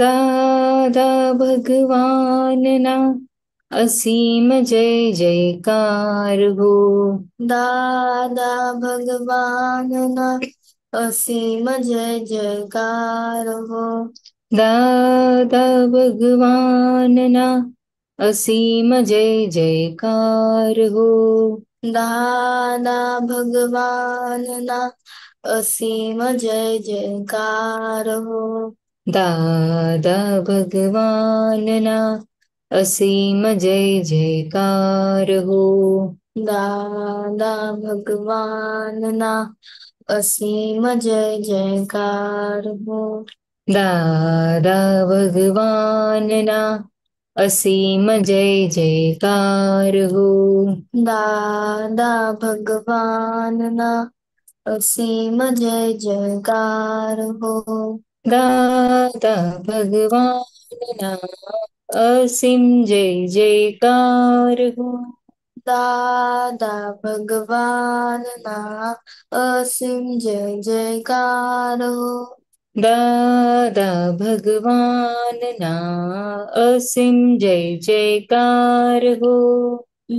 દાદા ભગવાનના અસીમ જય જયકાર હો દાદા ભગવાનના અસીમ જય જયકાર હો દાદા ભગવાનના અસીમ જય જયકાર હો દાદા ભગવાનના અસીમ જય જયકાર હો દાદા ભગવાનના અસીમ જય જયકાર હો દાદા ભગવાનના અસીમ જય જયકાર હો દાદા ભગવાનના અસીમ જય જયકાર હો દાદા ભગવાનના અસીમ જય જયકાર હો દાદા ભગવાનના અસીમ જય જયકાર હો દાદા ભગવાનના અસીમ જય જયકાર હો દાદા ભગવાનના અસીમ જય જયકાર હો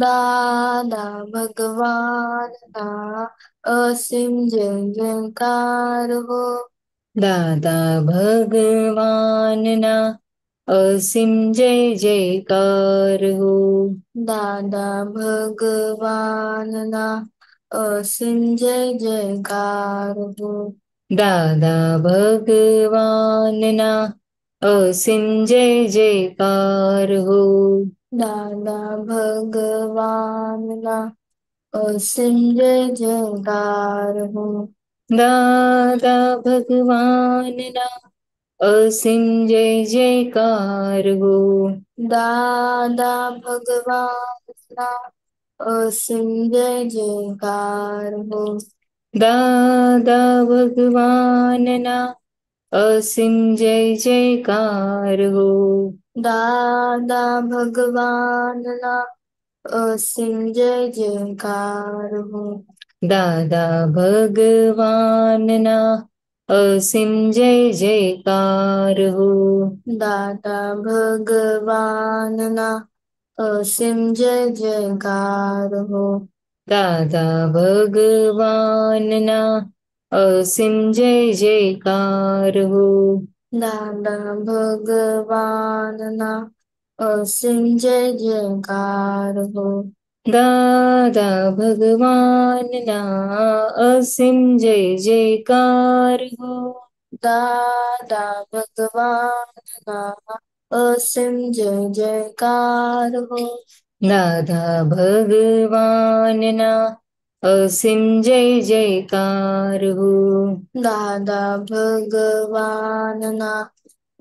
દાદા ભગવાનના અસીમ જય જયકાર હો દાદા ભગવાનના અસીમ જય જયકાર હો દાદા ભગવાનના અસીમ જય જયકાર હો દાદા ભગવાનના અસીમ જય જયકાર હો દાદા ભગવાનના અસીમ જય જયકાર હો દાદા ભગવાનના અસીમ જય જયકાર ગો દાદા ભગવાનના અસીમ જય જયકાર હો દાદા ભગવાનના અસીમ જય જયકાર હો દાદા ભગવાનના અસીમ જય જયકાર હો દાદા ભગવાનના અસીમ જય જયકાર હો દાદા ભગવાનના અસીમ જય જયકાર હો દાદા ભગવાનના અસીમ જય જયકાર હો દાદા ભગવાનના અસીમ જય જયકાર હો દાદા ભગવાનના અસીમ જય જયકાર હો દાદા ભગવાનના અસીમ જય જયકાર હો દાદા ભગવાનના અસીમ જય જયકાર હો દાદા ભગવાનના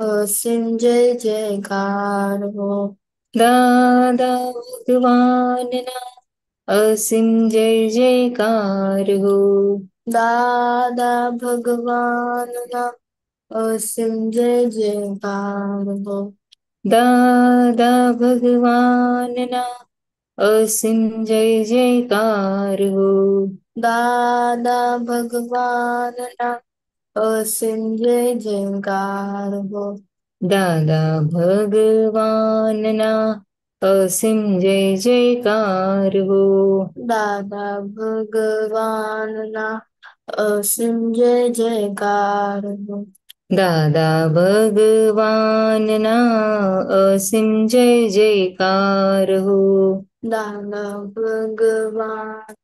અસીમ જય જયકાર હો દાદા ભગવાનના અસીમ જય જયકાર હો દાદા ભગવાનના અસીમ જય જયકાર હો દાદા ભગવાનના અસીમ જય જયકાર હો દાદા ભગવાનના અસીમ જય જયકાર હો દાદા ભગવાનના અસીમ જય જયકાર હો દાદા ભગવાનના અસીમ જય જયકાર હો દાદા ભગવાનના અસીમ જય જયકાર હો દાદા ભગવાન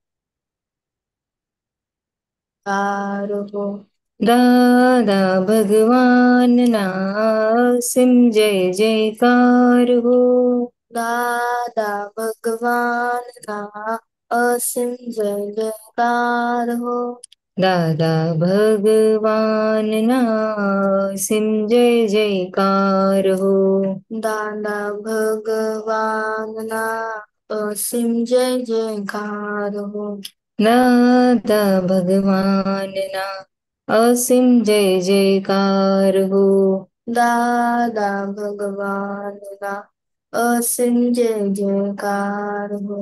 કાર હો દાદા ભગવાનના સિમ જય જયકાર હો દાદા ભગવાનના અસિમ જય જયકાર હો દાદા ભગવાનના સિમ જય જયકાર હો દાદા ભગવાનના અસિમ જય જયકાર હો દાદા ભગવાનના અસીમ જય જયકાર હો દાદા ભગવાનના અસીમ જય જયકાર હો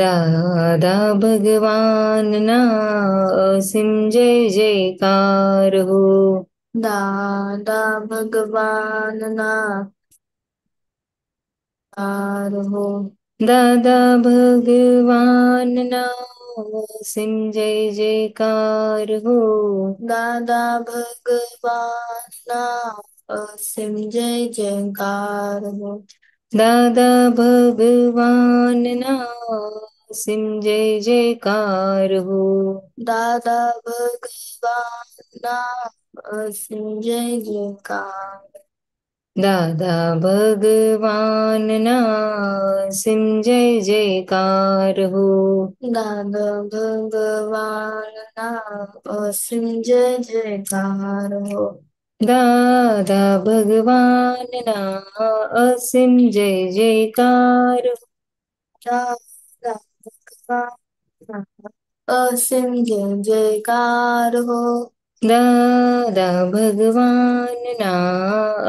દાદા ભગવાનના અસીમ જય જયકાર હો દાદા ભગવાનના કાર હો દાદા ભગવાનના સિંહ જય જયકાર હો દાદા ભગવાન ના અસીમ જય જયકાર હો દાદા ભગવાન ના સિમ જય જયકાર હો દાદા ભગવાન ના જય જયકાર દાદા ભગવાનના સિમ જય જયકાર હો દાદા ભગવાનના અસિમ જય જયકાર હો દાદા ભગવાનના અસિમ જય જયકાર દાદા ભગવાનના અસિમ જય જયકાર હો દાદા ભગવાનના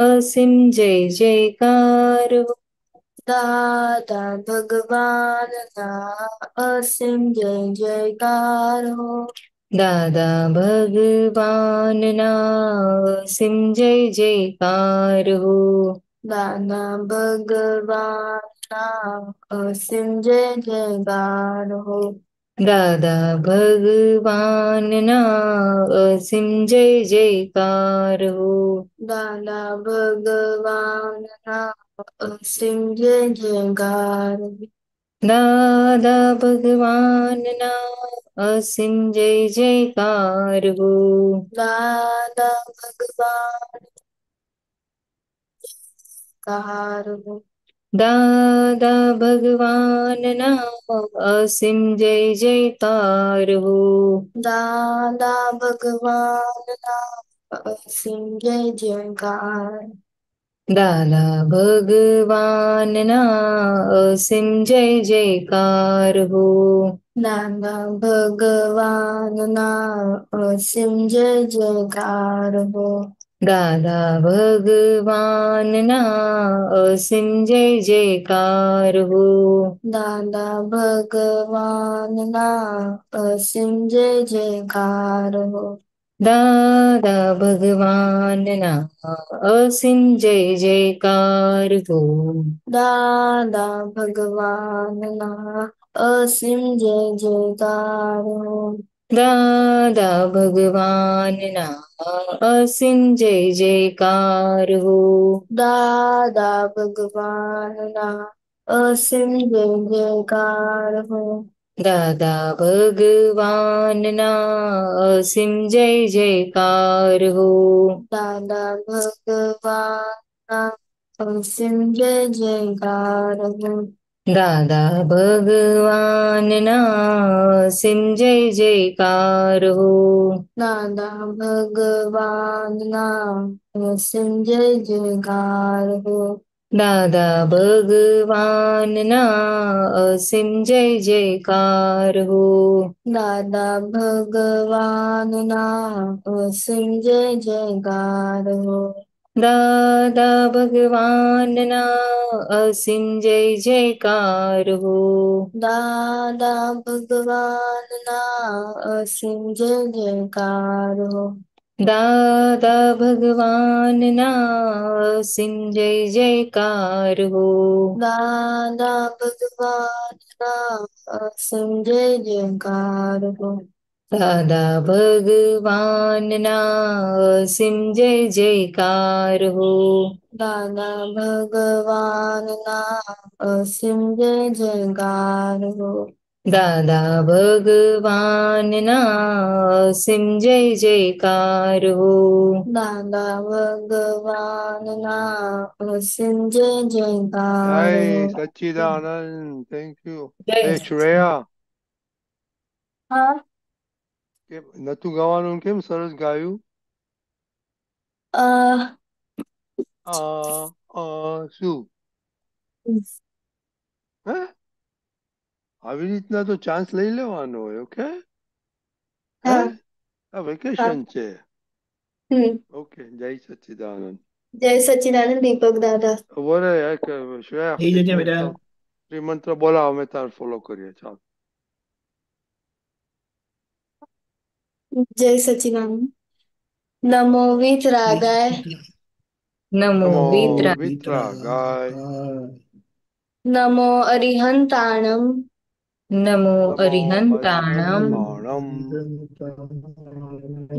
અસીમ જય જયકાર દાદા ભગવાનના અસીમ જય જયકાર હો દાદા ભગવાનના સિમ જય જયકાર હો દાદા ભગવાનના અસીમ જય જયકાર દાદા ભગવાનના અસીમ જય જયકાર હો દાદા ભગવાનના અસીમ જય જયકાર દાદા ભગવાનના અસીમ જય જયકાર હો દાદા ભગવાન કાર હો દાદા ભગવાનના અસીમ જય જયકાર હો દાદા ભગવાનના અસીમ જય જયકાર દાદા ભગવાનના અસીમ જય જયકાર હો દાદા ભગવાનના અસીમ જય જયકાર હો દાદા ભગવાનના અસીમ જય જયકાર હો દાદા ભગવાનના અસીમ જય જયકાર હો દાદા ભગવાનના અસીમ જય જયકાર હો દાદા ભગવાનના અસીમ જય જયકાર હો દાદા ભગવાનના અસીમ જય જયકાર હો દાદા ભગવાનના અસીમ જય જયકાર હો દાદા ભગવાનના અસીમ જય જયકાર હો દાદા ભગવાનના અસીમ જય જયકાર હો દાદા ભગવાનના સિમ જય જયકાર હો દાદા ભગવાનના સિમ જય જયકાર હો દાદા ભગવાનના અસીમ જય જયકાર હો દાદા ભગવાનના અસીમ જય જયકાર હો દાદા ભગવાનના અસીમ જય જયકાર હો દાદા ભગવાનના અસીમ જય જયકાર હો દાદા ભગવાનના અસીમ જય જયકાર હો દાદા ભગવાનના અસીમ જય જયકાર હો દાદા ભગવાનના સિમ જય જયકાર હો દાદા ભગવાનના સિમ જય જયકાર હો દાદા ભગવાનના સિમ જય જયકાર હો દાદા ભગવાનના સિમ જય જયકાર સચ્ચિદાનંદ થેન્ક યુ જય શ્રેયા હા કેમ નતું ગાવાનું કેમ સરસ ગાયું અ શું હે આવી રીતના તો ચાન્સ લઈ લેવાનો હોય ઓકે આ વેકેશન છે ઓકે જય સચ્ચિદાનંદ જય સચ્ચિદાનંદ દીપક દાદા વરે શ્રીમંત્ર બોલાવો અમે તાર ફોલો કરીએ ચાલો जय सच्चिदानंद नमो वितरागाय नमो नमो वित्राय वित्रागाय नमो अरिहंताणं नमो अरिहन्ताणं अरिहन्ताणं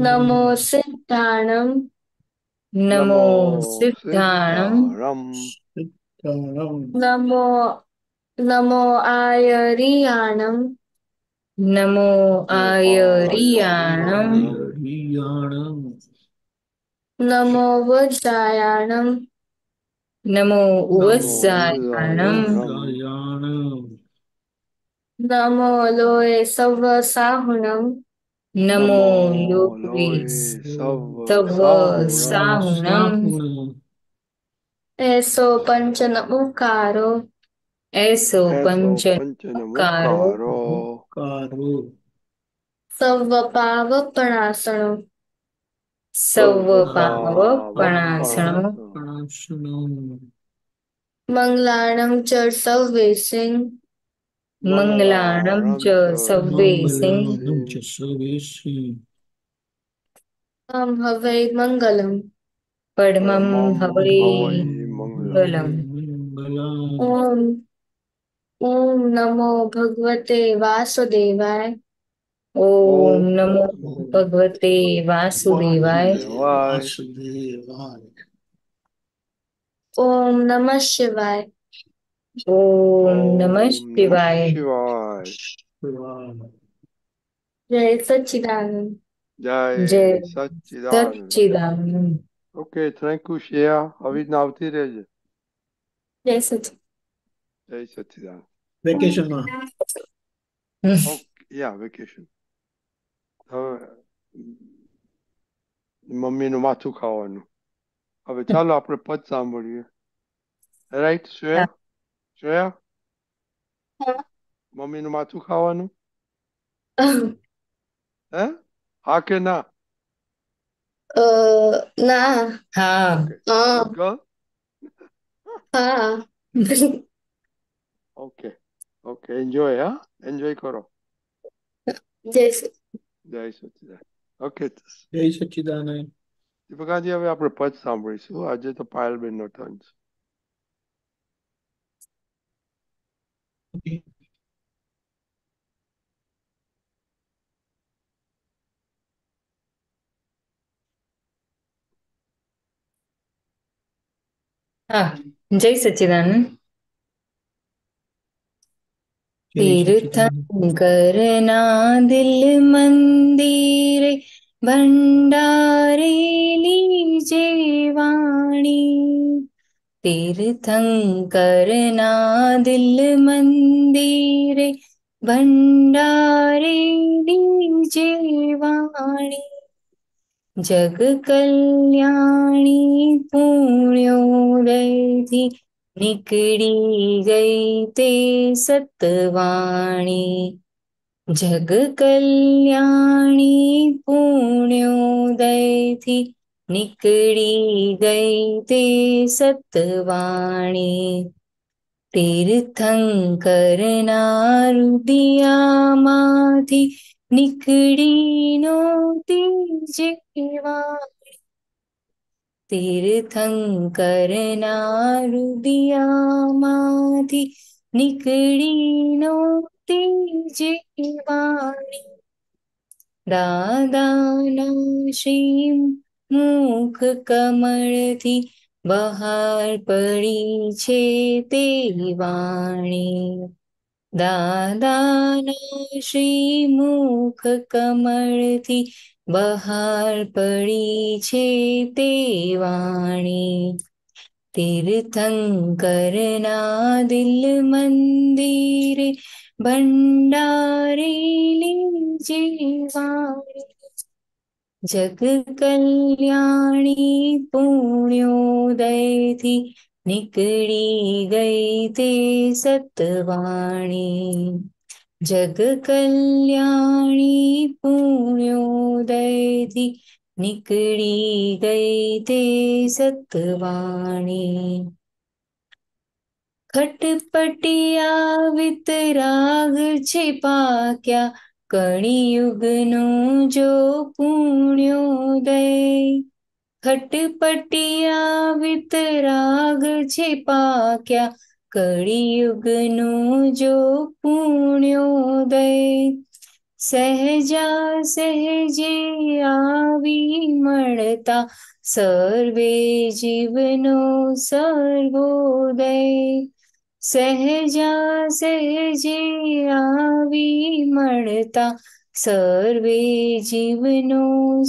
नमो सिद्धाणं नमो सिद्धाणं नमो नमो आयरियाणं નમો આયરિયાણમ રિયાણમ નમો વજાયાણમ નમો ઉવસાયાણમ જાયાણમ નમો લોય સવ સાહુણમ નમો લોય સવ સાહુણમ એસો પંચ નમુકારો એસો પંચ નમુકારો કરવું સવ પાવ પણાસણો સવ પાવ પણાસણો પણાસણો મંગલાણમ ચ સવે સિંહ મંગલાણમ ચ સવે સિંહ સવે સિંહ હવે મંગલમ પડમમ હવે મંગલમ ઓમ ओम नमो भगवते वासुदेवाय ओम नमो भगवते वासुदेवाय ओम नमः शिवाय ओम नमः शिवाय जय सच्चिदानंद जय Sachchidanand okay thank you Shreya अभी नावती रह जय सच्चिदानंद જય સચિદાન વેકેશનમાં યા વેકેશન હવે મમ્મીનું માથું ખાવાનું હવે ચાલો આપણે પદ સાંભળીએ રાઈટ શ્રેયા શ્રેયા મમ્મી નું માથું ખાવાનું હે હા કે ના ના હા હા ઓકે ઓકે એન્જોય હા એન્જોય કરો જય જય સચિદાન ઓકે જય સચિદાન દીપકાજી હવે આપણે પદ સાંભળીશું આજે તો પાયલબેન નો ટર્ન છે હા જય સચિદાનંદ તીર્થંકરના દિલ મંદિરે ભંડારેલી જેવાણી તીર્થંકરના દિલ મંદિરે ભંડારેલી જેવાણી જગ કલ્યાણી પુણ્યોદયથી गई ते जग कल्याणी पुण्योदय थी निकड़ी गई ते सत्वाणी तीर्थं कर्नारुदमाकी नो ते जा तीर्थङ्कर नारुदियामाधि निकडीनो तीजे वाणि दादानाशीं मूख कमलधि बहार पड़ी छे ते वाणी दादा બહાર પડી છે તે વાણી તીર્થંકરના દિલ મંદિરે ભંડારેલી જીવાણી જગ કલ્યાણી પુણ્યોદયથી નીકળી ગઈ તે સતવાણી જગકલ્યાણી પુણ્યોદયથી નીકળી ગઈ તે સતવાણી ખટપટિયા વિત રાગ છે પાક્યા કણિયુગનો જો પુણ્યોદય ખટપટિયા વિત રાગ છે પાક્યા કળિયુગનો જો પુણ્યોદય સહેજા સહેજે આવી મળતા સર્વે જીવનો સર્વોદય સહેજા સહેજે આવી મળતા સર્વે જીવનો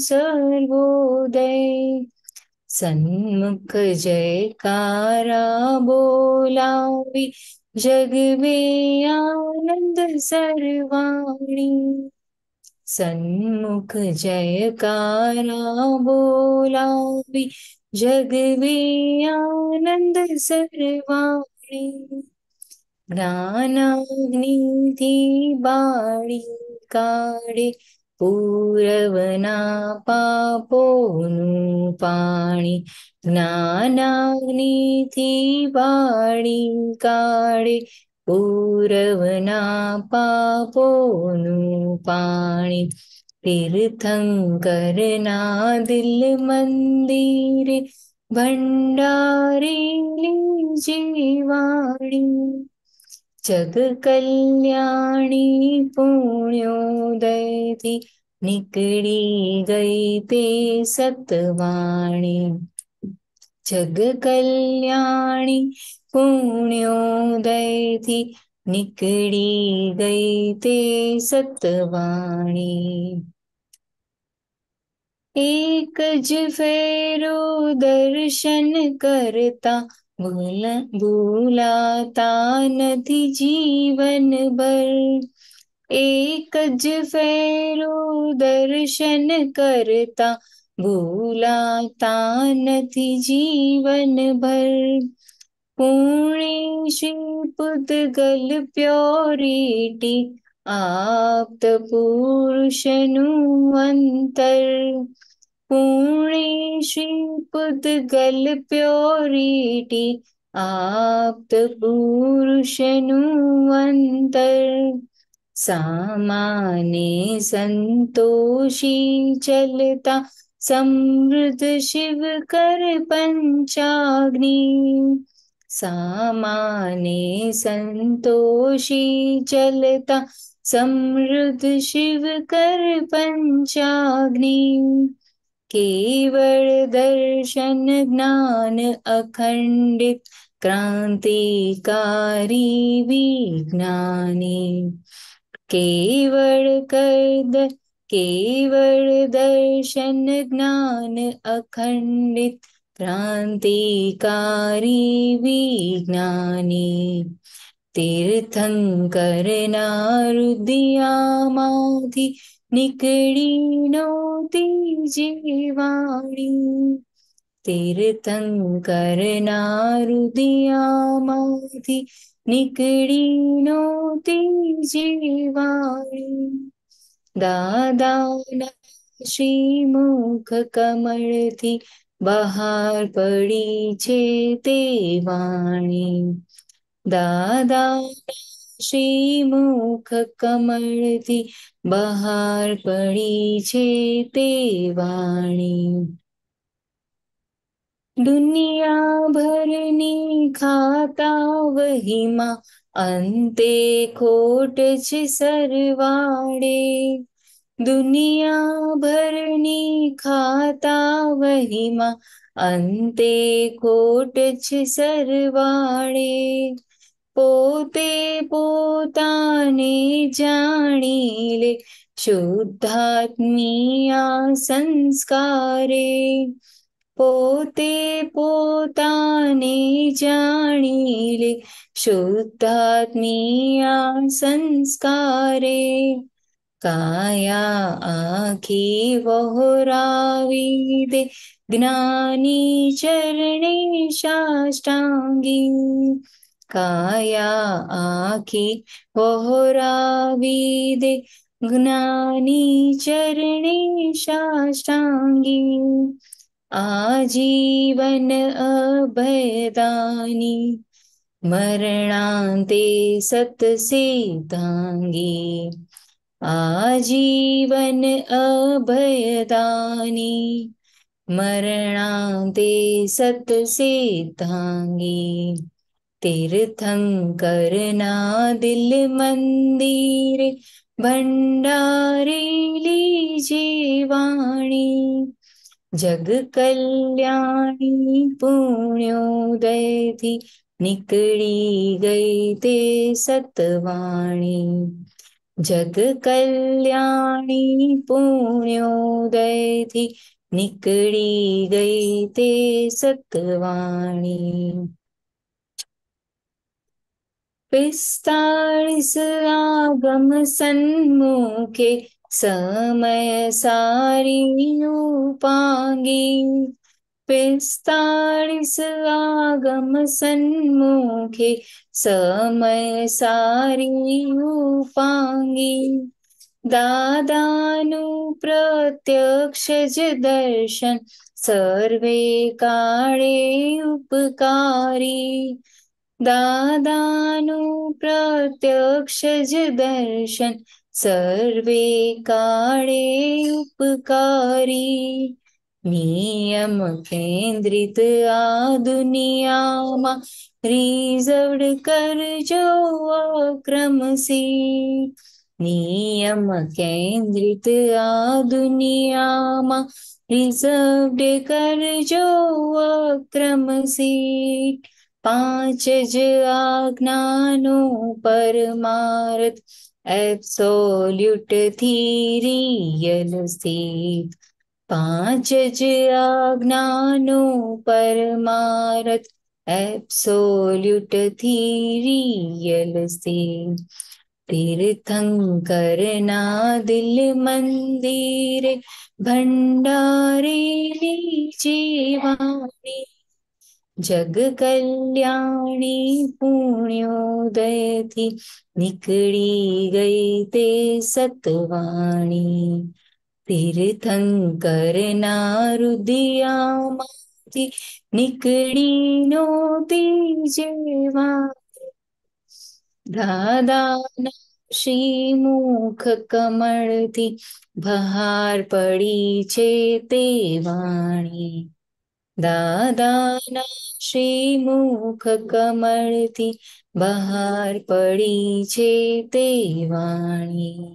સર્વોદય સન્મુખ જયકારા બોલાવી જગવે આનંદ સરવાણી સન્મુખ જયકારા બોલાવી જગવે આનંદ સરવાણી જ્ઞાનાગ્નિથી બાળી કાઢે પૂરવના પાપોનું પાણી જ્ઞાનાગ્નિથી વાળી કાળે પૂરવના પાપોનું પાણી તીર્થંકરના દિલ મંદિરે ભંડારે જીવાણી જગ જગકલ્યાણી પુણ્યોદયથી નીકળી ગઈ તે સતવાણી કલ્યાણી પુણ્યોદયથી નીકળી ગઈ તે સતવાણી એક જ ફેરો દર્શન કરતા ભૂલાતા નથી જીવનભર એક જ ફેરો દર્શન કરતા ભૂલાતા નથી જીવનભર પૂર્ણેશી પૂતગલ પ્યોરિટી આપ્ત પુરુષનું અંતર પૂર્ણે શ્રી પૂતગલ પ્યોરીટી આપ્ત પુરુષનું અંતર સામાને સંતોષી ચલતા સમૃદ્ધ શિવ કર પંચાગ્નિ સામાને સંતોષી ચલતા સમૃદ્ધ શિવ કર પંચાગ્નિ केवल दर्शन ज्ञान अखंडित क्रांतिकारी विज्ञानी केवल कर्द केवल दर्शन ज्ञान अखंडित क्रांतिकारी विज्ञानी तीर्थंकर नारुदियामाधि નીકળી નોતી જીવાણી તીર્થં કરનારું દિયામાંથી નીકળી નોતી જીવાણી દાદાના શ્રી મુખ કમળથી બહાર પડી છે તે વાણી દાદાના શ્રી મુખ કમળથી બહાર પડી છે તે વાણી દુનિયા ભરની ખાતા વહીમાં અંતે ખોટ છે સરવાળે દુનિયા ભરની ખાતા વહીમાં અંતે ખોટ છે સરવાળે પોતે પોતાને જાણી લે શુદ્ધાત્મી આ સંસ્કારે પોતે પોતાને જાણી લે શુદ્ધાત્મી આ સંસ્કારે કાયા આખી વહોરાવી દે જ્ઞાની ચરણે સાષ્ટાંગી કાયા આખી પહોરાવી દે જ્ઞાની ચરણે સાષ્ટાંગી આજીવન અભયદાની મરણાંતે સતસિદ્ધાંગી આજીવન અભયદાની મરણાંતે સતસિદ્ધાંગી तीर्थङ्करना दिल मन्दिर भण्डारे लीजीवाणी जगकल्याणी पुण्योदयधि निकली गई ते सतवाणी जगकल्याणी पुण्योदयधि निकली गई ते सतवाणी વિસ્તારીસ આગમ સન્મુખે સમય સારી ઉપાંગી વિસ્તારીસ આગમ સન્મુખે સમય સારી ઉપાંગી દાદાનું પ્રત્યક્ષ જ દર્શન સર્વે કાળે ઉપકારી દાદાનું પ્રત્યક્ષ જ દર્શન સર્વે કાળે ઉપકારી નિયમ કેન્દ્રિત આ દુનિયામાં રિઝર્વડ કરજો અક્રમસી નિયમ કેન્દ્રિત આ દુનિયામાં રિઝર્વડ કરજો અક્રમસી પાંચ જ આજ્ઞાનું પરમાર્થ એબ્સોલ્યુટ થી રિયલ સ્થિત પાંચ જ આજ્ઞાનું પરમાર્થ એબ્સોલ્યુટ થી રિયલ સ્થિત તીર્થંકરના દિલ મંદિરે ભંડારે જીવાની જગકલ્યાણી પુણ્યોદયથી નીકળી ગઈ તે સતવાણી તીર્થંકરના રુદિયામાંથી નીકળી નોતી દાદાના શ્રી મુખ કમળથી બહાર પડી છે તે વાણી દાદાના શ્રીમુખ કમળથી બહાર પડી છે તે વાણી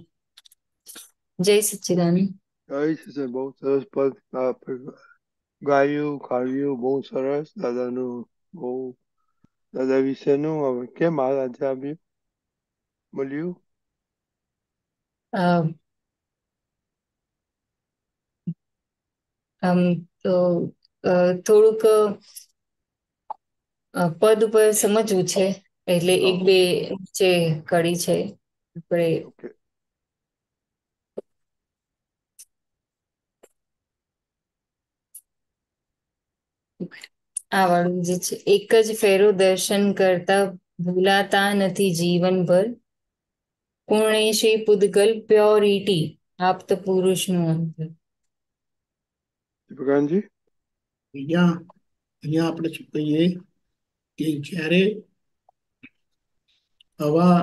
જય સચ્ચિદાન જય સચ્ચિદાન બહુ સરસ પદ ગાયું ખાવ્યું બહુ સરસ દાદાનું બહુ દાદા વિશેનું હવે કેમ આ આજે આવ્યું બોલ્યું આમ તો થોડુંક પદ ઉપર સમજવું છે એટલે એક બે ઓકે કડી છે આપણે આ વાળું જે છે એક જ ફેરો દર્શન કરતા ભૂલાતા નથી જીવનભર પૂર્ણે શ્રી પૂદગલ પ્યોરિટી આપ્ત પુરુષનું અંતર દીપકાંતજી અહીંયા અહીંયા આપણે શું કહીએ કે જ્યારે આવા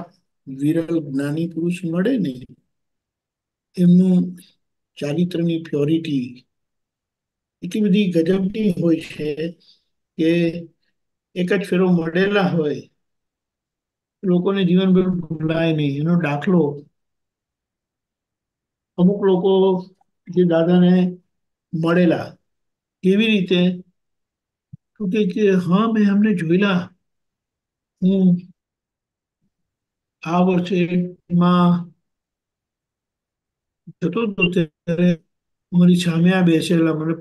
વિરલ જ્ઞાની પુરુષ મળે ને એમનું ચારિત્રની પ્યોરિટી એટલી બધી ગજબની હોય છે કે એક જ ફેરો મળેલા હોય લોકોને જીવનભર ભૂલાય નહીં એનો દાખલો અમુક લોકો જે દાદાને મળેલા કેવી રીતે તો કે હા મેં એમને જોયેલા હું આ વર્ષે માં જતો હતો ત્યારે મારી સામે આ બેસેલા મને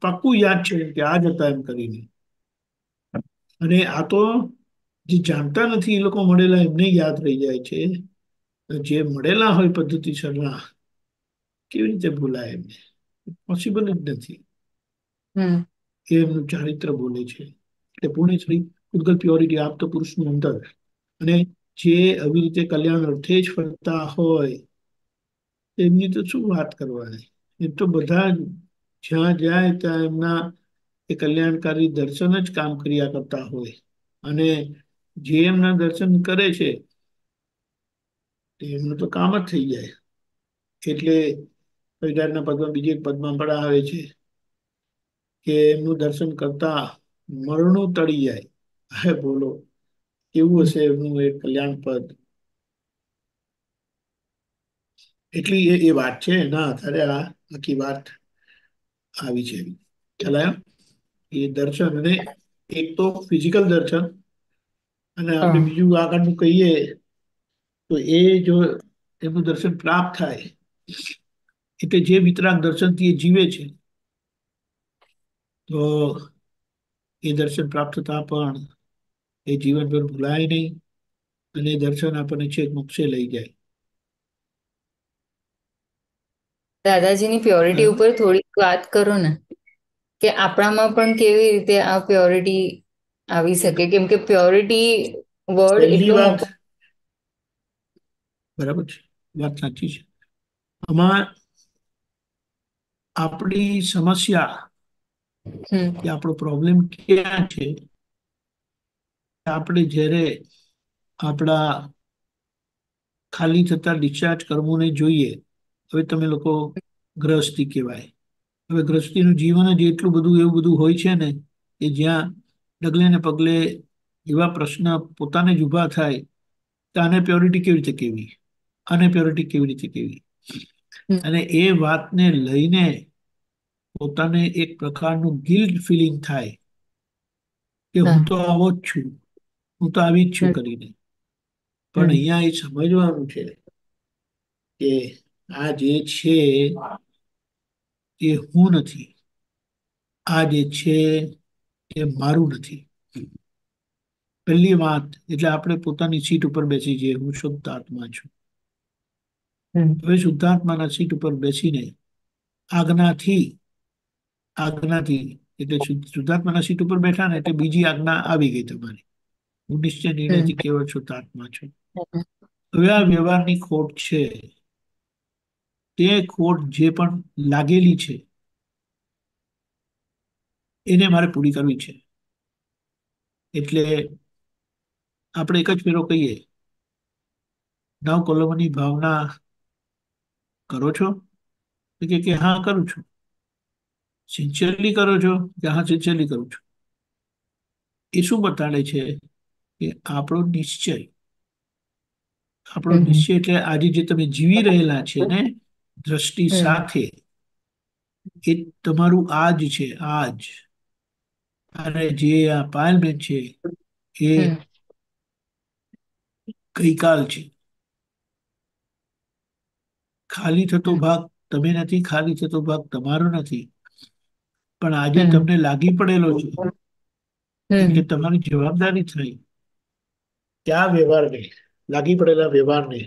પાક્કું યાદ છે કે આ જતા એમ કરીને અને આ તો જે જાણતા નથી એ લોકો મળેલા એમને યાદ રહી જાય છે જે મળેલા હોય પદ્ધતિસરના કેવી રીતે ભૂલાય એમને પોસિબલ જ નથી હમ એ એમનું ચારિત્ર બોલે છે એટલે પૂર્ણ શ્રી ઉદગલ પ્યોરિટી આપ તો પુરુષની અંદર અને જે આવી રીતે કલ્યાણ અર્થે જ ફરતા હોય એમની તો શું વાત કરવાની એમ તો બધા જ્યાં જાય ત્યાં એમના એ કલ્યાણકારી દર્શન જ કામ કર્યા કરતા હોય અને જે એમના દર્શન કરે છે એમનું તો કામ જ થઈ જાય એટલે કવિરાજના પદમાં બીજે એક પદમાં પણ આવે છે કે એમનું દર્શન કરતા મરણો તળી જાય હે બોલો એવું હશે એમનું એ કલ્યાણ પદ એટલી એ વાત છે એના આધારે આ આખી વાત આવી છે ખ્યાલ એ દર્શન અને એક તો ફિઝિકલ દર્શન અને આપણે બીજું આગળનું કહીએ તો એ જો એમનું દર્શન પ્રાપ્ત થાય એટલે જે વિતરાગ દર્શનથી એ જીવે છે તો એ દર્શન પ્રાપ્ત થતા પણ એ જીવનભર ભૂલાય નહીં અને દર્શન આપણને છેક મોક્ષે લઈ જાય દાદાજીની પ્યોરિટી ઉપર થોડીક વાત કરો ને કે આપણામાં પણ કેવી રીતે આ પ્યોરિટી આવી શકે કેમ કે પ્યોરિટી વર્ડ બરાબર છે વાત સાચી છે આમાં આપણી સમસ્યા કે આપણો પ્રોબ્લેમ ક્યાં છે આપણે જ્યારે આપણા ખાલી થતા ડિસ્ચાર્જ કર્મોને જોઈએ હવે તમે લોકો ગ્રહસ્થી કહેવાય હવે ગ્રહસ્થીનું જીવન જ એટલું બધું એવું બધું હોય છે ને કે જ્યાં ડગલે ને પગલે એવા પ્રશ્ન પોતાને જ ઊભા થાય તો આને પ્યોરિટી કેવી રીતે કેવી અને પ્યોરિટી કેવી રીતે કેવી અને એ વાતને લઈને પોતાને એક પ્રકારનું ગિલ્ડ ફિલિંગ થાય કે હું તો આવો જ છું હું તો આવી જ છું કરીને પણ અહીંયા એ સમજવાનું છે કે આ જે છે એ હું નથી આ જે છે એ મારું નથી પહેલી વાત એટલે આપણે પોતાની સીટ ઉપર બેસી જઈએ હું શુદ્ધ આત્મા છું હવે શુદ્ધાત્માના સીટ ઉપર બેસીને આજ્ઞાથી આજ્ઞાથી એટલે શુદ્ધાત્માના સીટ ઉપર બેઠા ને એટલે બીજી આજ્ઞા આવી ગઈ તમારી હું નિશ્ચય નિર્ણયથી કેવળ શુદ્ધાત્મા છું હવે આ વ્યવહારની ખોટ છે તે ખોટ જે પણ લાગેલી છે એને મારે પૂરી કરવી છે એટલે આપણે એક જ ફેરો કહીએ નવ કલમની ભાવના કરો છો કે કે હા કરું છું સિન્સિયરલી કરો છો કે હા સિન્સિયરલી કરું છું એ શું બતાડે છે કે આપણો નિશ્ચય આપણો નિશ્ચય એટલે આજે જે તમે જીવી રહેલા છે ને દ્રષ્ટિ સાથે એ તમારું આજ છે આજ અને જે આ પાર્લામેન્ટ છે એ ગઈકાલ છે ખાલી થતો ભાગ તમે નથી ખાલી થતો ભાગ તમારો નથી પણ આજે તમને લાગી પડેલો છે કે તમારી જવાબદારી થઈ ત્યાં વ્યવહારને લાગી પડેલા વ્યવહારને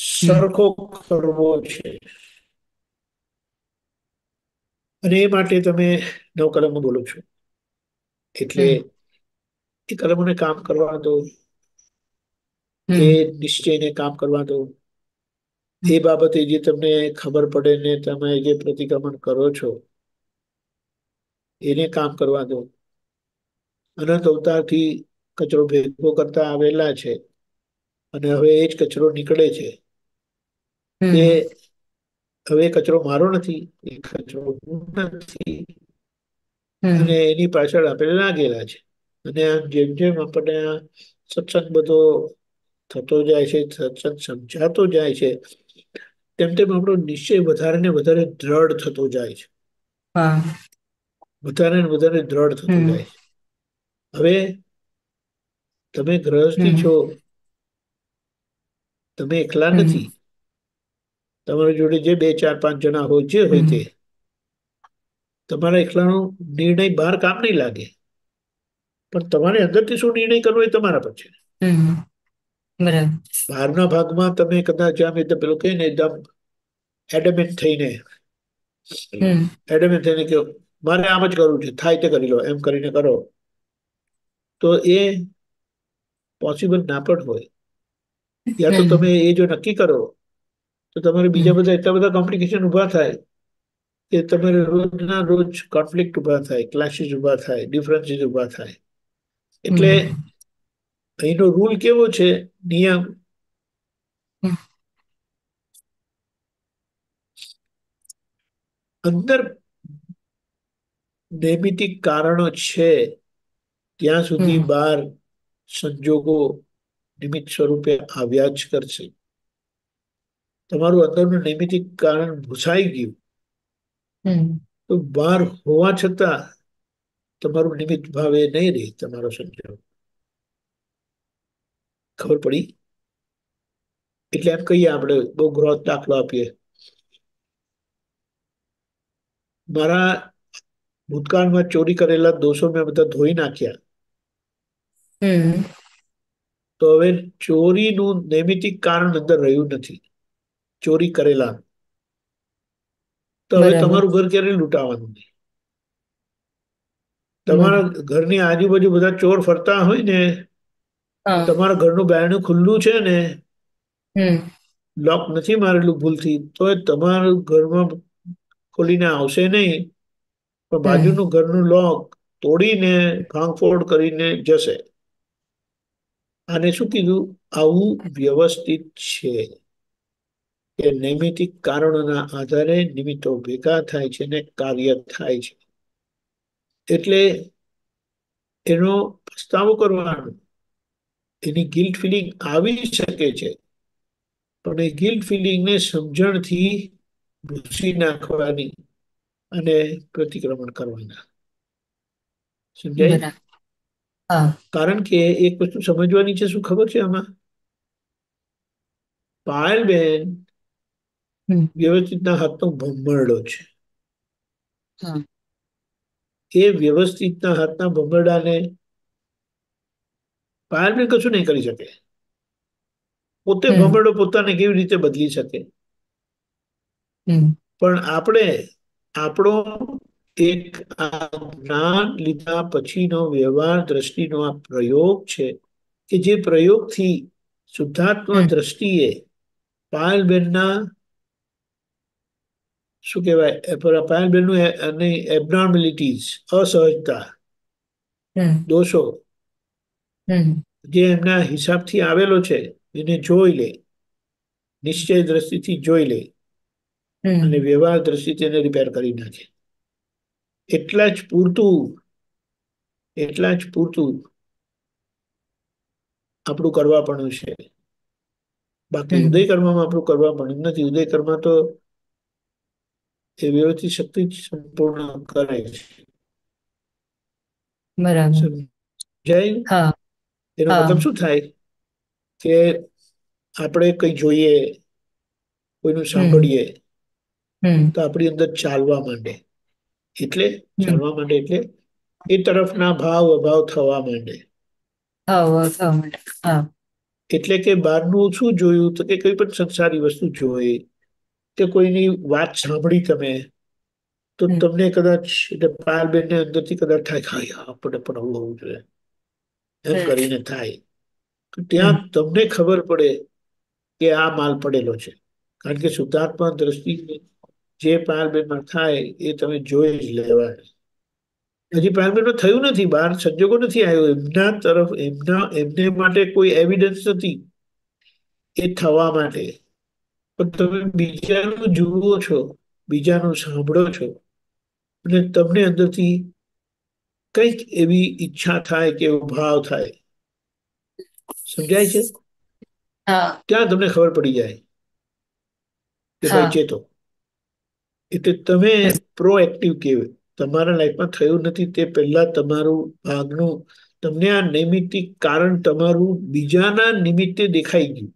સરખો કરવો છે અને એ માટે તમે નવ કલમો બોલો છો એટલે એ કલમોને કામ કરવા દો એ નિશ્ચયને કામ કરવા દો એ બાબતે જે તમને ખબર પડે ને તમે જે પ્રતિક્રમણ કરો છો એને કામ કરવા દો અનંત અવતારથી કચરો ભેગો કરતા આવેલા છે અને હવે એ જ કચરો નીકળે છે એ હવે કચરો મારો નથી એ કચરો નથી અને એની પાછળ આપણે લાગેલા છે અને આમ જેમ જેમ આપણને આ સત્સંગ બધો થતો જાય છે સત્સંગ સમજાતો જાય છે તેમ તેમ આપણો નિશ્ચય વધારે ને વધારે દ્રઢ થતો જાય છે વધારે ને વધારે દ્રઢ થતું જાય હવે તમે ગ્રહસ્થી છો તમે એકલા નથી તમારી જોડે જે બે ચાર પાંચ જણા હોય જે હોય તે તમારા એકલાનો નિર્ણય બહાર કામ નહીં લાગે પણ તમારે અંદરથી શું નિર્ણય કરવો એ તમારા પર છે બહારના ભાગમાં તમે કદાચ જામ એકદમ પેલું કહે ને એકદમ એડમેન્ટ થઈને એડમેન્ટ થઈને કે મારે આમ જ કરવું છે થાય તે કરી લો એમ કરીને કરો તો એ પોસિબલ ના પણ હોય યા તો તમે એ જો નક્કી કરો તો તમારે બીજા બધા એટલા બધા કોમ્પ્લિકેશન ઊભા થાય કે તમારે રોજના રોજ કોન્ફ્લિક્ટ ઊભા થાય ક્લાસીસ ઊભા થાય ડિફરન્સીસ ઊભા થાય એટલે અહીંનો રૂલ કેવો છે નિયમ અંદર નૈમિતિક કારણો છે ત્યાં સુધી બહાર સંજોગો નિમિત્ત સ્વરૂપે આવ્યા જ કરશે તમારું અંદરનું નૈમિતિક કારણ ભૂસાઈ ગયું તો બહાર હોવા છતાં તમારું નિમિત્ત ભાવે નહીં રહે તમારો સંજોગ ખબર પડી એટલે એમ કહીએ આપણે બહુ ગ્રોથ દાખલો આપીએ મારા ભૂતકાળમાં ચોરી કરેલા દોષો મેં બધા ધોઈ નાખ્યા તો હવે ચોરીનું નૈમિતિક કારણ અંદર રહ્યું નથી ચોરી કરેલા તો હવે તમારું ઘર ક્યારે લૂંટાવાનું નહીં તમારા ઘરની આજુબાજુ બધા ચોર ફરતા હોય ને તમારા ઘરનું બાયણું ખુલ્લું છે ને લોક નથી મારેલું ભૂલથી તો તમારું ઘરમાં ખોલીને આવશે નહીં પણ બાજુનું ઘરનું લોક તોડીને ભાંગફોડ કરીને જશે આને શું કીધું આવું વ્યવસ્થિત છે કે નૈમિતિક કારણોના આધારે નિમિત્તો ભેગા થાય છે ને કાર્ય થાય છે એટલે એનો પસ્તાવો કરવાનો એની ગિલ્ટ ફિલિંગ આવી શકે છે પણ એ ગિલ્ટ ફિલિંગને સમજણથી ભૂસી નાખવાની અને પ્રતિક્રમણ કરવાના સમજાય કારણ કે એક વસ્તુ સમજવાની છે શું ખબર છે આમાં પાયલ પાયલબેન વ્યવસ્થિતના હાથનો ભમરડો છે એ વ્યવસ્થિતના હાથના ભમરડાને પાયલ બેન કશું નહીં કરી શકે પોતે ભમરડો પોતાને કેવી રીતે બદલી શકે પણ આપણે આપણો એક આ જ્ઞાન લીધા પછીનો વ્યવહાર દ્રષ્ટિનો આ પ્રયોગ છે કે જે પ્રયોગથી શુદ્ધાત્મા દ્રષ્ટિએ પાયલબેનના શું કહેવાય પાયલબેનનું અને એબનોર્મેલિટીઝ અસહજતા દોષો જે એમના હિસાબથી આવેલો છે એને જોઈ લે નિશ્ચય દ્રષ્ટિથી જોઈ લે અને વ્યવહાર દ્રષ્ટિ તેને રિપેર કરી નાખે એટલા જ પૂરતું એટલા જ પૂરતું આપણું કરવા પણ છે બાકી ઉદય કર્મમાં આપણું કરવા પણ નથી ઉદય કર્મ તો એ વ્યવસ્થિત શક્તિ સંપૂર્ણ કરે છે જય એનો મતલબ શું થાય કે આપણે કઈ જોઈએ કોઈનું સાંભળીએ તો આપણી અંદર ચાલવા માંડે એટલે ચાલવા માંડે એટલે એ તરફના ભાવ અભાવ થવા માંડે એટલે કે બહારનું શું જોયું તો કે કોઈ પણ સંસારી વસ્તુ જોઈ કે કોઈની વાત સાંભળી તમે તો તમને કદાચ એટલે ને અંદર થી કદાચ થાય ખાય આપણને પણ આવું હોવું જોઈએ એમ કરીને થાય ત્યાં તમને ખબર પડે કે આ માલ પડેલો છે કારણ કે શુદ્ધાત્મા દ્રષ્ટિ જે પ્રારબ્ધમાં થાય એ તમે જોઈ જ લેવા હજી પ્રારબ્ધમાં થયું નથી બહાર સંજોગો નથી આવ્યો એમના તરફ એમના એમને માટે કોઈ એવિડન્સ નથી એ થવા માટે પણ તમે બીજાનું જુઓ છો બીજાનું સાંભળો છો અને તમને અંદરથી કંઈક એવી ઈચ્છા થાય કે એવો ભાવ થાય સમજાય છે ત્યાં તમને ખબર પડી જાય કે ભાઈ ચેતો એટલે તમે પ્રોએક્ટિવ કહેવાય તમારા લાઈફમાં થયું નથી તે પહેલા તમારું ભાગનું તમને આ નૈમિતિક કારણ તમારું બીજાના નિમિત્તે દેખાઈ ગયું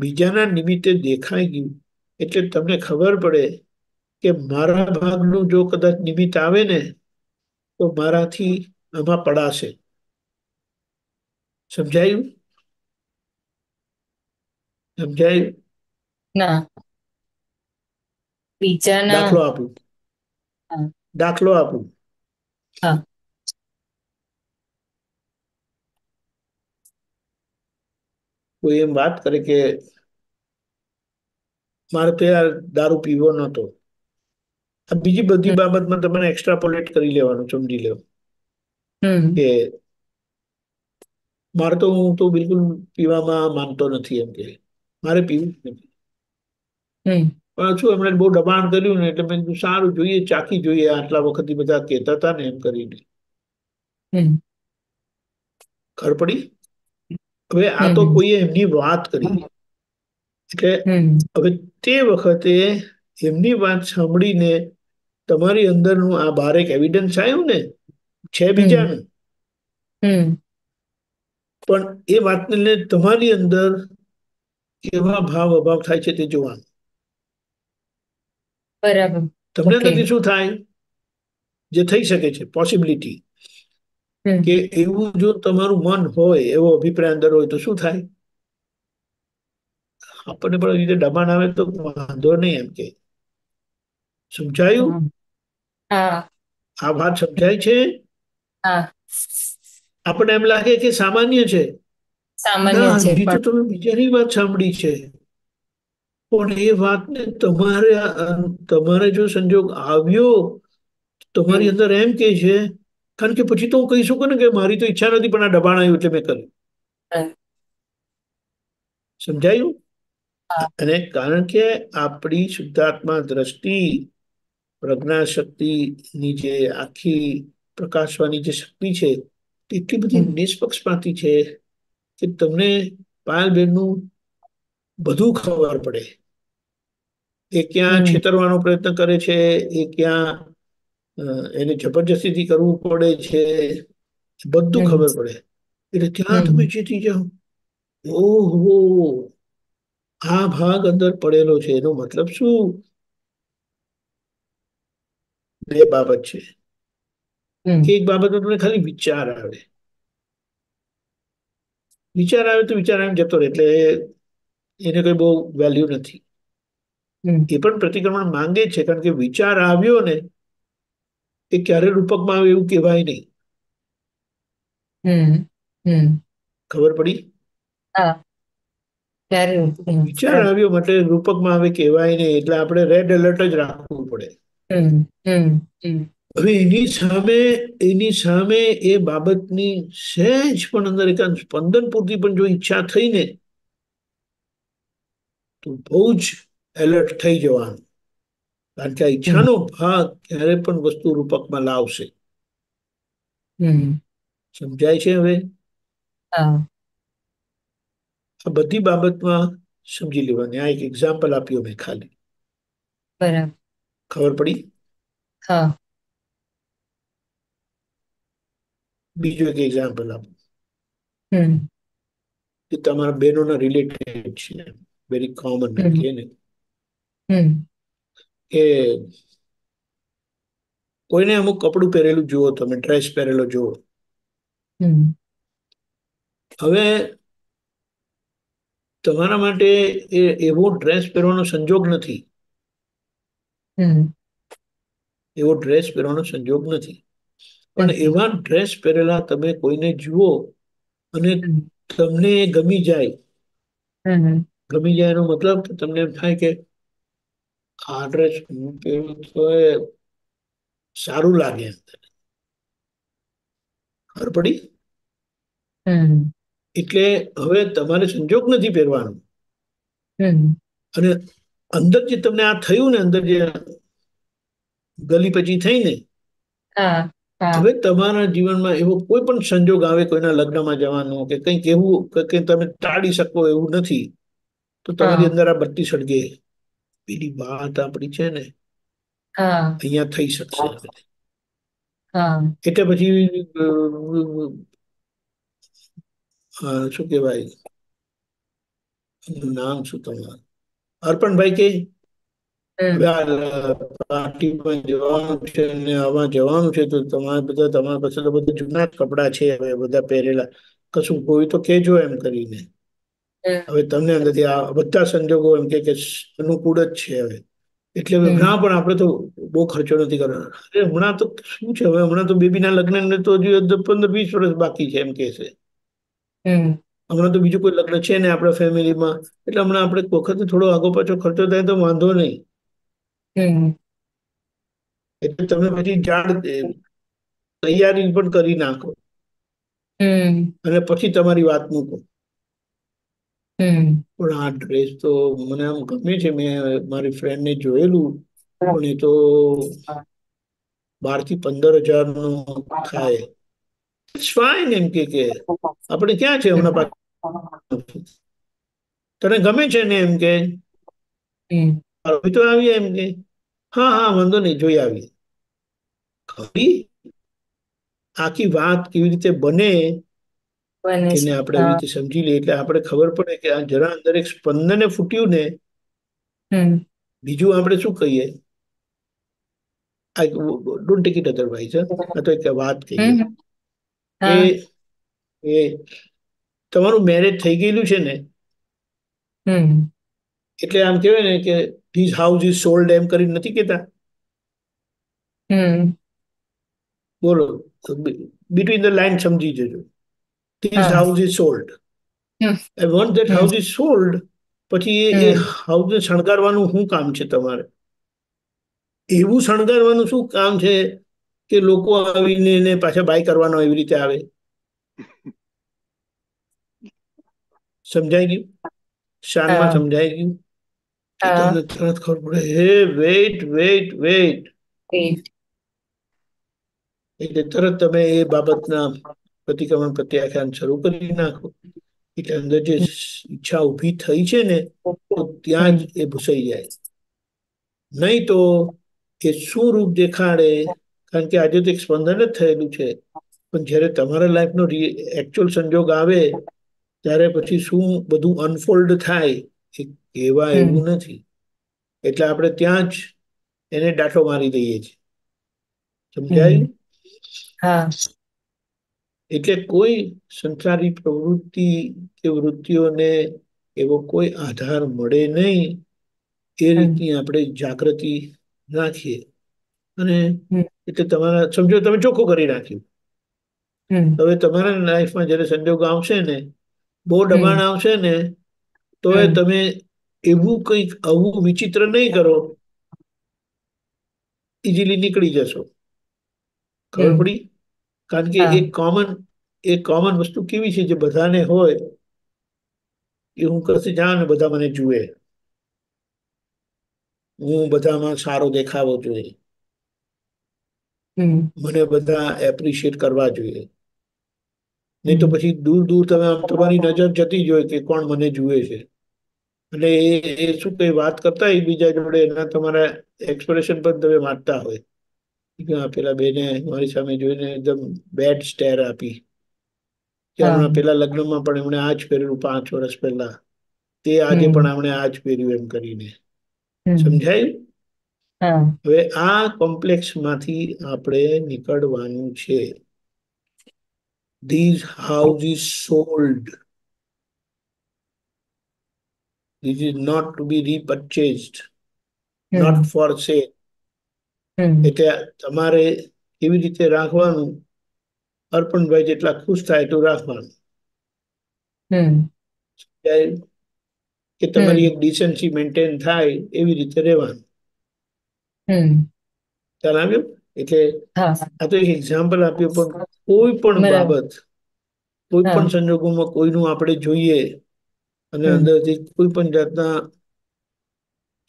બીજાના નિમિત્તે દેખાઈ ગયું એટલે તમને ખબર પડે કે મારા ભાગનું જો કદાચ નિમિત્ત આવે ને તો મારાથી આમાં પડાશે સમજાયું સમજાયું ના બીજાના દાખલો આપું દાખલો આપું કોઈ એમ વાત કરે કે મારે તો યાર દારૂ પીવો નતો બીજી બધી બાબતમાં તમે એક્સ્ટ્રાપોલેટ કરી લેવાનું સમજી લેવો કે મારે તો હું તો બિલકુલ પીવામાં માનતો નથી એમ કે મારે પીવું નથી પાછું એમણે બહુ દબાણ કર્યું ને એટલે મેં કીધું સારું જોઈએ ચાખી જોઈએ આટલા વખતથી બધા કહેતા હતા ને એમ કરીને ખબર પડી હવે આ તો કોઈએ એમની વાત કરી એટલે હવે તે વખતે એમની વાત સાંભળીને તમારી અંદરનું આ એક એવિડન્સ આવ્યું ને છે બીજાનું પણ એ વાતને તમારી અંદર કેવા ભાવ અભાવ થાય છે તે જોવાનું બરાબર તમને નથી શું થાય જે થઈ શકે છે પોસિબિલિટી કે એવું જો તમારું મન હોય એવો અભિપ્રાય અંદર હોય તો શું થાય આપણને પણ રીતે દબાણ આવે તો વાંધો નહીં એમ કે સમજાયું આ વાત સમજાય છે આપણને એમ લાગે કે સામાન્ય છે સામાન્ય છે તમે બીજાની વાત સાંભળી છે પણ એ વાતને તમારે તમારે જો સંજોગ આવ્યો તમારી અંદર એમ કે છે કારણ કે પછી તો હું કહી શકું ને કે મારી તો ઈચ્છા નથી પણ આ દબાણ આવ્યું એટલે મેં કર્યું સમજાયું અને કારણ કે આપણી શુદ્ધાત્મા દ્રષ્ટિ પ્રજ્ઞા શક્તિની જે આખી પ્રકાશવાની જે શક્તિ છે એટલી બધી નિષ્પક્ષપાતી છે કે તમને પાયલબેનનું બધું ખબર પડે એ ક્યાં છેતરવાનો પ્રયત્ન કરે છે એ ક્યાં એને જબરજસ્તીથી કરવું પડે છે બધું ખબર પડે એટલે ત્યાં તમે જીતી જાઓ ઓહો આ ભાગ અંદર પડેલો છે એનો મતલબ શું બે બાબત છે એક બાબતમાં તમને ખાલી વિચાર આવે વિચાર આવે તો વિચાર એમ જતો રહે એટલે એને કઈ બહુ વેલ્યુ નથી એ પણ પ્રતિક્રમણ માંગે છે કારણ કે વિચાર આવ્યો ને એ ક્યારે રૂપકમાં આવે એવું કહેવાય નહીં ખબર પડી વિચાર આવ્યો માટે રૂપકમાં આવે કહેવાય નહીં એટલે આપણે રેડ એલર્ટ જ રાખવું પડે હવે એની સામે એની સામે એ બાબતની સહેજ પણ અંદર એકાંત સ્પંદન પૂરતી પણ જો ઈચ્છા થઈને તો બહુ જ એલર્ટ થઈ જવાનું કારણ કે આ ઈચ્છાનો ભાગ ક્યારે પણ વસ્તુ રૂપકમાં લાવશે સમજાય છે હવે આ બધી બાબતમાં સમજી લેવાની આ એક એક્ઝામ્પલ આપ્યો મેં ખાલી ખબર પડી હા બીજું એક એક્ઝામ્પલ આપું કે તમારા બહેનોના રિલેટેડ છે વેરી કોમન કે ને કે કોઈને અમુક કપડું પહેરેલું જુઓ તમે ડ્રેસ પહેરેલો જુઓ હવે તમારા માટે એ એવો ડ્રેસ પહેરવાનો સંજોગ નથી એવો ડ્રેસ પહેરવાનો સંજોગ નથી પણ એવા ડ્રેસ પહેરેલા તમે કોઈને જુઓ અને તમને ગમી જાય ગમી જાય એનો મતલબ તમને એમ થાય કે આડ્રેસ મૂકેલું તો એ સારું લાગે ખબર પડી એટલે હવે તમારે સંજોગ નથી પહેરવાનો અને અંદર જે તમને આ થયું ને અંદર જે ગલી પછી થઈ ને હવે તમારા જીવનમાં એવો કોઈ પણ સંજોગ આવે કોઈના લગ્નમાં જવાનું કે કંઈક એવું કે તમે ટાળી શકો એવું નથી તો તમારી અંદર આ બત્તી સળગે પેલી વાત આપણી છે ને અહીંયા થઈ શકશે એટલે પછી શું કેવાય નામ શું તમારું અર્પણભાઈ કે પાર્ટીમાં જવાનું છે ને આમાં જવાનું છે તો તમારે બધા તમારા પાસે તો બધા જૂના કપડા છે હવે બધા પહેરેલા કશું હોય તો કેજો એમ કરીને હવે તમને અંદરથી આ બધા સંજોગો એમ કે અનુકૂળ જ છે હવે એટલે હવે હમણાં પણ આપણે તો બહુ ખર્ચો નથી કરવાનો અરે હમણાં તો શું છે હવે હમણાં તો બેબીના લગ્નને તો હજુ પંદર વીસ વર્ષ બાકી છે એમ કે છે હમણાં તો બીજું કોઈ લગ્ન છે ને આપણા ફેમિલીમાં એટલે હમણાં આપણે વખત થોડો આગો પાછો ખર્ચો થાય તો વાંધો નહીં એટલે તમે પછી જાણ તૈયારી પણ કરી નાખો અને પછી તમારી વાત મૂકો પણ આ ડ્રેસ તો મને આમ ગમે છે મેં મારી ફ્રેન્ડ ને જોયેલું પણ એ તો બાર થી પંદર હજાર નો થાય ફાઇન એમ કે કે આપણે ક્યાં છે હમણાં પાછું તને ગમે છે ને એમ કે તો આવીએ એમ કે હા હા વાંધો નહીં જોઈ આવીએ ખરી આખી વાત કેવી રીતે બને એને આપણે એવી રીતે સમજી લઈએ એટલે આપણે ખબર પડે કે આ જરા અંદર એક સ્પંદને ફૂટ્યું ને બીજું આપણે શું કહીએ I don't take it otherwise આ તો એક વાત કહીએ એ તમારું મેરેજ થઈ ગયેલું છે ને એટલે આમ કહેવાય ને કે ધીસ હાઉસ ઇઝ સોલ્ડ એમ કરી નથી કેતા બોલો બિટવીન ધ લાઈન સમજી જજો this ah. house is sold hmm. and once that hmm. house is sold પછી એ હાઉસને hmm. શણગારવાનું શું કામ છે તમારે એવું શણગારવાનું શું કામ છે કે લોકો આવીને એને પાછા બાય કરવાનો એવી રીતે આવે સમજાઈ ગયું શાનમાં સમજાઈ ગયું તરત ખબર પડે હે વેટ વેટ વેટ એટલે તરત તમે એ બાબતના પ્રતિક્રમણ પ્રત્યાખ્યાન શરૂ કરી નાખો એટલે અંદર જે ઈચ્છા ઉભી થઈ છે ને તો ત્યાં જ એ ભૂસાઈ જાય નહીં તો એ શું રૂપ દેખાડે કારણ કે આજે તો એક સ્પંદન જ થયેલું છે પણ જ્યારે તમારા લાઈફનો એકચ્યુઅલ સંજોગ આવે ત્યારે પછી શું બધું અનફોલ્ડ થાય એ કહેવા એવું નથી એટલે આપણે ત્યાં જ એને ડાઠો મારી દઈએ છીએ સમજાય હા એટલે કોઈ સંસારી પ્રવૃત્તિ કે વૃત્તિઓને એવો કોઈ આધાર મળે નહીં એ રીતની આપણે જાગૃતિ રાખીએ અને એટલે તમારા સમજો તમે ચોખ્ખું કરી રાખ્યું હવે તમારા લાઈફમાં જયારે સંજોગો આવશે ને બહુ દબાણ આવશે ને તો તમે એવું કંઈક આવું વિચિત્ર નહીં કરો ઇઝીલી નીકળી જશો ખબર પડી કારણ કે એક કોમન એ કોમન વસ્તુ કેવી છે જે બધાને હોય એ હું કશે જાઉં ને બધા મને જુએ હું બધામાં સારો દેખાવો જોઈએ મને બધા એપ્રિશિએટ કરવા જોઈએ નહીં તો પછી દૂર દૂર તમે આમ તમારી નજર જતી જોઈએ કે કોણ મને જુએ છે અને એ શું કઈ વાત કરતા એકબીજા જોડે એના તમારા એક્સપ્રેશન પણ તમે વાંચતા હોય પેલા બેને મારી સામે જોઈને એકદમ બેડ સ્ટેર આપી કે પેલા લગ્નમાં પણ એમણે આ જ પહેર્યું પાંચ વર્ષ પહેલા તે આજે પણ આપણે આ જ પહેર્યું એમ કરીને સમજાયું હવે આ માંથી આપણે નીકળવાનું છે this house is sold this is not to be repurchased not for sale એટલે તમારે કેવી રીતે રાખવાનું અર્પણભાઈ જેટલા ખુશ થાય તો રાખવાનું કે તમારી એક ડિસન્સી મેન્ટેન થાય એવી રીતે રહેવાનું ખ્યાલ આવ્યો એટલે આ તો એક એક્ઝામ્પલ આપ્યું પણ કોઈ પણ બાબત કોઈ પણ સંજોગોમાં કોઈનું આપણે જોઈએ અને અંદરથી કોઈ પણ જાતના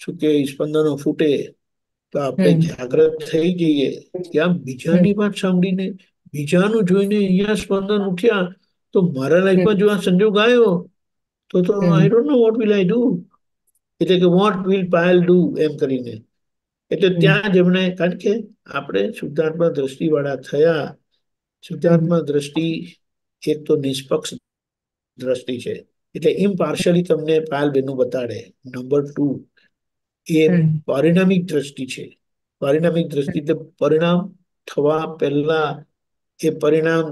શું કે સ્પંદનો ફૂટે તો આપણે જાગ્રત થઈ જઈએ ત્યાં બીજાની વાત સાંભળીને બીજાનું જોઈને અહીંયા સ્પંદન ઉઠ્યા તો મારા લાઈફમાં જો આ સંજોગ આવ્યો તો તો I don't know what will I do એટલે કે વોટ વિલ પાયલ ડુ એમ કરીને એટલે ત્યાં જ એમણે કારણ કે આપણે શુદ્ધાત્મા દ્રષ્ટિવાળા થયા શુદ્ધાત્મા દ્રષ્ટિ એક તો નિષ્પક્ષ દ્રષ્ટિ છે એટલે એમ ઇમ્પાર્શિયલી તમને પાયલ પાયલબેનનું બતાડે નંબર ટુ એ પારિણામિક દ્રષ્ટિ છે પારિણામિક દ્રષ્ટિ એટલે પરિણામ થવા પહેલા એ પરિણામ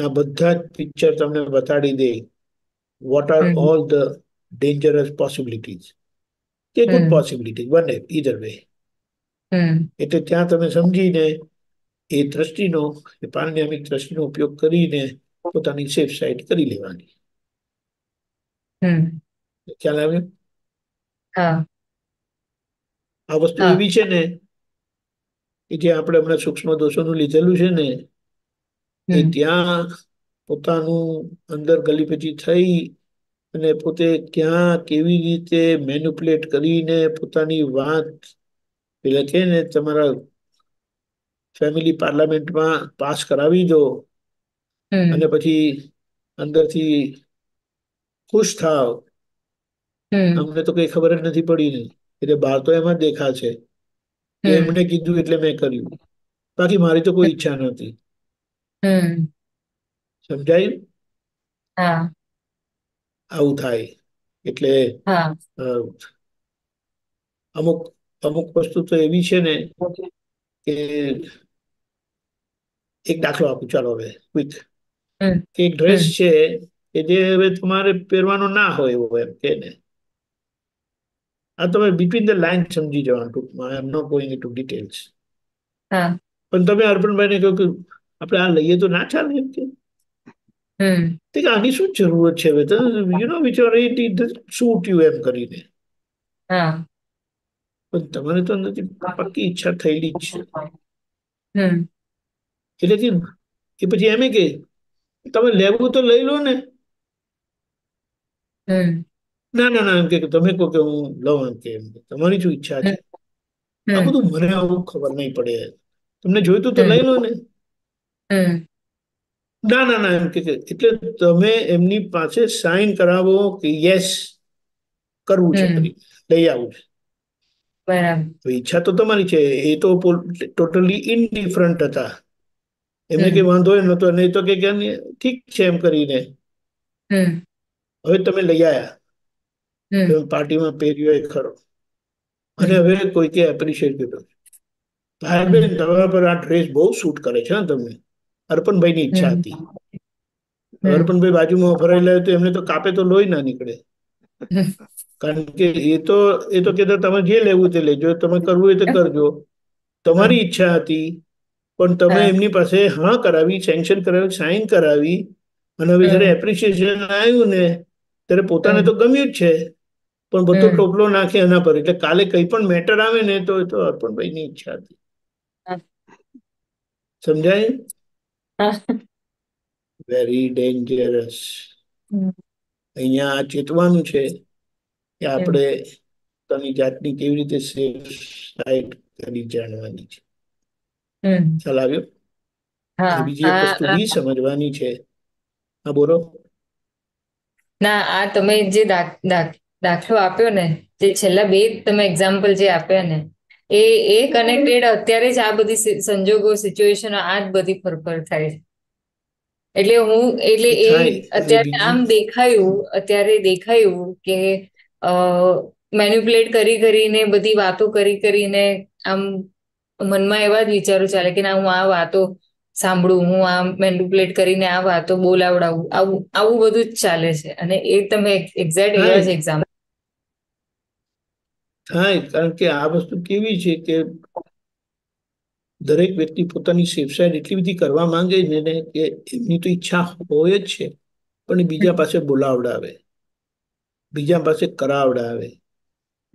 ના બધા જ પિક્ચર તમને બતાડી દે what are all the dangerous possibilities કે ગુડ પોસિબિલિટી બને ઈધર વે એટલે ત્યાં તમે સમજીને એ દ્રષ્ટિનો એ પારણ્યામિક દ્રષ્ટિનો ઉપયોગ કરીને પોતાની સેફ સાઈડ કરી લેવાની ખ્યાલ આવ્યો આ વસ્તુ એવી છે ને કે જે આપણે હમણાં સૂક્ષ્મ દોષોનું લીધેલું છે ને કે ત્યાં પોતાનું અંદર ગલીપચી થઈ અને પોતે ક્યાં કેવી રીતે મેન્યુપ્લેટ કરીને પોતાની વાત એટલે કે ને તમારા ફેમિલી પાર્લામેન્ટમાં પાસ કરાવી દો અને પછી અંદરથી ખુશ થાવ અમને તો કઈ ખબર જ નથી પડી ને એટલે બહાર તો એમાં દેખા છે એમને કીધું એટલે મેં કર્યું બાકી મારી તો કોઈ ઈચ્છા નથી હમ સમજાયું હા આવું થાય એટલે અમુક અમુક વસ્તુ તો એવી છે ને કે એક દાખલો આપું ચાલો હવે ક્વિક એક ડ્રેસ છે કે જે હવે તમારે પહેરવાનો ના હોય એવો એમ કે ને આ તમે બિટવીન ધ લાઇન સમજી જવાનું ટૂંકમાં એમ નો ગોઈંગ ટુ ડિટેલ્સ પણ તમે અર્પણભાઈને કહ્યું કે આપણે આ લઈએ તો ના ચાલે એમ કે તે આની શું જરૂર છે હવે you know which or it it suit you એમ કરીને પણ તમારે તો નથી પક્કી ઈચ્છા થયેલી જ છે એટલે કે કે પછી એમ કે તમે લેવું તો લઈ લો ને ના ના ના એમ કે તમે કહો કે હું લઉં એમ કે એમ તમારી શું ઈચ્છા છે આ બધું મને આવું ખબર નહીં પડે તમને જોઈતું તો લઈ લો ને ના ના ના એમ કે એટલે તમે એમની પાસે સાઈન કરાવો કે યસ કરવું છે લઈ આવું છે બરાબર ઈચ્છા તો તમારી છે એ તો ટોટલી ઇનડિફરન્ટ હતા એમને કઈ વાંધો નતો અને એ તો કે ઠીક છે એમ કરીને હવે તમે લઈ આવ્યા પાર્ટીમાં પહેર્યો એ ખરો અને હવે કોઈ કોઈકે એપ્રિશિએટ કર્યો ભાઈ બેન તમારા પર આ ડ્રેસ બહુ સૂટ કરે છે ને તમને અર્પણભાઈની ઈચ્છા હતી અર્પણભાઈ બાજુમાં ફરાયેલા તો એમને તો કાપે તો લોહી ના નીકળે કારણ કે એ તો એ તો કહેતા તમે જે લેવું તે લેજો તમે કરવું એ તો કરજો તમારી ઈચ્છા હતી પણ તમે એમની પાસે હા કરાવી સેન્શન કરાવી સાઇન કરાવી અને હવે જયારે એપ્રિસિએશન આવ્યું ને ત્યારે પોતાને તો ગમ્યું જ છે પણ બધો ટોપલો નાખે એના પર એટલે કાલે કઈ પણ મેટર આવે ને તો એ તો અર્પણભાઈની ઈચ્છા હતી સમજાય વેરી ડેન્જરસ અહીંયા આ ચેતવાનું છે કે આપણે પોતાની જાતની કેવી રીતે સેફ સાઈડ કરી જાણવાની છે ખ્યાલ આવ્યો બીજી એક વસ્તુ બી સમજવાની છે હા બોલો ના આ તમે જે દાખલો આપ્યો ને જે છેલ્લા બે તમે એક્ઝામ્પલ જે આપ્યા ને એ એ કનેક્ટેડ અત્યારે જ આ બધી સંજોગો સિચ્યુએશન આ જ બધી ફરફર થાય છે એટલે હું એટલે એ અત્યારે આમ દેખાયું અત્યારે દેખાયું કે મેન્યુપ્યુલેટ કરી કરીને બધી વાતો કરી કરીને આમ મનમાં એવા જ વિચારો ચાલે કે ના હું આ વાતો સાંભળું હું આ મેન્યુપ્યુલેટ કરીને આ વાતો બોલાવડાવું આવું આવું બધું જ ચાલે છે અને એ તમે એક્ઝેક્ટ એવા જ એક્ઝામ્પલ થાય કારણ કે આ વસ્તુ કેવી છે કે દરેક વ્યક્તિ પોતાની સેફસાઈડ એટલી બધી કરવા માંગે ને કે એમની તો ઈચ્છા હોય જ છે પણ બીજા પાસે બોલાવડાવે બીજા પાસે કરાવડાવે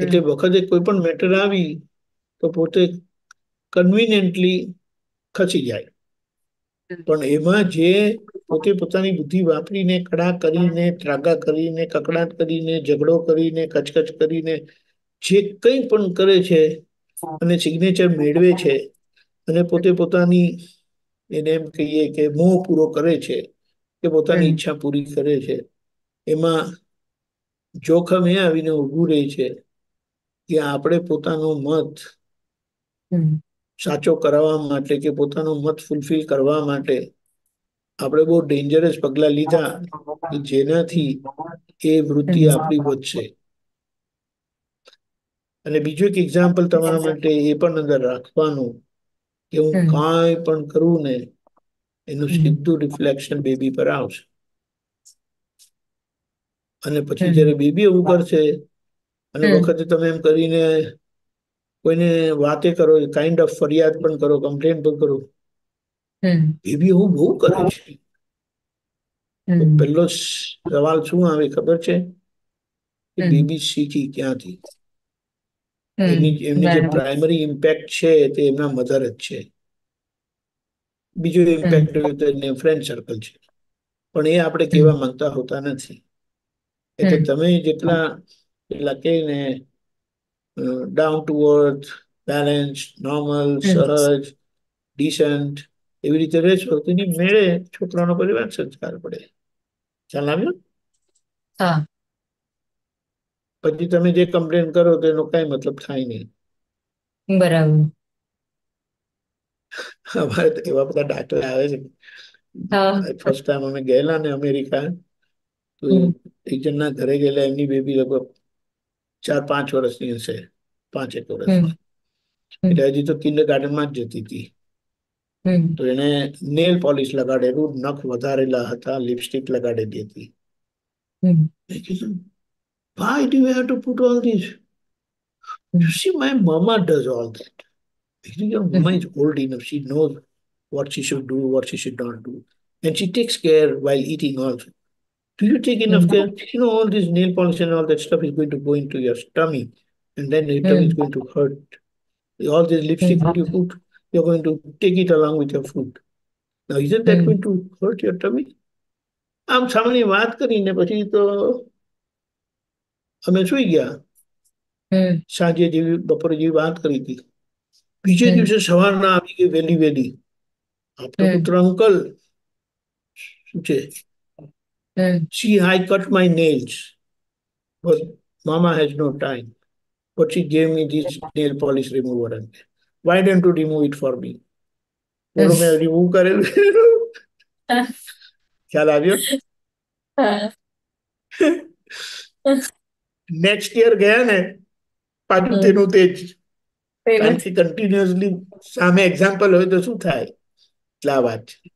એટલે વખતે કોઈ પણ મેટર આવી તો પોતે કન્વિનિયન્ટલી ખસી જાય પણ એમાં જે પોતે પોતાની બુદ્ધિ વાપરીને કડા કરીને ત્રાગા કરીને કકડાટ કરીને ઝઘડો કરીને કચકચ કરીને જે કંઈ પણ કરે છે અને સિગ્નેચર મેળવે છે અને પોતે પોતાની એને એમ કહીએ કે મોહ પૂરો કરે છે કે પોતાની ઈચ્છા પૂરી કરે છે એમાં જોખમ એ આવીને ઊભું રહે છે કે આપણે પોતાનો મત સાચો કરાવવા માટે કે પોતાનો મત ફૂલફિલ કરવા માટે આપણે બહુ ડેન્જરસ પગલા લીધા જેનાથી એ વૃત્તિ આપણી વધશે અને બીજું એક એક્ઝામ્પલ તમારા માટે એ પણ અંદર રાખવાનું કે હું કાંઈ પણ કરું ને એનું સીધું રિફ્લેક્શન બેબી પર આવશે અને પછી જ્યારે બેબી એવું કરશે અને વખતે તમે એમ કરીને કોઈને વાતે કરો કાઇન્ડ ઓફ ફરિયાદ પણ કરો કમ્પ્લેન પણ કરો બેબી એવું બહુ કરે છે પહેલો સવાલ શું આવે ખબર છે બેબી શીખી ક્યાંથી એની એમની જે પ્રાઇમરી ઇમ્પેક્ટ છે તે એમના મધર જ છે બીજો ઇમ્પેક્ટ એમને ફ્રેન્ડ સર્કલ છે પણ એ આપણે કહેવા માંગતા હોતા નથી એટલે તમે જેટલા પેલા કહીને down to earth balance normal સરળ ડિસન્ટ એવી રીતે રહેશો તેની મેળે છોકરાનો પરિવાર સંસ્કાર પડે ચાલ આવ્યો હા પછી તમે જે કમ્પ્લેન કરો તો એનો કઈ મતલબ થાય નહીં બરાબર અમારે તો એવા બધા દાખલા આવે છે ફર્સ્ટ ટાઈમ અમે ગયેલા ને અમેરિકા તો એક ઘરે ગયેલા એમની બેબી લગભગ ચાર પાંચ વર્ષની હશે પાંચ એક વર્ષમાં એટલે હજી તો કિન્ડર ગાર્ડનમાં જ જતી હતી તો એને નેલ પોલિશ લગાડેલું નખ વધારેલા હતા લિપસ્ટિક લગાડેલી હતી Why do you have to put all this? You see, my mama does all that. Your mm-hmm. mama is old enough. She knows what she should do, what she should not do. And she takes care while eating also. Do you take enough mm-hmm. care? You know, all this nail polish and all that stuff is going to go into your stomach. And then your tummy is mm-hmm. going to hurt. All this lipstick that you put, you're going to take it along with your food. Now, isn't that mm-hmm. going to hurt your tummy? mad, સામે વાત કરીને પછી તો અમે સુઈ ગયા સાંજે જેવી બપોરે જેવી વાત કરી હતી બીજે દિવસે સવારના આવી ગઈ વહેલી વહેલી આપણો પુત્ર અંકલ શું છે see I cut my nails but mama has no time but she gave me this nail polish remover and why don't you remove it for me બોલો મેં રિમૂવ કરેલું ખ્યાલ આવ્યો નેક્સ્ટ યર ગયા ને પાછું તેનું તે જ એનાથી કન્ટિન્યુઅસલી સામે એક્ઝામ્પલ હોય તો શું થાય એટલે આ વાત છે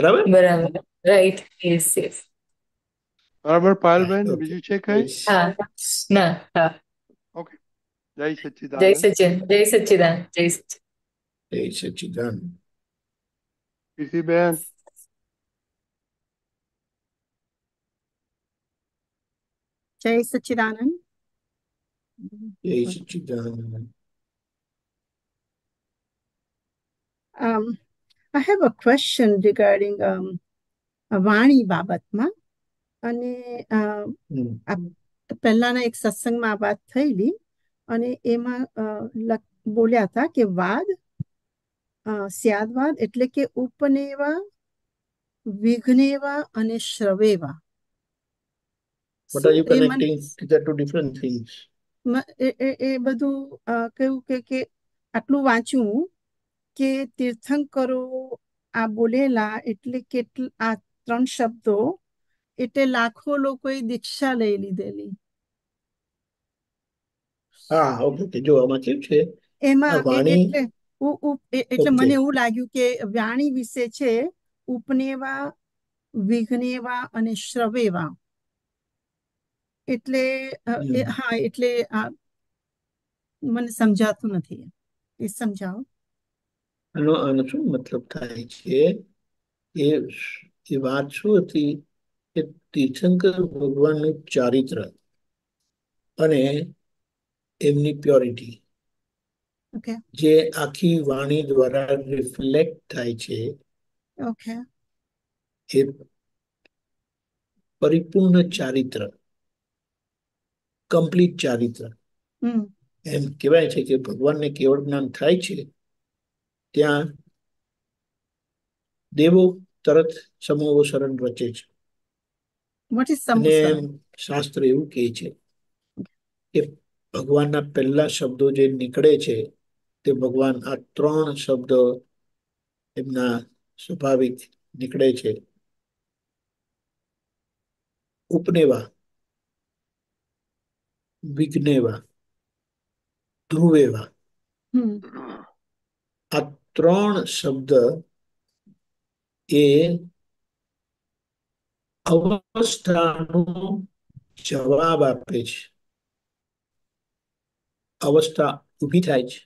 બરાબર બરાબર રાઈટ યસ યસ બરાબર પાયલબેન બીજું છે કઈ હા ના હા ઓકે જય સચ્ચિદાન જય સચ્ચિદાન જય સચ્ચિદાન જય સચ્ચિદાન જય સચ્ચિદાન કીર્તિબેન જય સચિદાનંદ જય સચિદાનંદ Um, I have a question વાણી બાબતમાં અને પહેલાના એક સત્સંગમાં વાત થયેલી અને એમાં બોલ્યા હતા કે વાદ સ્યાદવાદ એટલે કે ઉપનેવા વિઘ્નેવા અને શ્રવેવા But are you connecting the two different things? એ એ બધું કેવું કે કે આટલું વાંચ્યું કે તીર્થંકરો આ બોલેલા એટલે કેટલા આ ત્રણ શબ્દો એટલે લાખો લોકોએ દીક્ષા લઈ લીધેલી હા ઓકે જો આમાં કેવું છે એમાં એટલે એટલે મને એવું લાગ્યું કે વાણી વિશે છે ઉપનેવા વિઘ્નેવા અને શ્રવેવા એટલે હા એટલે આ મને સમજાતું નથી એ સમજાવો આનો આનો શું મતલબ થાય છે એ એ વાત શું હતી કે તીર્થંકર ભગવાનનું ચારિત્ર અને એમની પ્યોરિટી જે આખી વાણી દ્વારા રિફ્લેક્ટ થાય છે ઓકે એ પરિપૂર્ણ ચારિત્ર કમ્પ્લીટ ચારિત્ર એમ કહેવાય છે કે ભગવાનને કેવળ જ્ઞાન થાય છે ત્યાં દેવો તરત સમૂહો રચે છે અને શાસ્ત્ર એવું કહે છે કે ભગવાનના પહેલા શબ્દો જે નીકળે છે તે ભગવાન આ ત્રણ શબ્દો એમના સ્વાભાવિક નીકળે છે ઉપનેવા વિઘ્નેવા ધ્રુવેવા આ ત્રણ શબ્દ એ અવસ્થાનો જવાબ આપે છે અવસ્થા ઊભી થાય છે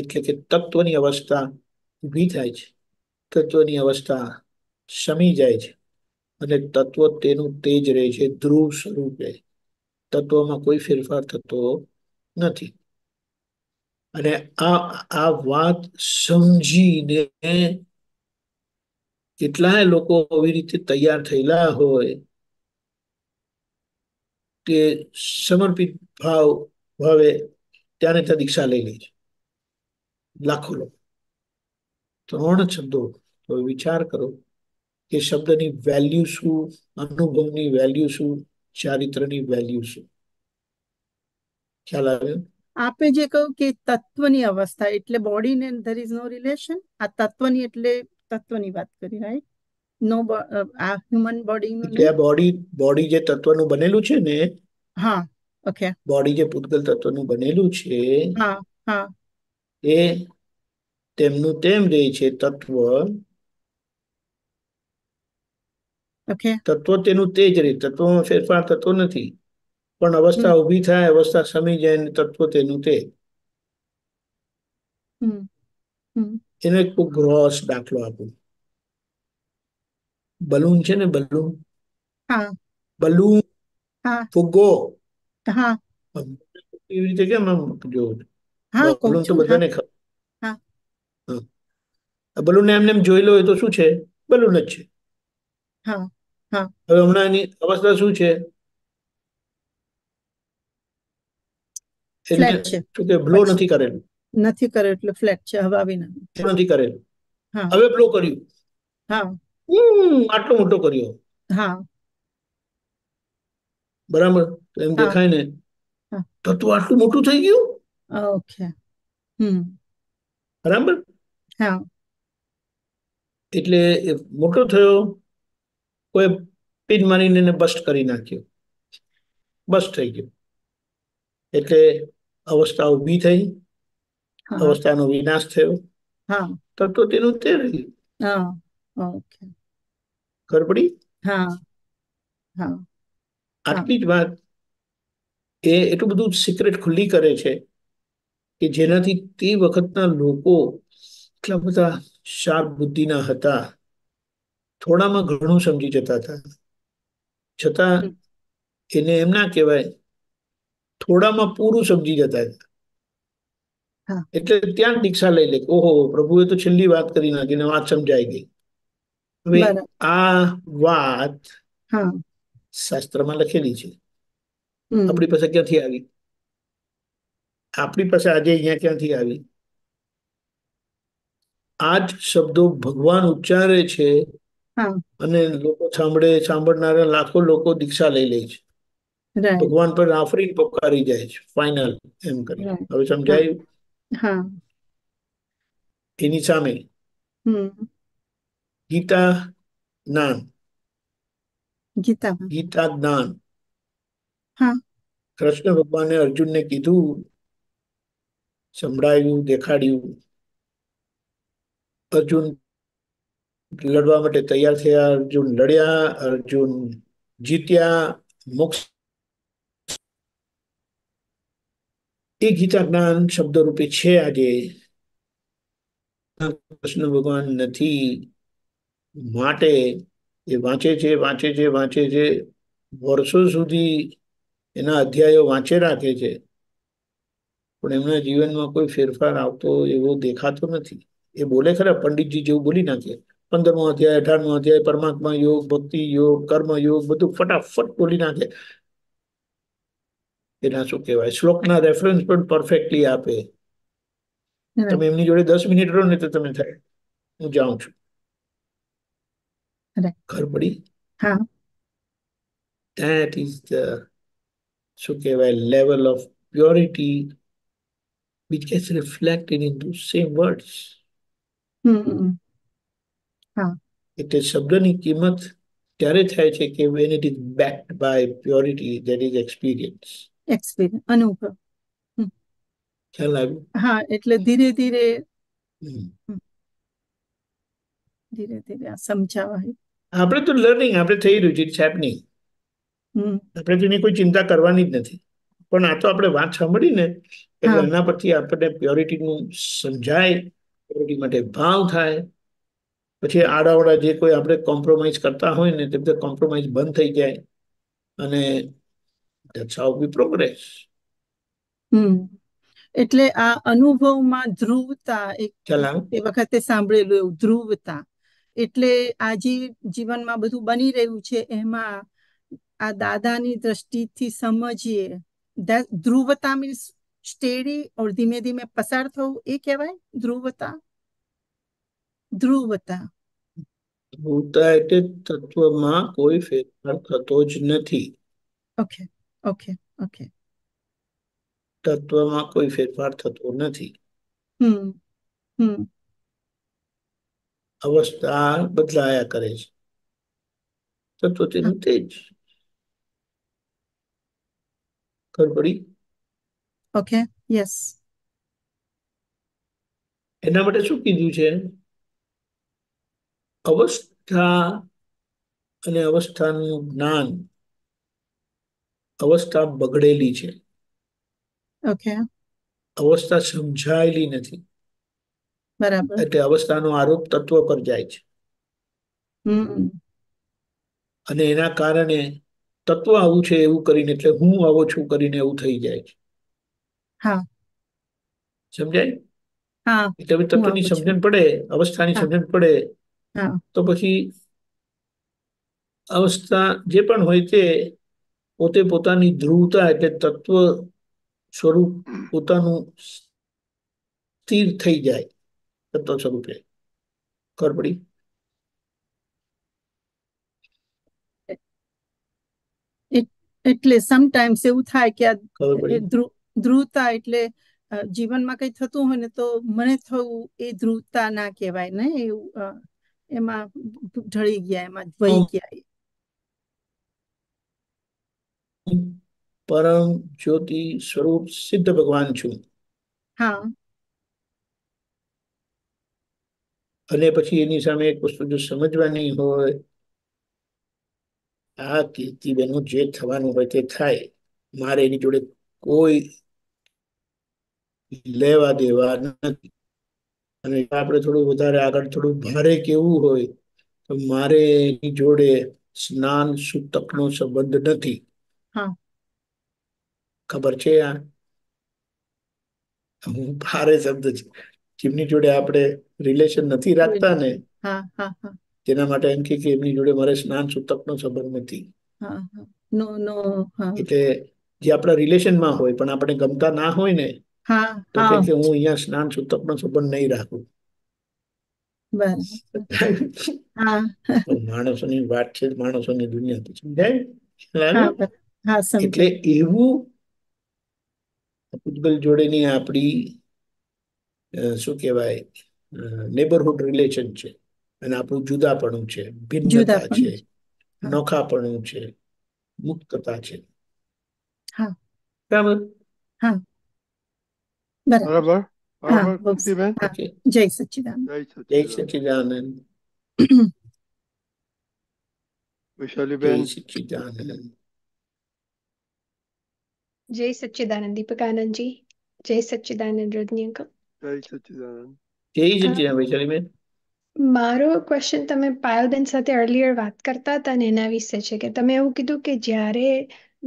એટલે કે તત્વની અવસ્થા ઊભી થાય છે તત્વની અવસ્થા શમી જાય છે અને તત્વ તેનું તેજ રહે છે ધ્રુવ સ્વરૂપે તત્વોમાં કોઈ ફેરફાર થતો નથી અને આ આ વાત સમજીને કેટલાય લોકો આવી રીતે તૈયાર થયેલા હોય કે સમર્પિત ભાવ ભાવે ત્યારે ત્યાં દીક્ષા લઈ લે છે લાખો લોકો ત્રણ શબ્દો વિચાર કરો કે શબ્દની વેલ્યુ શું અનુભવની વેલ્યુ શું ચારિત્રની વેલ્યુ છે ખ્યાલ આવ્યો આપે જે કહ્યું કે તત્વની અવસ્થા એટલે બોડી ને ધેર ઇઝ નો રિલેશન આ તત્વની એટલે તત્વની વાત કરી રાઈટ નો આ હ્યુમન બોડી એટલે બોડી બોડી જે તત્વનું બનેલું છે ને હા ઓકે બોડી જે પૂતગલ તત્વનું બનેલું છે હા હા એ તેમનું તેમ રહે છે તત્વ તત્વ તેનું તે જ રહે તત્વમાં ફેરફાર થતો નથી પણ અવસ્થા ઊભી થાય અવસ્થા સમી જાય ને તત્વ તેનું તે એનો એક ખૂબ ગ્રોસ દાખલો આપું બલૂન છે ને બલૂન બલૂન ફુગ્ગો એવી રીતે કેમ આમ જોવો બલૂન તો બધાને ખબર બલૂન એમને એમ જોઈ લો તો શું છે બલૂન જ છે હવે હમણાં એની અવસ્થા શું છે શું કે બ્લો નથી કરેલું નથી કર્યો એટલે ફ્લેટ છે હવા હવે બ્લો કર્યું મોટો કર્યો હા બરાબર એમ દેખાય ને તો તું આટલું મોટું થઈ ગયું હમ બરાબર હા એટલે મોટો થયો કોઈ પિન મારીને એને બસ્ટ કરી નાખ્યો બસ્ટ થઈ ગયો એટલે અવસ્થા ઊભી થઈ અવસ્થાનો વિનાશ થયો તો તો તેનું તે રહ્યું ખબર પડી આટલી જ વાત એ એટલું બધું સિક્રેટ ખુલ્લી કરે છે કે જેનાથી તે વખતના લોકો એટલા બધા શાર્પ બુદ્ધિના હતા થોડામાં ઘણું સમજી જતા હતા છતાં એને એમ ના કહેવાય થોડામાં પૂરું સમજી જતા હતા એટલે ત્યાં દીક્ષા લઈ લે ઓહો પ્રભુએ તો છેલ્લી વાત કરી નાખીને વાત સમજાઈ ગઈ હવે આ વાત શાસ્ત્રમાં લખેલી છે આપણી પાસે ક્યાંથી આવી આપણી પાસે આજે અહીંયા ક્યાંથી આવી આ જ શબ્દો ભગવાન ઉચ્ચારે છે અને લોકો સાંભળે સાંભળનારા લાખો લોકો દીક્ષા લઈ લે છે ભગવાન પર આફરીન પોકારી જાય છે ફાઇનલ એમ કરી હવે સમજાયું એની સામે ગીતા જ્ઞાન ગીતા ગીતા જ્ઞાન કૃષ્ણ ભગવાને અર્જુનને કીધું સંભળાયું દેખાડ્યું અર્જુન લડવા માટે તૈયાર થયા અર્જુન લડ્યા અર્જુન જીત્યા મોક્ષ એ ગીતા જ્ઞાન શબ્દ રૂપે છે આજે કૃષ્ણ ભગવાન નથી માટે એ વાંચે છે વાંચે છે વાંચે છે વર્ષો સુધી એના અધ્યાયો વાંચે રાખે છે પણ એમના જીવનમાં કોઈ ફેરફાર આવતો એવો દેખાતો નથી એ બોલે ખરા પંડિતજી જેવું બોલી નાખે પંદરમો અધ્યાય અઢારમો અધ્યાય પરમાત્મા યોગ ભક્તિ યોગ કર્મ યોગ બધું ફટાફટ બોલી નાખે એના શું કહેવાય ના રેફરન્સ પણ પરફેક્ટલી આપે તમે એમની જોડે દસ મિનિટ રહો ને તો તમે થાય હું જાઉં છું ખબર પડી દેટ ઇઝ ધ શું કહેવાય level of purity which gets reflected in those same words એટલે શબ્દની કિંમત ત્યારે થાય છે કે when it is backed by purity that is experience experience અનુભવ ખ્યાલ આવ્યો હા એટલે ધીરે ધીરે ધીરે ધીરે આ સમજાવાય આપણે તો લર્નિંગ આપણે થઈ રહ્યું છે ઇટ્સ હેપનિંગ આપણે તો એની કોઈ ચિંતા કરવાની જ નથી પણ આ તો આપણે વાત સાંભળીને એટલે એના પરથી આપણને પ્યોરિટીનું સમજાય પ્યોરિટી માટે ભાવ થાય પછી આડાવાળા જે કોઈ આપણે કોમ્પ્રોમાઇઝ કરતા હોય ને તે બધા કોમ્પ્રોમાઇઝ બંધ થઈ જાય અને પ્રોગ્રેસ એટલે આ અનુભવમાં ધ્રુવતા એક એ વખતે સાંભળેલું એવું ધ્રુવતા એટલે આ જે જીવનમાં બધું બની રહ્યું છે એમાં આ દાદાની દ્રષ્ટિથી સમજીએ ધ્રુવતા મીન્સ સ્ટેડી ઓર ધીમે ધીમે પસાર થવું એ કહેવાય ધ્રુવતા ધ્રુવતા ધ્રુવતા એટલે તત્વમાં કોઈ ફેરફાર થતો જ નથી ઓકે ઓકે ઓકે તત્વમાં કોઈ ફેરફાર થતો નથી અવસ્થા બદલાયા કરે છે તત્વ તેનું જ ખબર ઓકે યસ એના માટે શું કીધું છે અવસ્થા અને અવસ્થાનું જ્ઞાન અવસ્થા બગડેલી છે અવસ્થા સમજાયેલી નથી બરાબર એટલે અવસ્થાનો આરોપ તત્વ પર જાય છે અને એના કારણે તત્વ આવું છે એવું કરીને એટલે હું આવો છું કરીને એવું થઈ જાય છે સમજાય એટલે તત્વની સમજણ પડે અવસ્થાની સમજણ પડે તો પછી અવસ્થા જે પણ હોય તે પોતે પોતાની ધ્રુવતા એટલે તત્વ સ્વરૂપ પોતાનું સ્થિર થઈ જાય તત્વ સ્વરૂપે ખબર પડી એટલે સમટાઈમ્સ એવું થાય કે આ ધ્રુવતા એટલે જીવનમાં કઈ થતું હોય ને તો મને થવું એ ધ્રુવતા ના કહેવાય ને એવું એમાં ઢળી ગયા એમાં વહી ગયા પરમ જ્યોતિ સ્વરૂપ સિદ્ધ ભગવાન છું હા અને પછી એની સામે એક વસ્તુ જો સમજવાની હોય આ કીર્તિ કીર્તિબેનું જે થવાનું હોય તે થાય મારે એની જોડે કોઈ લેવા દેવા નથી અને આપણે થોડું વધારે આગળ થોડું ભારે કેવું હોય તો મારે એની જોડે સ્નાન સૂતકનો સંબંધ નથી ખબર છે આ ભારે શબ્દ છે જેમની જોડે આપણે રિલેશન નથી રાખતા ને તેના માટે એમ કે એમની જોડે મારે સ્નાન સૂતકનો સંબંધ નથી એટલે જે આપણા રિલેશનમાં હોય પણ આપણે ગમતા ના હોય ને હા કે હું અહીંયા સ્નાન સૂતક પણ સંબંધ નહીં રાખું માણસોની વાત છે માણસોની દુનિયા તો સમજાય એટલે એવું પૂતગલ જોડેની આપણી શું કહેવાય નેબરહુડ રિલેશન છે અને આપણું જુદાપણું છે ભિન્નતા છે નોખાપણું છે મુક્તતા છે હા બરાબર હા બરાબર જય સચ્ચિદાનંદ જય સચ્ચિદાનંદ વૈશાલીબેન સચ્ચિદાનંદ જય સચ્ચિદાનંદ દીપિકા નાનજી જય સચ્ચિદાનંદ રજનીકા જય સચ્ચિદાનંદ જય જય સચ્ચિદાનંદ વૈશાલીબેન મારો ક્વેશ્ચન તમે પાયલબેન સાથે अर्લિયર વાત કરતા હતા ને એના વિશે છે કે તમે એવું કીધું કે જ્યારે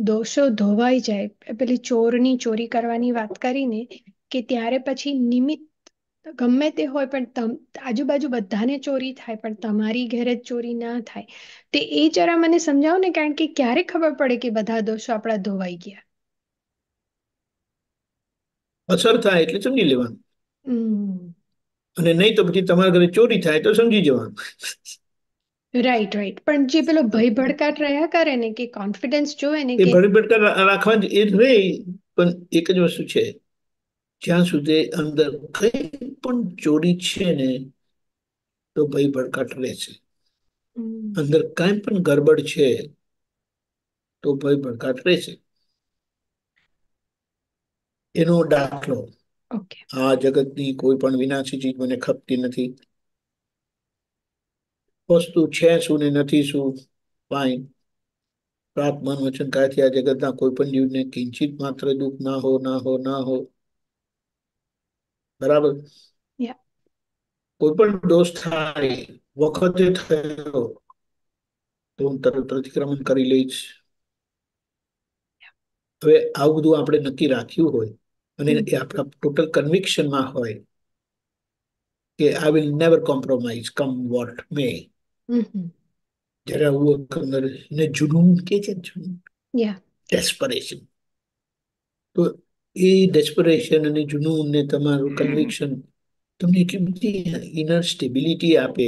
દોષો ધોવાઈ જાય એટલે ચોરની ચોરી કરવાની વાત કરીને કે ત્યારે પછી નિમિત્ત ગમે તે હોય પણ આજુબાજુ બધાને ચોરી થાય પણ તમારી ઘેરે જ ચોરી ના થાય તે એ જરા મને સમજાવો ને કારણ કે ક્યારે ખબર પડે કે બધા દોષો આપણા ધોવાઈ ગયા અસર થાય એટલે સમજી લેવાનું અને નહીં તો પછી તમારા ઘરે ચોરી થાય તો સમજી જવાનું રાઈટ રાઈટ પણ જે પેલો ભય ભડકાટ રહ્યા કરે ને કે કોન્ફિડન્સ જોવે ને કે ભય ભડકાટ રાખવા એ જ રહે પણ એક જ વસ્તુ છે જ્યાં સુધી અંદર કઈ પણ ચોરી છે ને તો ભય ભડકાટ રહેશે અંદર કાંઈ પણ ગરબડ છે તો ભય ભડકાટ રહેશે એનો દાખલો આ જગતની કોઈ પણ વિનાશી ચીજ મને ખપતી નથી વસ્તુ છે શું ને નથી શું પાઈ પ્રાપ્ત મન વચન કાયથી આ જગતના કોઈ પણ જીવને કિંચિત માત્ર દુઃખ ના હો ના હો ના હો બરાબર કોઈ પણ દોષ થાય વખતે થયો તો હું તરત પ્રતિક્રમણ કરી લઈશ હવે આવું બધું આપણે નક્કી રાખ્યું હોય અને mm-hmm. એ આપણા ટોટલ કન્વિક્શનમાં હોય કે I will never compromise come what may જ્યારે આવું અંદર ને જુનૂન કે છે જુનૂન ડેસ્પરેશન તો એ ડેસ્પરેશન અને જુનૂન ને તમારું કન્વિક્શન તમને એટલી ઇનર સ્ટેબિલિટી આપે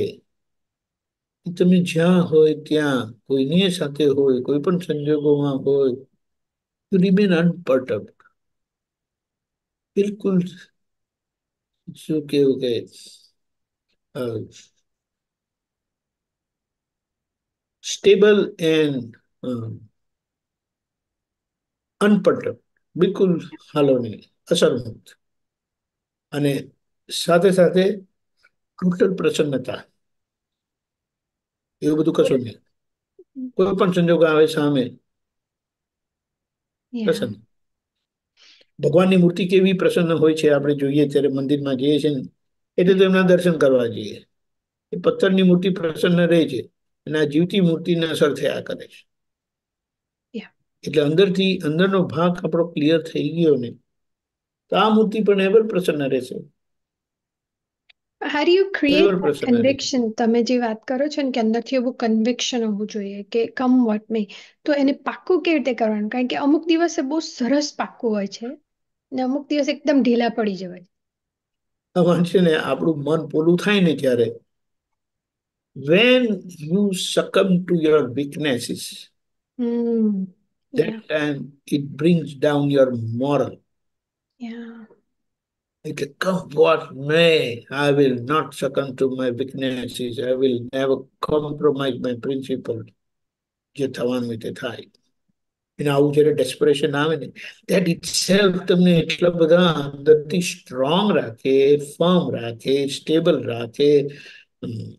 તમે જ્યાં હોય ત્યાં કોઈની સાથે હોય કોઈ પણ સંજોગોમાં હોય યુ રિમેન અનપર્ટબ બિલકુલ શું કેવું કે સ્ટેબલ એન્ડ અનપર્ટબ બિલકુલ હાલો નહીં અસરમુક્ત અને સાથે સાથે ટોટલ પ્રસન્નતા એવું બધું કશું નહીં કોઈ પણ સંજોગ આવે સામે પ્રસન્ન ભગવાનની મૂર્તિ કેવી પ્રસન્ન હોય છે આપણે જોઈએ ત્યારે મંદિરમાં જઈએ છીએ ને એટલે તો એમના દર્શન કરવા જઈએ એ પથ્થરની મૂર્તિ પ્રસન્ન રહે છે અને આ જીવતી મૂર્તિને અસર થયા કરે છે એટલે અંદરથી અંદરનો ભાગ આપણો ક્લિયર થઈ ગયો ને તો આ મૂર્તિ પણ એવર પ્રસન્ન રહેશે હાર યુ ક્રિએટ કન્વિક્શન તમે જે વાત કરો છો ને કે અંદરથી એવું કન્વિક્શન હોવું જોઈએ કે કમ વોટ મે તો એને પાક્કું કેવી રીતે કરવાનું કારણ કે અમુક દિવસે બહુ સરસ પાક્કું હોય છે ને અમુક દિવસ એકદમ ઢીલા પડી જવાય છે ને આપણું મન પોલું થાય ને ત્યારે when you succumb to your weaknesses hmm that time it brings down your moral. Yeah. It come what may, I will not succumb to my weaknesses. I will never compromise my principles. Jethawan principle. In our desperation, that itself the strong rake, firm rake, stable rake,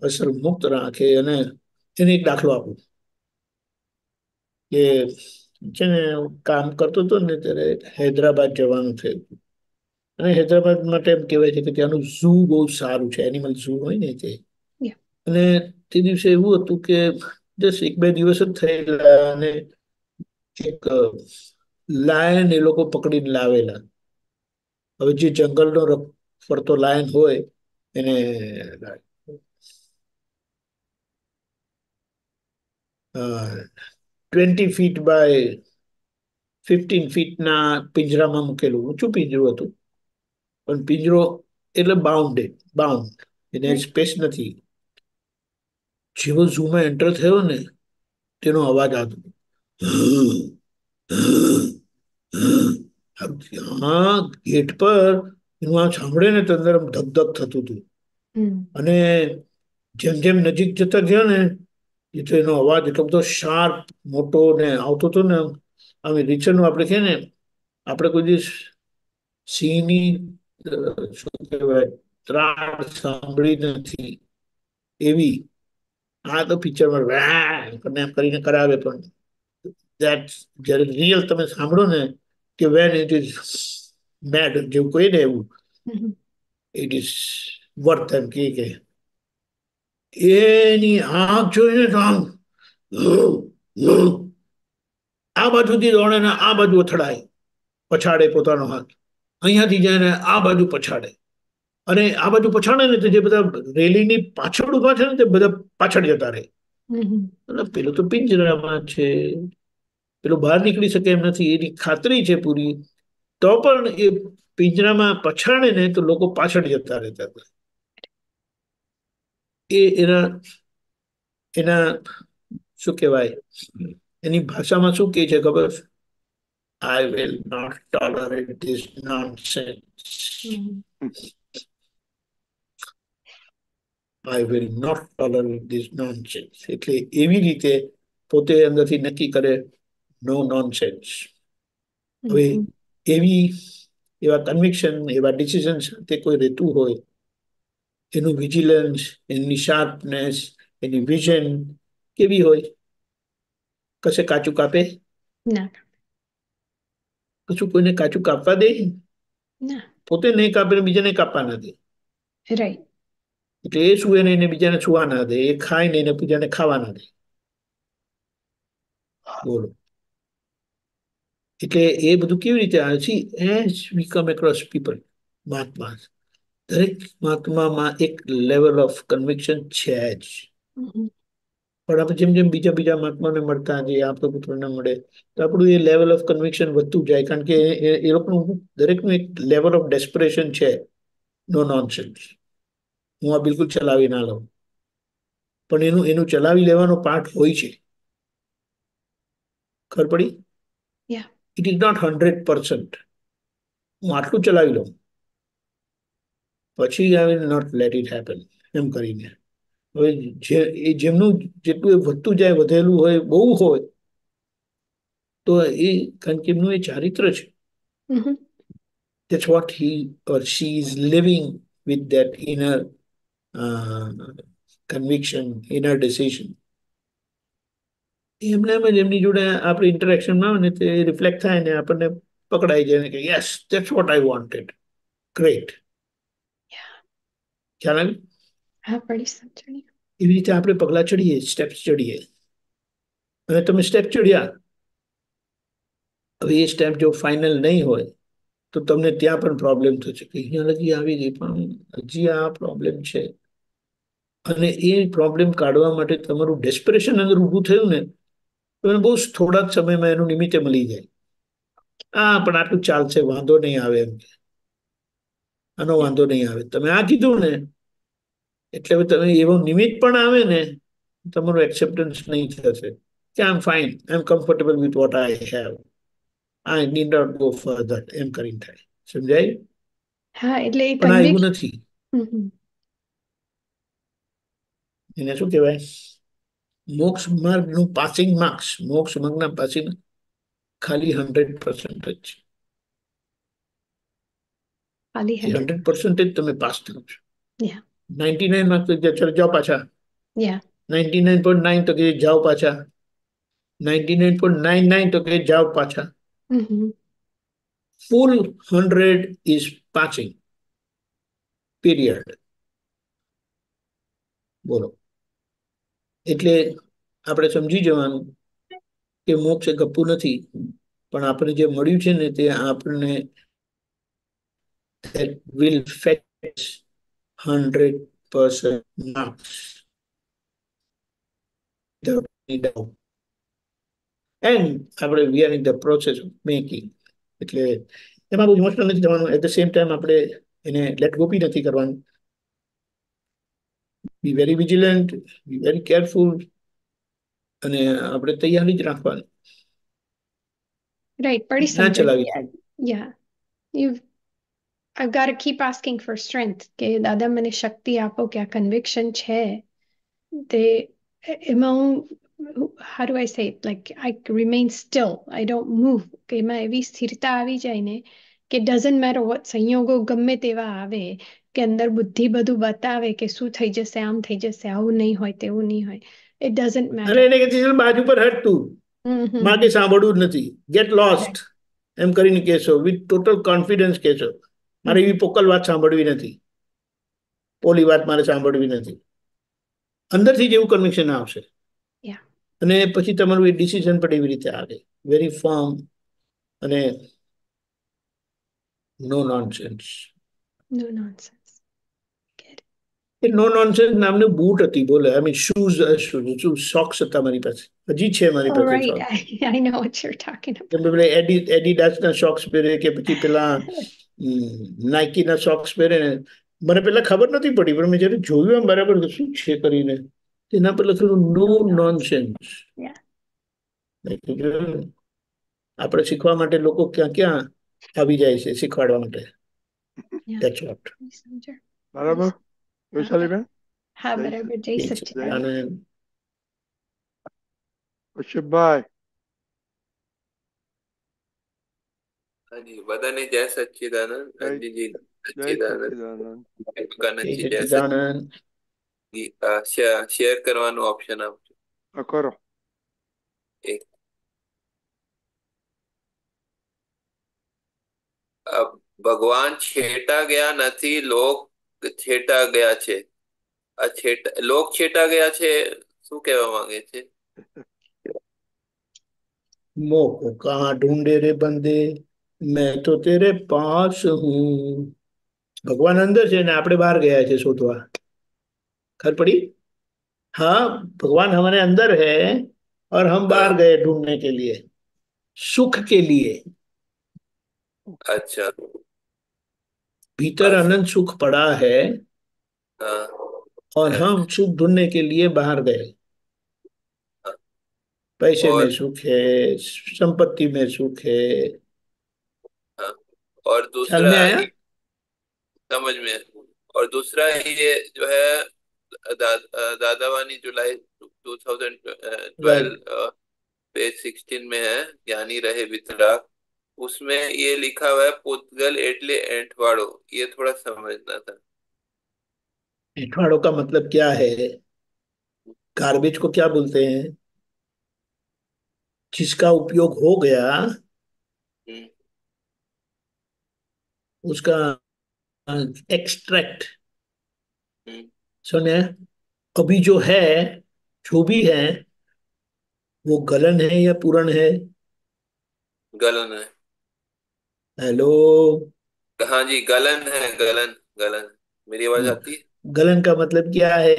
અસલ મુક્ત રાખે અને એને એક દાખલો આપું કે છે ને કામ કરતો હતો ને ત્યારે હૈદરાબાદ જવાનું થયું અને હૈદરાબાદ માટે એમ કહેવાય છે કે ત્યાંનું ઝૂ બહુ સારું છે એનિમલ ઝૂ હોય ને તે અને તે દિવસે એવું હતું કે જસ્ટ એક બે દિવસ જ થયેલા અને એક લાયન એ લોકો પકડીને લાવેલા હવે જે જંગલનો ફરતો લાયન હોય એને હા ટ્વેન્ટી ફીટ બાય ફિફ્ટીન ફીટના પિંજરામાં મૂકેલું ઊંચું પિંજરું હતું પણ પિંજરો એટલે બાઉન્ડેડ બાઉન્ડ એને સ્પેસ નથી જેવો ઝૂમાં એન્ટર થયો ને તેનો અવાજ આવતો હા ગેટ પર એનું આ સાંભળે ને તંદર અંદર ધબધબ થતું હતું અને જેમ જેમ નજીક જતા ગયા ને એટલે એનો અવાજ એટલો બધો શાર્પ મોટો ને આવતો હતો ને આમ રીચરનું આપણે કહીએ ને આપણે કોઈ દિવસ સિંહની શું કહેવાય ત્રાળ સાંભળી નથી એવી આ તો પિક્ચરમાં વેમ એમ કરીને કરાવે પણ દેટ જ્યારે રિયલ તમે સાંભળો ને કે વેન ઇટ ઇઝ મેડ જેવું કહીએ ને એવું ઇટ ઇઝ વર્થ એમ કહે કે એની આંખ જોઈને તો આમ આ બાજુથી દોડે ને આ બાજુ અથડાય પછાડે પોતાનો હાથ અહીંયાથી જાય ને આ બાજુ પછાડે અને આ બાજુ પછાડે ને તો જે બધા રેલીની પાછળ ઉભા છે ને તે બધા પાછળ જતા રહે પેલો તો પિંજરામાં છે પેલો બહાર નીકળી શકે એમ નથી એની ખાતરી છે પૂરી તો પણ એ પિંજરામાં પછાડે ને તો લોકો પાછળ જતા રહેતા હતા એ એના એના શું કહેવાય એની ભાષામાં શું કહે છે ખબર I will not tolerate this nonsense I will not tolerate this nonsense એટલે એવી રીતે પોતે અંદરથી નક્કી કરે નો નોન નોનસેન્સ હવે એવી એવા કન્વિક્શન એવા ડિસિઝન સાથે કોઈ રહેતું હોય એનું વિજિલન્સ એની શાર્પનેસ એની વિઝન કેવી હોય કશે કાચું કાપે ના કશું કોઈને કાચું કાપવા દે ના પોતે નહીં કાપે બીજાને કાપવા ના દે રાઈટ એટલે એ સુવે નહીં ને બીજાને સુવા ના દે એ ખાય નહીં ને બીજાને ખાવા ના દે બોલો એટલે એ બધું કેવી રીતે આવે છે as we come across people મહાત્મા દરેક મહાત્મામાં એક લેવલ ઓફ કન્વિક્શન છે જ પણ આપણે જેમ જેમ બીજા બીજા મહાત્માને મળતા જઈએ આપણા પુત્રને મળે તો આપણું એ લેવલ ઓફ કન્વિક્શન વધતું જાય કારણ કે એ લોકોનું દરેકનું એક લેવલ ઓફ ડેસ્પરેશન છે નો નોનસેન્સ હું આ બિલકુલ ચલાવી ના લઉં પણ એનું એનું ચલાવી લેવાનો પાર્ટ હોય છે ખબર પડી it is not hundred percent હું આટલું ચલાવી લઉં પછી I will not let it happen એમ કરીને હવે જે એ જેમનું જેટલું એ વધતું જાય વધેલું હોય બહુ હોય તો એ કારણ કે એમનું એ ચારિત્ર છે that's what he or she is living with that inner conviction inner decision એમને એમ જ એમની જોડે આપણે ઇન્ટરેક્શનમાં આવે ને તે રિફ્લેક્ટ થાય ને આપણને પકડાઈ જાય ને કે yes that's what I wanted great ખ્યાલ આવ્યો એવી રીતે આપણે પગલા ચડીએ સ્ટેપ્સ ચડીએ અને તમે સ્ટેપ ચડ્યા હવે એ સ્ટેપ જો ફાઇનલ નહીં હોય તો તમને ત્યાં પણ પ્રોબ્લેમ થશે કે અહીંયા લગી આવી ગઈ પણ હજી આ પ્રોબ્લેમ છે અને એ પ્રોબ્લેમ કાઢવા માટે તમારું ડેસ્પરેશન અંદર ઊભું થયું ને તો બહુ થોડાક સમયમાં એનું નિમિત્તે મળી જાય આ પણ આટલું ચાલશે વાંધો નહીં આવે એમ કે આનો વાંધો નહીં આવે તમે આ કીધું ને એટલે તમે એવો નિમિત પણ આવે ને તમારું એક્સેપ્ટન્સ નહીં થશે કે I am fine I am comfortable with what I have I need not go further એમ કરીને થાય સમજાય હા એટલે પણ એવું નથી એને શું કહેવાય મોક્ષ માર્ગ નું પાસિંગ માર્ક્સ મોક્ષ માર્ગના પાસિંગ ખાલી હંડ્રેડ પર્સન્ટ જ છે ખાલી હંડ્રેડ પર્સન્ટેજ તમે પાસ થાવ છો નાઇન્ટી નાઇન માર્ક્સ અત્યારે જાઓ પાછા નાઇન્ટી નાઇન પોઈન્ટ નાઇન તો કે જાઓ પાછા ninety nine point nine nine તો કે જાઓ પાછા mm-hmm. Full hundred is passing period બોલો એટલે આપણે સમજી જવાનું કે મોક્ષ ગપ્પુ નથી પણ આપણે જે મળ્યું છે ને તે આપણને that will fetch 100% marks without any doubt. And આપણે we are in the process of making એટલે એમાં બહુ ઇમોશનલ નથી થવાનું એટ ધ સેમ ટાઈમ આપણે એને લેટ ગો બી નથી કરવાનું be very vigilant be very careful અને આપણે તૈયારી જ રાખવાની રાઈટ પડી ના ચલાવી યા you I've got to keep asking for strength કે દાદા મને શક્તિ આપો કે આ કન્વિક્શન છે તે એમાં હું how do I say it? like I remain still I don't કે એમાં એવી સ્થિરતા આવી જાય ને કે doesn't matter what સંયોગો ગમે તેવા આવે કે અંદર બુદ્ધિ બધું બતાવે કે શું થઈ જશે આમ થઈ જશે આવું નહીં હોય તેવું નહીં હોય it doesn't matter અરે એને કે છે બાજુ પર હટ તું માગે સાંભળવું નથી ગેટ લોસ્ટ એમ કરીને કહેશો વિથ ટોટલ કોન્ફિડન્સ કહેશો મારે એવી પોકલ વાત સાંભળવી નથી પોલી વાત મારે સાંભળવી નથી અંદરથી જ એવું કન્વિક્શન આવશે અને પછી તમારું એ ડિસિઝન પણ એવી રીતે આવે વેરી ફર્મ અને નો નોનસેન્સ નો એ નો નોનસેન્સ નામની બૂટ હતી બોલે I mean shoes shoes socks હતા મારી પાસે હજી છે મારી પાસે I know what you are talking about Adidas ના સોક્સ પહેરે કે પછી પેલા નાઇકીના સોક્સ પહેરે મને પેલા ખબર નથી પડી પણ મેં જયારે જોયું એમ બરાબર શું છે કરીને તેના પર લખેલું નો નોન સેન્સ આપણે શીખવા માટે લોકો ક્યાં ક્યાં આવી જાય છે શીખવાડવા માટે ધેટ્સ બરાબર હા બરાબર જય સચિદાનંદ કશ્યપભાઈ અને વદન જેસચ્છી દાનાં કંદીજી એચ્છી દાનાં કુકના જેસાની આ シェア શેર કરવાનો ઓપ્શન આવો કરો અ ભગવાન છેટા ગયા નથી લોક છેટા ગયા છે આ છેટ લોક છેટા ગયા છે શું કહેવા માંગે છે મોક ક્યાં ઢુંડે રે બંદે मैं तो तेरे पास हूं भगवान अंदर से आप बाहर गया है છે खर पड़ी हाँ भगवान हमारे अंदर है और हम बाहर गए ढूंढने के लिए सुख के लिए अच्छा भीतर अच्छा। अनंत सुख पड़ा है हाँ। और हम सुख ढूंढने के लिए बाहर गए हाँ। पैसे और... में सुख है संपत्ति में सुख है और दूसरा आया समझ में और दूसरा ये जो है दा, Dadavani July two thousand twelve page sixteen में है ज्ञानी रहे वितरा उसमें ये लिखा हुआ है पुद्गल एटले एंटवाड़ो ये थोड़ा समझना था एंठवाड़ों का मतलब क्या है गार्बेज को क्या बोलते हैं जिसका उपयोग हो गया हम्म, उसका एक्सट्रैक्ट सुने अभी जो है जो भी है वो गलन है या पूरण है गलन है हेलो हाँ जी गलन है गलन गलन मेरी आवाज आती है गलन का मतलब क्या है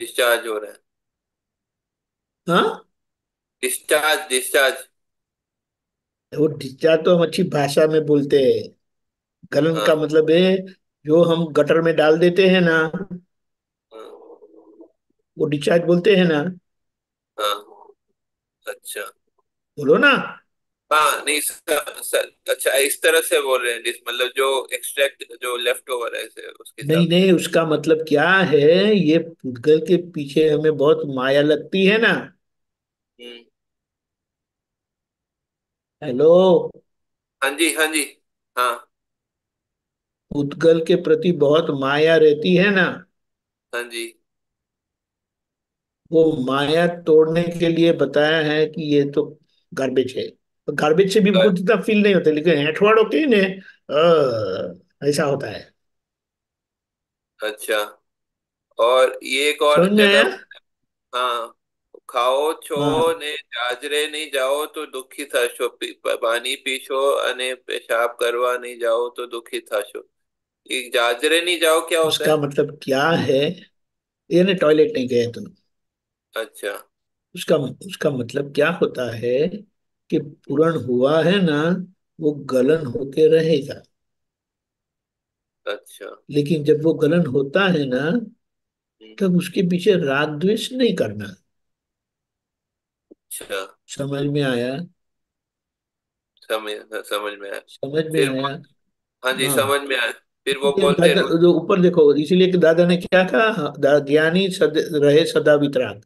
डिस्चार्ज हो रहा है डिस्चार्ज हाँ? डिस्चार्ज वो डिस्चार्ज तो हम अच्छी भाषा में बोलते हैं गलन का हाँ। मतलब है जो हम गटर में डाल देते हैं ना हाँ। वो डिस्चार्ज बोलते हैं ना हाँ। अच्छा बोलो ना हाँ नहीं सर, सर, अच्छा इस तरह से बोल रहे हैं मतलब जो एक्सट्रैक्ट जो लेफ्ट ओवर है उसके नहीं नहीं उसका मतलब क्या है ये पुतगल के पीछे हमें बहुत माया लगती है ना हम्म। हेलो हाँ जी हाँ जी हाँ उद्गल के प्रति बहुत माया रहती है ना हाँ जी वो माया तोड़ने के लिए बताया है कि ये तो गार्बेज है गार्बेज से भी बहुत इतना फील नहीं होता लेकिन हेठवाड़ होते ही ना ऐसा होता है अच्छा और ये एक और जगह हाँ ખાઓ છો हाँ। नहीं जाओ तो दुखी था દુઃખી થશો પાણી પીશો અને પેશાબ કરવા નહીં જાઓ તો દુઃખી થશો जाजरे नहीं जाओ क्या होता उसका है मतलब क्या है यानी टॉयलेट नहीं गए तुम अच्छा उसका उसका मतलब क्या होता है कि पूर्ण हुआ है ना वो गलन होके रहेगा अच्छा लेकिन जब वो गलन होता है ना हम्म। तब उसके पीछे राग द्वेष नहीं करना अच्छा समझ में आया समझ समझ में आया समझ में आया हाँ जी हाँ समझ में आया फिर वो तो बोलते जो तो ऊपर देखो इसीलिए कि दादा ने क्या कहा ज्ञानी सद, रहे सदा वितराग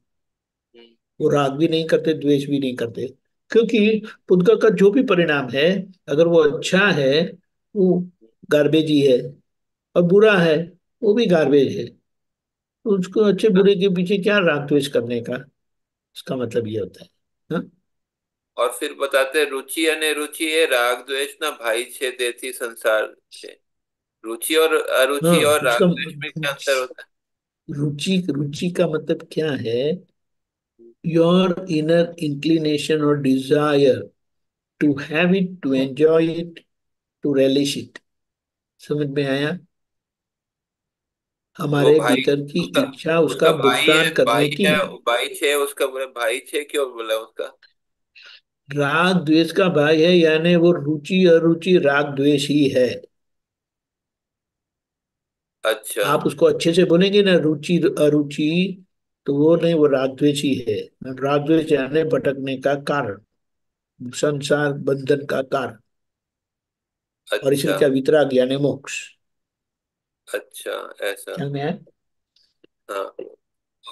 हम्म। वो राग भी नहीं करते द्वेष भी नहीं करते क्योंकि पुद्गल का जो भी परिणाम है अगर वो अच्छा है वो गार्बेज ही है और बुरा है वो भी गार्बेज है तो उसको अच्छे हाँ। बुरे के पीछे क्या राग द्वेष करने का उसका मतलब ये होता है हा? और फिર બતાતે રુચિ रुचि રુચિ राग द्वेष ना भाई छे देती संसार छे रुचि और अरुचि हाँ, और राग द्वेष में क्या अंतर मतलब होता है रुचि रुचि का मतलब क्या है योर इनर इंक्लिनेशन और desire to have it to enjoy it to relish it समझ में आया हमारे तो भीतर की उसका, इच्छा उसका उसका भुगतान करने भाई की है भाई छे उसका बोले भाई छे क्यों बोला उसका राग द्वेष का भाई है यानी वो रुचि अरुचि राग द्वेष ही है अच्छा आप उसको अच्छे से बोलेंगे ना रुचि अरुचि तो वो नहीं वो रागद्वेषी है रागद्वेष यानी भटकने का कारण संसार बंधन का कारण अच्छा। और इसलिए क्या वितराग यानी मोक्ष अच्छा ऐसा क्या हाँ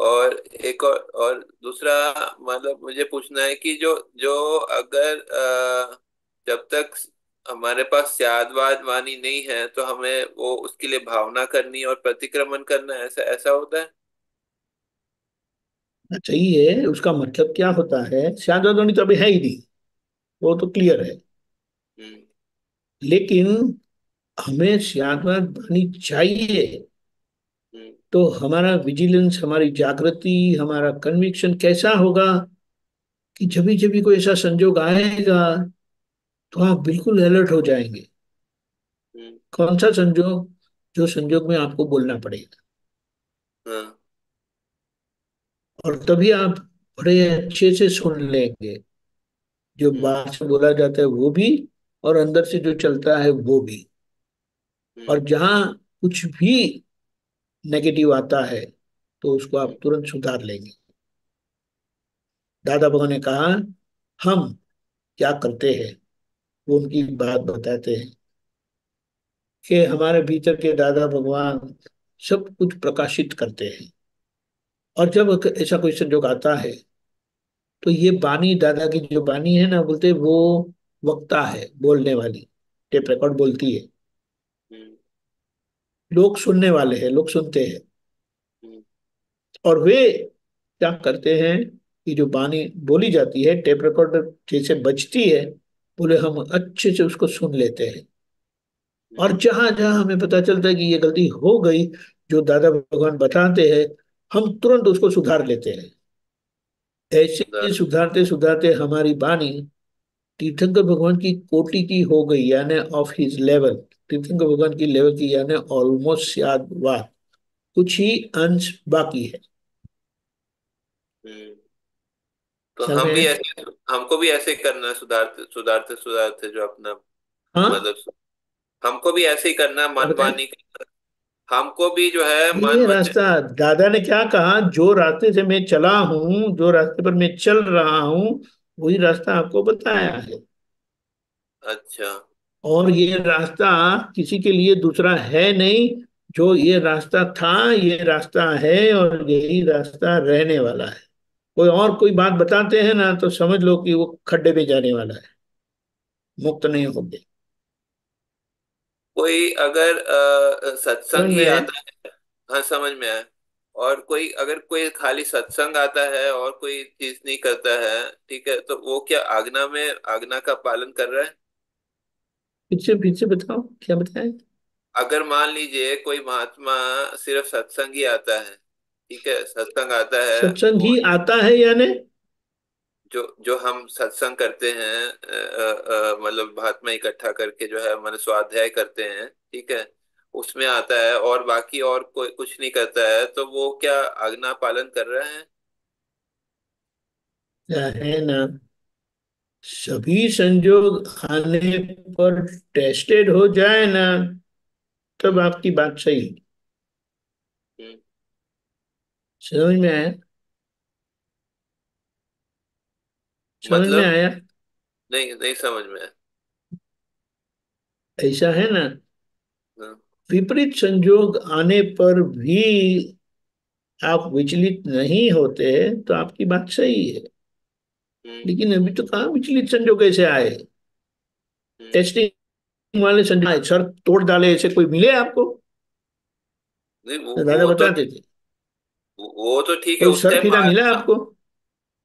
और एक और और दूसरा मतलब मुझे पूछना है कि जो जो अगर आ, जब तक हमारे पास यादवाद वाणी नहीं है तो हमें वो उसके लिए भावना करनी और प्रतिक्रमण करना ऐसा ऐसा होता है अच्छा, चाहिए उसका मतलब क्या होता है तो अभी है ही नहीं वो तो क्लियर है हम्म। लेकिन हमें शादवाद वाणी चाहिए हम्म। तो हमारा विजिलेंस हमारी जागृति हमारा कन्विक्शन कैसा होगा कि जब भी जब भी कोई ऐसा संजोग आएगा तो आप बिल्कुल अलर्ट हो जाएंगे हम्म। कौन सा संजोग जो संजोग में आपको बोलना पड़ेगा हाँ। और तभी आप बड़े अच्छे से सुन लेंगे जो हम्म। बाहर से बोला जाता है वो भी और अंदर से जो चलता है वो भी हम्म। और जहां कुछ भी नेगेटिव आता है तो उसको आप तुरंत सुधार लेंगे दादा भगवान ने कहा हम क्या करते हैं उनकी बात बताते हैं कि हमारे भीतर के दादा भगवान सब कुछ प्रकाशित करते हैं और जब ऐसा कोई संजोग आता है तो ये बानी दादा की जो बानी है ना बोलते वो वक्ता है बोलने वाली टेप रिकॉर्ड बोलती है लोग सुनने वाले हैं लोग सुनते हैं और वे क्या करते हैं कि जो बानी बोली जाती है टेप रिकॉर्ड जैसे बचती है बोले हम अच्छे से उसको सुन लेते हैं और जहां हम्म। जहां हमें पता चलता है कि ये गलती हो गई जो दादा भगवान बताते हैं हम तुरंत उसको सुधार लेते हैं ऐसे सुधारते सुधारते हमारी बाणी तीर्थंकर भगवान की कोटि की हो गई यानी ऑफ हिज लेवल तीर्थंकर भगवान की लेवल की यानी ऑलमोस्ट याद वाह कुछ ही अंश बाकी है हम्म। तो चल हम रहे भी हैं ऐसे हमको भी ऐसे ही करना है सुधारते सुधारते सुधारते जो अपना हाँ मतलब हमको भी ऐसे ही करना है और क्या करना हमको भी जो है मन ये रास्ता दादा ने क्या कहा जो रास्ते से मैं चला हूँ जो रास्ते पर मैं चल रहा हूँ वही रास्ता आपको बताया है अच्छा और ये रास्ता किसी के लिए दूसरा है नहीं जो ये रास्ता था ये रास्ता है और यही रास्ता रहने वाला है कोई और कोई बात बताते हैं ना तो समझ लो कि वो खड्डे पे जाने वाला है मुक्त नहीं होंगे कोई अगर सत्संग ही आता है हाँ समझ में आए और कोई अगर कोई खाली सत्संग आता है और कोई चीज नहीं करता है ठीक है तो वो क्या आगना में आगना का पालन कर रहा है पीछे पीछे बताओ क्या बताया अगर मान लीजिए कोई महात्मा सिर्फ सत्संग ही आता है ठीक है सत्संग आता है सत्संग ही आता है यानी जो जो हम सत्संग करते हैं मतलब भात में इकट्ठा करके जो है मतलब स्वाध्याय करते हैं ठीक है उसमें आता है और बाकी और कोई कुछ नहीं करता है तो वो क्या आज्ञा पालन कर रहे हैं है ना सभी संजोग आने पर टेस्टेड हो जाए ना तब आपकी बात सही समझ में आया समझ में मतलब आया नहीं नहीं समझ में आया ऐसा है ना हाँ। विपरीत संजोग आने पर भी आप विचलित नहीं होते तो आपकी बात सही है हम्म। लेकिन अभी तो कहा विचलित संजोग ऐसे आए टेस्टिंग हम्म। वाले संजोग सर तोड़ डाले ऐसे कोई मिले आपको नहीं वो तो दादा वो तो बताते थे वो तो ठीक है कोई तो उस शर्त टाइम हीरा मिला आपको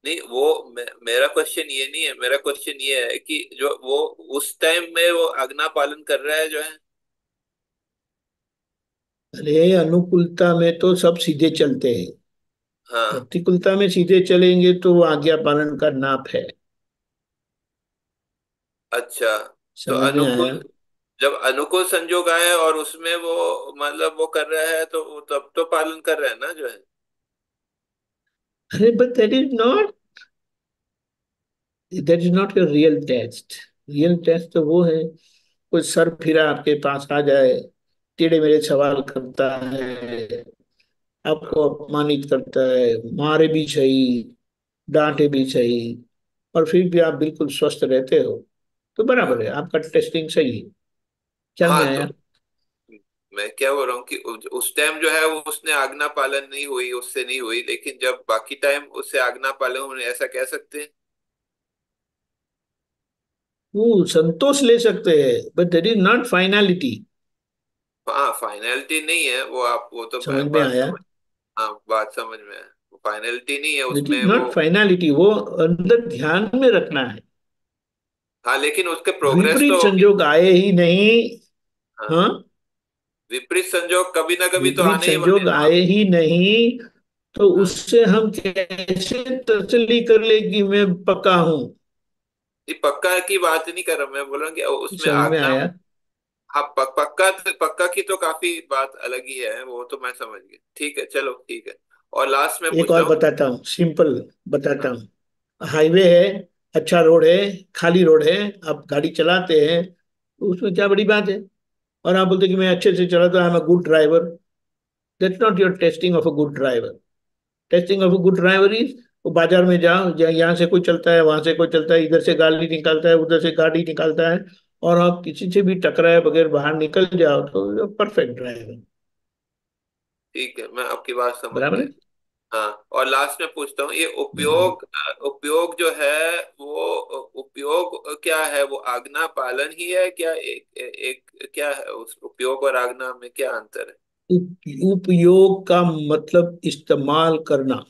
नहीं वो मेरा क्वेश्चन ये नहीं है मेरा क्वेश्चन ये है कि जो वो उस टाइम में वो आज्ञा पालन कर रहा है जो है अरे अनुकूलता में तो सब सीधे चलते हैं हाँ प्रतिकूलता में सीधे चलेंगे तो वो आज्ञा पालन का नाप है अच्छा तो समझ में आया अनुकूल जब अनुकूल संजोग आए और उसमें वो मतलब वो कर रहा है तो वो तब तो पालन कर रहा है ना जो है अरे but that is not that is not your real test real test तो वो है कोई सर फिरा आपके पास आ जाए टेढ़े मेरे सवाल करता है आपको अपमानित करता है मारे भी सही डांटे भी सही और फिर भी आप बिल्कुल स्वस्थ रहते हो तो बराबर है आपका टेस्टिंग सही है क्या हाँ, तो, मैं क्या बोल रहा हूँ कि उस टाइम जो है वो उसने आज्ञा पालन नहीं हुई उससे नहीं हुई लेकिन जब बाकी टाइम उससे आज्ञा पालन ऐसा कह सकते हैं हम्म, संतोष ले सकते हैं but that is not finality हाँ फाइनलिटी नहीं है वो आप वो तो समझ में आया हाँ बात समझ में आया फाइनलिटी नहीं है उसमें नॉट फाइनलिटी वो अंदर ध्यान में रखना है हाँ लेकिन उसके प्रोग्रेस तो संजोग आए ही नहीं हाँ, हाँ? विपरीत संजोग कभी ना कभी तो आने संयोग आए ही नहीं तो हाँ। उससे हम कैसे तसली कर ले कि मैं पक्का हूं ये पक्का की बात नहीं कर रहा मैं बोल रहा हूँ उसमें आगना आया हाँ पक, पक्का तो- पक्का की तो काफी बात अलग ही है वो तो मैं समझ गया ठीक है चलो ठीक है और लास्ट में एक और बताता हूँ सिंपल बताता हाँ। हूँ हाईवे है अच्छा रोड है खाली रोड है आप गाड़ी चलाते हैं उसमें क्या बड़ी बात है और आप बोलते कि मैं अच्छे से चला था I am a good driver that's not your testing of a good driver testing of a good driver is वो बाजार में जाओ यहाँ से कोई चलता है वहां से कोई चलता है इधर से गाड़ी निकालता है उधर से गाड़ी निकालता है और आप किसी से भी टकराए बगैर बाहर निकल जाओ तो परफेक्ट ड्राइवर ठीक है मैं आपकी बात समझ बराबर हाँ और लास्ट में पूछता हूँ ये उपयोग हम्म। उपयोग जो है वो उपयोग क्या है वो आज्ञा पालन ही है क्या एक एक क्या है उस उपयोग और आज्ञा में क्या अंतर है उपयोग का मतलब इस्तेमाल करना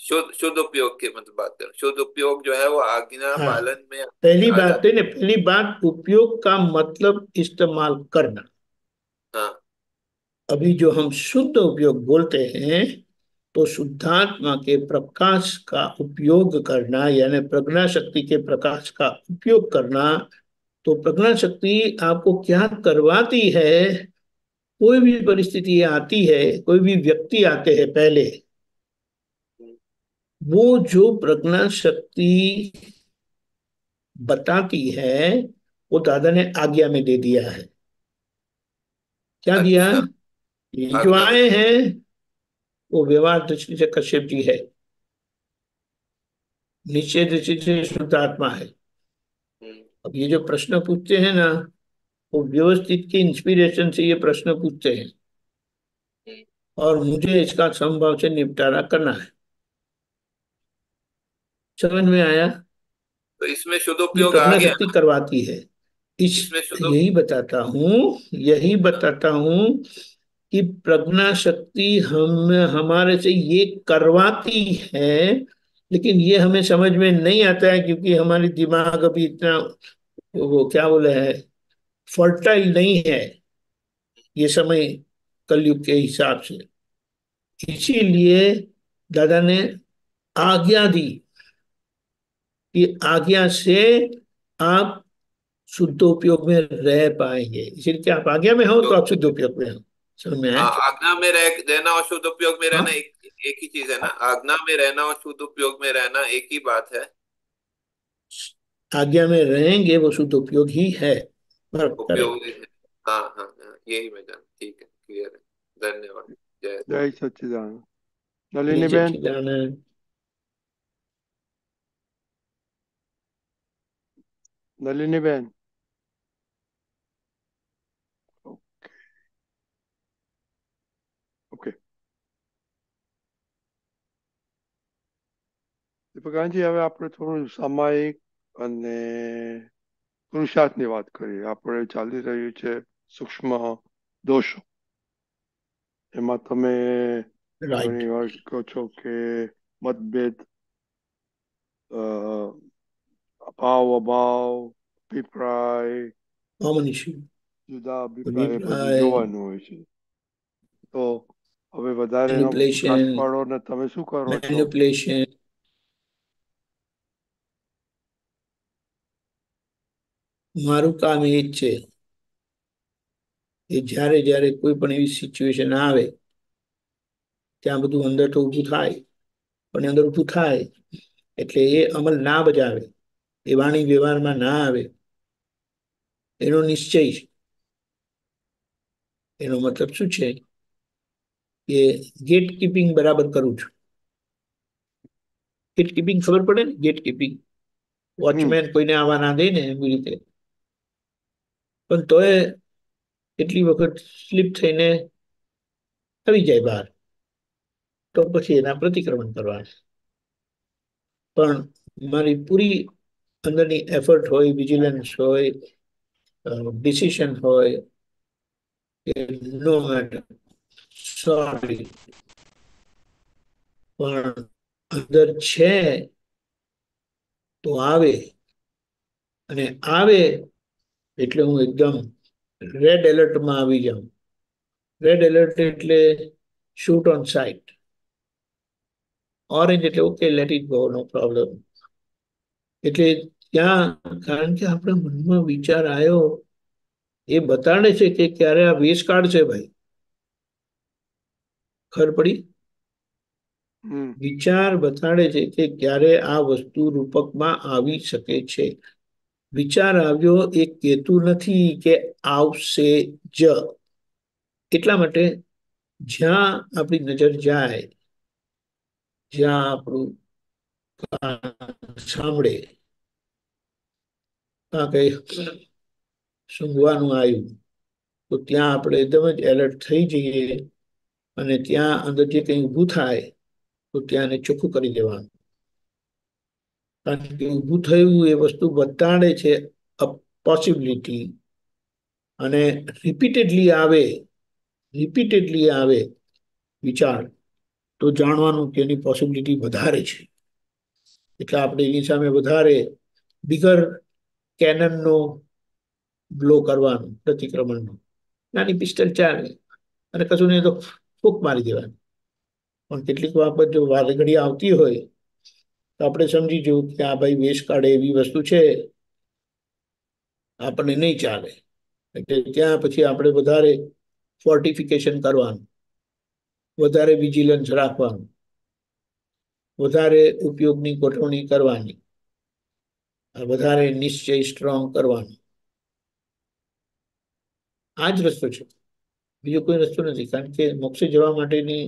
शुद्ध शुद्ध उपयोग की मतलब बात कर शुद्ध उपयोग जो है वो आज्ञा हाँ, पालन में पहली बात है तो ना पहली बात उपयोग का मतलब इस्तेमाल करना हाँ अभी जो हम शुद्ध उपयोग बोलते हैं तो शुद्धात्मा के प्रकाश का उपयोग करना यानी प्रज्ञा शक्ति के प्रकाश का उपयोग करना तो प्रज्ञा शक्ति आपको क्या करवाती है कोई भी परिस्थिति आती है कोई भी व्यक्ति आते हैं पहले वो जो प्रज्ञा शक्ति बताती है वो दादा ने आज्ञा में दे दिया है क्या दिया अच्छा। जो आए हैं वो व्यवहार दृष्टि से कश्यप जी है निश्चय दृष्टि से शुद्ध आत्मा है अब ये जो प्रश्न पूछते हैं ना वो व्यवस्थित की इंस्पिरेशन से ये प्रश्न पूछते हैं और मुझे इसका संभव से निपटारा करना है समझ में आया तो इसमें शुद्ध उपयोग गया करवाती है इस, इसमें यही बताता हूँ यही बताता हूँ कि प्रज्ञा शक्ति हम हमारे से ये करवाती है लेकिन ये हमें समझ में नहीं आता है क्योंकि हमारी दिमाग अभी इतना वो क्या बोले है फर्टाइल नहीं है ये समय कलयुग के हिसाब से इसीलिए दादा ने आज्ञा दी कि आज्ञा से आप शुद्ध उपयोग में रह पाएंगे इसीलिए आप आज्ञा में हो तो आप शुद्ध उपयोग में हो में आज्ञा में रह रहना और शुद्ध उपयोग में रहना हाँ। एक, एक ही चीज है ना आज्ञा में रहना और शुद्ध उपयोग में रहना एक ही बात है आज्ञा में रहेंगे वो शुद्ध उपयोग ही है उपयोग हाँ, हाँ, यही मैं जान ठीक है क्लियर है धन्यवाद जय नलिनी बहन नलिनी बहन પ્રકાશજી હવે આપણે થોડું સામાયિક અને પુરુષાર્થની વાત કરીએ આપણે ચાલી રહ્યું છે સૂક્ષ્મ દોષો એમાં તમે ઘણી વાર કહો છો કે મતભેદ અભાવ અભાવ અભિપ્રાય જુદા અભિપ્રાય જોવાનું હોય છે તો હવે વધારે પાડો તમે શું કરો છો મારું કામ એ જ છે એ જ્યારે જ્યારે કોઈ પણ એવી સિચ્યુએશન આવે ત્યાં બધું અંદર તો ઊભું થાય પણ અંદર ઊભું થાય એટલે એ અમલ ના બજાવે એ વાણી વ્યવહારમાં ના આવે એનો નિશ્ચય એનો મતલબ શું છે કે ગેટ કીપિંગ બરાબર કરું છું ગેટ કીપિંગ ખબર પડે ને ગેટ કીપિંગ વોચમેન કોઈને આવવા ના દે ને એવી રીતે પણ તોય એટલી વખત સ્લીપ થઈને આવી જાય બહાર તો પછી એના પ્રતિક્રમણ કરવા પણ મારી પૂરી અંદરની એફર્ટ હોય વિજિલન્સ હોય ડિસિશન હોય નો મેટર સોરી પણ અંદર છે તો આવે અને આવે એટલે હું એકદમ રેડ એલર્ટમાં આવી જાઉં રેડ એલર્ટ એટલે શૂટ ઓન સાઇટ ઓરેન્જ એટલે okay let it go no problem એટલે ત્યાં કારણ કે આપણા મનમાં વિચાર આવ્યો એ બતાડે છે કે ક્યારે આ વેશ કાર્ડ છે ભાઈ ખબર પડી વિચાર બતાડે છે કે ક્યારે આ વસ્તુ રૂપકમાં આવી શકે છે વિચાર આવ્યો એ કેતુ નથી કે આવશે જ એટલા માટે જ્યાં આપણી નજર જાય જ્યાં આપણું સાંભળે કઈ સૂંઘવાનું આવ્યું તો ત્યાં આપણે એકદમ જ એલર્ટ થઈ જઈએ અને ત્યાં અંદર જે કંઈ ઊભું થાય તો ત્યાંને ચોખ્ખું કરી દેવાનું કારણ કે ઊભું થયું એ વસ્તુ બતાડે છે પોસિબિલિટી અને રિપીટેડલી આવે રિપીટેડલી આવે વિચાર તો જાણવાનું કે એની પોસિબિલિટી વધારે છે એટલે આપણે એની સામે વધારે બિગર કેનનનો બ્લો કરવાનું પ્રતિક્રમણનો નાની પિસ્ટલ ચાલે અને કશું નહીં તો ફૂંક મારી દેવાની પણ કેટલીક વખત જો વાદઘડી આવતી હોય તો આપણે સમજી જવું કે આ ભાઈ વેશ કાઢે એવી વસ્તુ છે આપણને નહીં ચાલે એટલે ત્યાં પછી આપણે વધારે ફોર્ટિફિકેશન કરવાનું વધારે વિજિલન્સ રાખવાનું વધારે ઉપયોગની ગોઠવણી કરવાની વધારે નિશ્ચય સ્ટ્રોંગ કરવાનો આ જ રસ્તો છે બીજો કોઈ રસ્તો નથી કારણ કે મોક્ષે જવા માટેની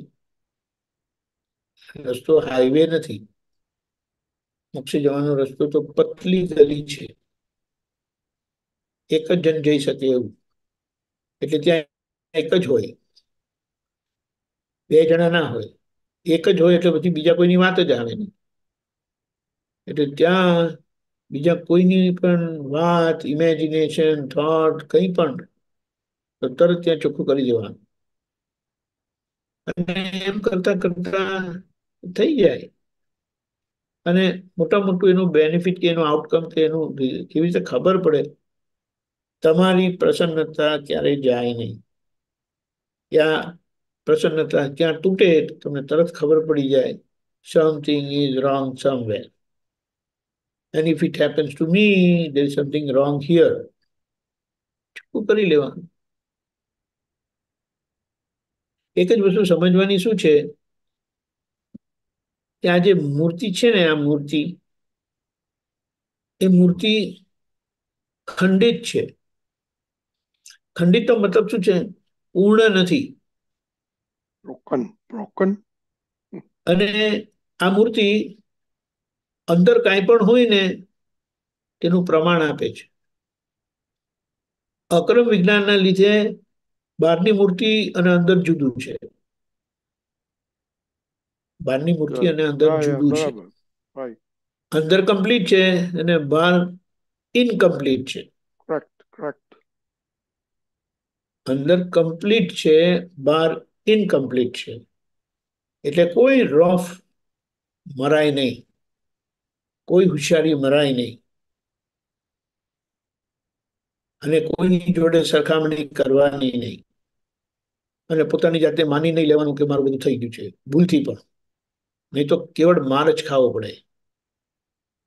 રસ્તો હાઈવે નથી મોક્ષે જવાનો રસ્તો તો પતલી ગલી છે એક જ જણ જઈ શકે એવું એટલે ત્યાં એક જ હોય બે જણા ના હોય એક જ હોય એટલે પછી બીજા કોઈની વાત જ આવે નહીં એટલે ત્યાં બીજા કોઈની પણ વાત ઇમેજિનેશન થોટ કંઈ પણ તો તરત ત્યાં ચોખ્ખું કરી દેવાનું અને એમ કરતા કરતા થઈ જાય અને મોટા મોટું એનું બેનિફિટ કે એનું આઉટકમ કે એનું કેવી રીતે ખબર પડે તમારી પ્રસન્નતા ક્યારે જાય નહીં ક્યાં પ્રસન્નતા ક્યાં તૂટે તમને તરત ખબર પડી જાય something is wrong somewhere and if it happens to me there is something wrong here ચોખ્ખું કરી લેવાનું એક જ વસ્તુ સમજવાની શું છે ત્યાં જે મૂર્તિ છે ને આ મૂર્તિ એ મૂર્તિ ખંડિત છે ખંડિતનો મતલબ શું છે પૂર્ણ નથી અને આ મૂર્તિ અંદર કાંઈ પણ હોય ને તેનું પ્રમાણ આપે છે અક્રમ વિજ્ઞાનના લીધે બહારની મૂર્તિ અને અંદર જુદું છે બહારની મૂર્તિ અને અંદર જુદું છે અંદર કમ્પ્લીટ છે અને બહાર ઇનકમ્પ્લીટ છે અંદર કમ્પ્લીટ છે બહાર ઇનકમ્પ્લીટ છે એટલે કોઈ રોફ મરાય નહીં કોઈ હોશિયારી મરાય નહીં અને કોઈની જોડે સરખામણી કરવાની નહીં અને પોતાની જાતે માની નહીં લેવાનું કે મારું બધું થઈ ગયું છે ભૂલથી પણ નહીં તો કેવળ માર જ ખાવો પડે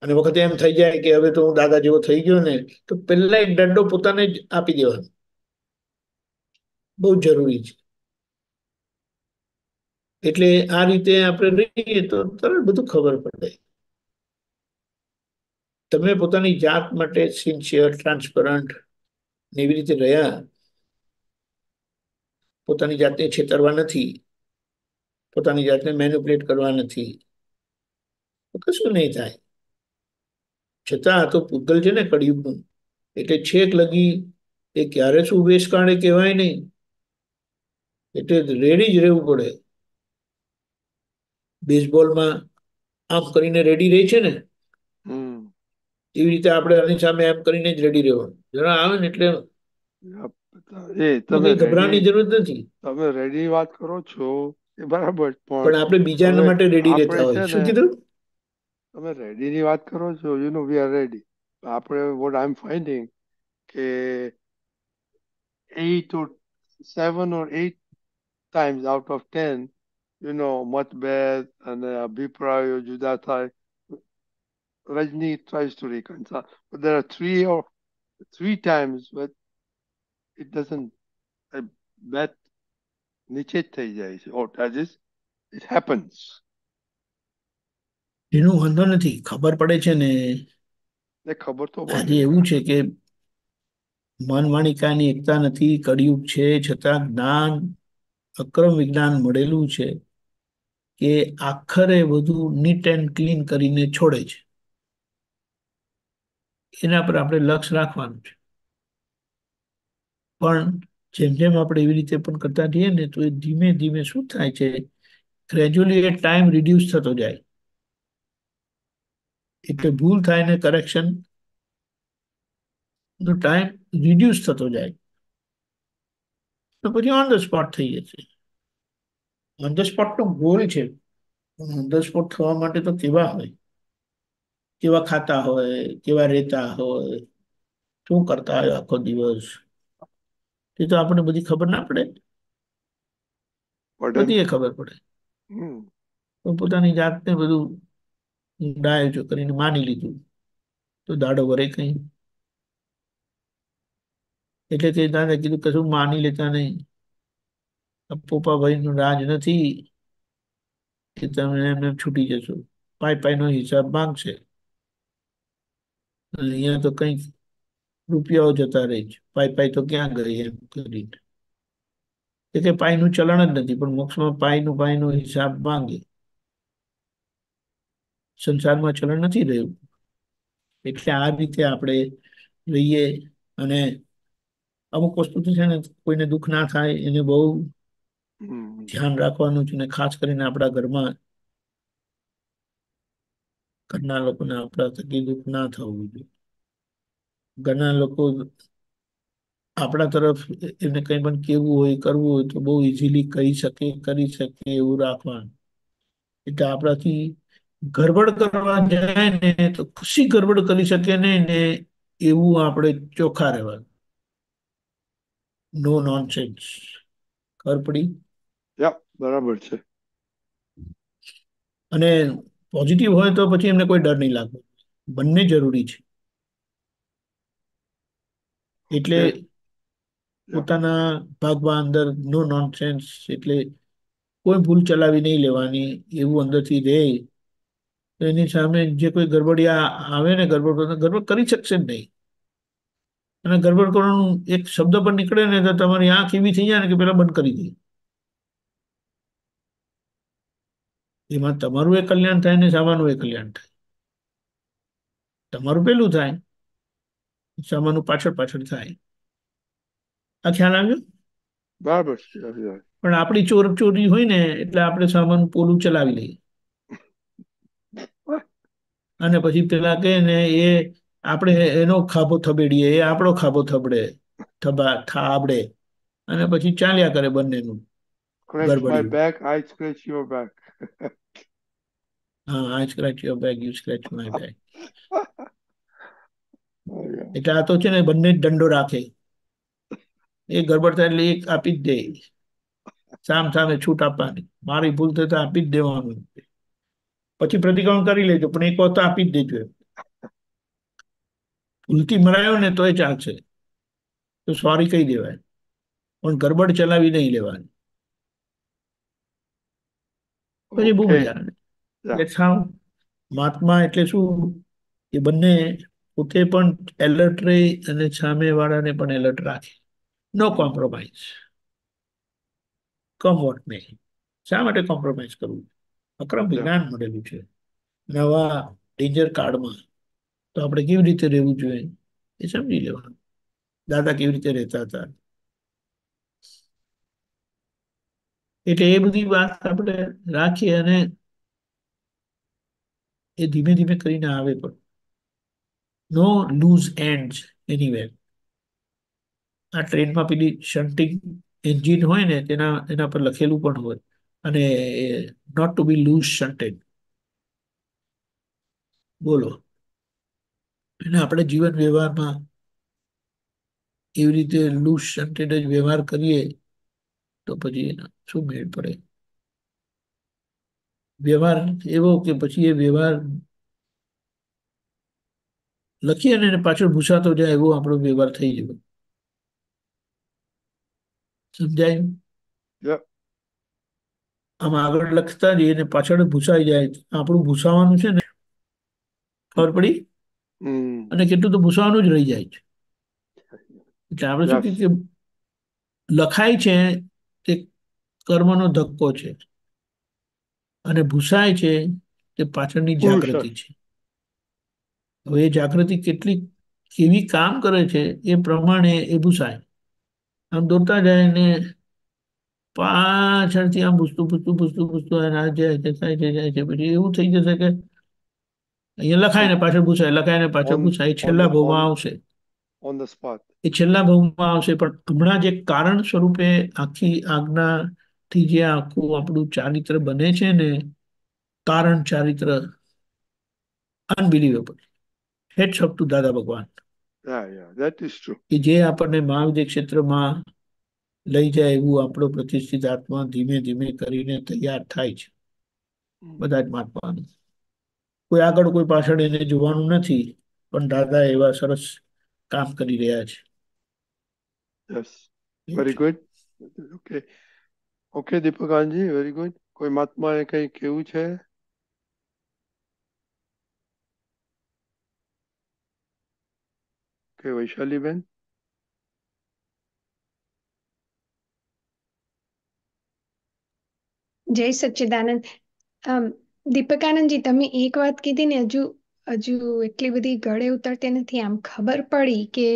અને વખતે એમ થઈ જાય કે હવે તો હું દાદા જેવો થઈ ગયો ને તો પહેલા એક દંડો પોતાને જ આપી દેવાનો બહુ જરૂરી છે એટલે આ રીતે આપણે રહીએ તો તરત બધું ખબર પડે તમે પોતાની જાત માટે સિન્સિયર ટ્રાન્સપરન્ટ એવી રીતે રહ્યા પોતાની જાતને છેતરવા નથી પોતાની જાતને મેન્યુપ્લેટ કરવા નથી કશું નહીં થાય છતાં આ તો પૂગલ છે ને કડિયુગનું એટલે છેક લગી એ ક્યારે શું વેશ કાઢે કહેવાય નહીં એટલે રેડી જ રહેવું પડે બેઝબોલમાં આમ કરીને રેડી રહી છે ને એવી રીતે આપણે આની સામે આમ કરીને જ રેડી રહેવાનું જરા આવે ને એટલે એ તમે ગભરાની જરૂર નથી તમે રેડી વાત કરો છો બરાબર પણ આપણે બીજાના માટે રેડી રહેતા હોય શું કીધું તમે રેડીની વાત કરો છો you know we are ready આપણે વોટ આઈ એમ ફાઇન્ડિંગ કે eight or seven or eight times out of ten, you know, Matbeth and uh, Abhipraya or Judatai, Rajni tries to reconcile. But there are three or three times but it doesn't, I નીચે થઈ જાય છે ought as is it happens એનો વાંધો નથી ખબર પડે છે ને ને ખબર તો આજે એવું છે કે મનવાણિકાની એકતા નથી કળિયુગ છે છતાં જ્ઞાન અક્રમ વિજ્ઞાન મળેલું છે કે આખરે બધું નીટ એન્ડ ક્લીન કરીને છોડે છે એના પર આપણે લક્ષ રાખવાનું છે પણ જેમ જેમ આપણે એવી રીતે પણ કરતા જઈએ ને તો એ ધીમે ધીમે શું થાય છે ગ્રેજ્યુઅલી એ ટાઈમ રિડ્યુસ થતો જાય એટલે ભૂલ થાય ને કરેક્શન નો ટાઈમ રિડ્યુસ થતો જાય તો પછી ઓન ધ સ્પોટ થઈ જશે ઓન ધ સ્પોટ સ્પોટનો ગોલ છે ઓન ધ સ્પોટ થવા માટે તો કેવા હોય કેવા ખાતા હોય કેવા રહેતા હોય શું કરતા હોય આખો દિવસ એ તો આપણને બધી ખબર ના પડે બધી એ ખબર પડે તો પોતાની જાતને બધું ડાયો કરીને માની લીધું તો દાડો વરે કઈ એટલે તે દાદા કીધું કશું માની લેતા નહીં પોપાભાઈ નું રાજ નથી કે તમે એમને છૂટી જશો પાઈ પાઈ નો હિસાબ માંગશે અહીંયા તો કઈ રૂપિયાઓ જતા રહે છે પાઈ પાઈ તો ક્યાં ગઈ એમ કરીને એ કે પાઈનું ચલણ જ નથી પણ મોક્ષમાં પાઈનું પાઈનો હિસાબ માંગે સંસારમાં ચલણ નથી રહ્યું એટલે આ રીતે આપણે રહીએ અને અમુક વસ્તુ છે ને કોઈને દુઃખ ના થાય એને બહુ ધ્યાન રાખવાનું છે ને ખાસ કરીને આપણા ઘરમાં ઘરના લોકોને આપણા થકી દુઃખ ના થવું જોઈએ ઘણા લોકો આપણા તરફ એને કંઈ પણ કેવું હોય કરવું હોય તો બહુ ઇઝીલી કહી શકે કરી શકે એવું રાખવાનું એટલે આપણાથી ગરબડ કરવા જાય ને તો ખુશી ગરબડ કરી શકે નહીં ને એવું આપણે ચોખ્ખા રહેવાનું નો નોનસેન્સ ખબર પડી બરાબર છે અને પોઝિટિવ હોય તો પછી એમને કોઈ ડર નહીં લાગવો બંને જરૂરી છે એટલે પોતાના ભાગમાં અંદર નો નોનસેન્સ એટલે કોઈ ભૂલ ચલાવી નહીં લેવાની એવું અંદરથી રહે તો એની સામે જે કોઈ ગરબડિયા આવે ને ગરબડ ગરબડ કરી શકશે જ નહીં અને ગરબડ કરવાનું એક શબ્દ પણ નીકળે ને તો તમારી આંખ એવી થઈ જાય ને કે પેલા બંધ કરી દે એમાં તમારું એ કલ્યાણ થાય ને સામાનું એ કલ્યાણ થાય તમારું પેલું થાય જમાનું પાછળ પાછળ થાય આ ખ્યાલ આવ્યો બરાબર પણ આપણી ચોર ચોરી હોય ને એટલે આપણે સામાન પોલું ચલાવી લઈએ અને પછી પેલા કહે ને એ આપણે એનો ખાબો થબેડીએ એ આપણો ખાબો થબડે થબા થાબડે અને પછી ચાલ્યા કરે બંનેનું હા I scratch your bag you scratch my back એટલે આ તો છે ને બંને દંડો રાખે એ ગરબડતા થાય એક આપી જ દે સામ સામે છૂટ આપવાની મારી ભૂલ થતા આપી જ દેવાનું પછી પ્રતિક્રમણ કરી લેજો પણ એક વખત આપી જ દેજો ભૂલથી મરાયો ને તોય ચાલશે તો સોરી કહી દેવાય પણ ગરબડ ચલાવી નહીં લેવાની પછી બહુ મજા આવે મહાત્મા એટલે શું એ બંને પોતે પણ એલર્ટ રહે અને સામે વાળાને પણ એલર્ટ રાખે નો કોમ્પ્રોમાઇઝ કમ વોટ મે શા માટે કોમ્પ્રોમાઇઝ કરવું અક્રમ વિજ્ઞાન મળેલું છે નવા ડેન્જર કાર્ડમાં તો આપણે કેવી રીતે રહેવું જોઈએ એ સમજી લેવાનું દાદા કેવી રીતે રહેતા હતા એટલે એ બધી વાત આપણે રાખીએ અને એ ધીમે ધીમે કરીને આવે પણ નો લૂઝ એન્ડ એનીવેર આ ટ્રેનમાં પેલી શન્ટિંગ એન્જિન હોય ને તેના એના પર લખેલું પણ હોય અને not to be loose shunted બોલો એને આપણે જીવન વ્યવહારમાં એવી રીતે લૂઝ શન્ટેડ જ વ્યવહાર કરીએ તો પછી શું મેળ પડે વ્યવહાર એવો કે પછી એ વ્યવહાર લખીએ અને પાછળ ભૂસાતો જાય એવો આપણો વ્યવહાર થઈ જવો સમજાય આમ આગળ લખતા જઈએ ને પાછળ ભૂસાઈ જાય આપણું ભૂસાવાનું છે ને ખબર પડી અને કેટલું તો ભૂસાવાનું જ રહી જાય છે એટલે આપણે શું કે લખાય છે તે કર્મનો ધક્કો છે અને ભૂસાય છે તે પાછળની જાગૃતિ છે હવે એ જાગૃતિ કેટલી કેવી કામ કરે છે એ પ્રમાણે એ ભૂસાય આમ દોરતા જાય ને પાછળથી આમ ભૂસતું ભૂસતું ભૂસતું ભૂસતું અને જાય છે જાય છે પછી એવું થઈ જશે કે અહીંયા લખાય ને પાછળ ભૂસાય લખાય ને પાછળ ભૂસાય છેલ્લા ભાવમાં આવશે ઓન ધ સ્પોટ એ છેલ્લા ભાવમાં આવશે પણ હમણાં જે કારણ સ્વરૂપે આખી આજ્ઞાથી જે આખું આપણું ચારિત્ર બને છે ને કારણ ચારિત્ર અનબિલીવેબલ હેટ્સ અપ ટુ દાદા ભગવાન કે જે આપણને મહાવિદ્ય ક્ષેત્રમાં લઈ જાય એવું આપણો પ્રતિષ્ઠિત આત્મા ધીમે ધીમે કરીને તૈયાર થાય છે બધા જ મહાત્માનું કોઈ આગળ કોઈ પાછળ એને જોવાનું નથી પણ દાદા એવા સરસ કામ કરી રહ્યા છે વેરી ગુડ ઓકે ઓકે દીપકાનજી વેરી ગુડ કોઈ મહાત્માએ કંઈ કેવું છે કે વૈશાલીબેન જય સચ્ચિદાનંદ દીપકાનંદજી તમે એક વાત કીધી ને હજુ હજુ એટલી બધી ગળે ઉતરતી નથી આમ ખબર પડી કે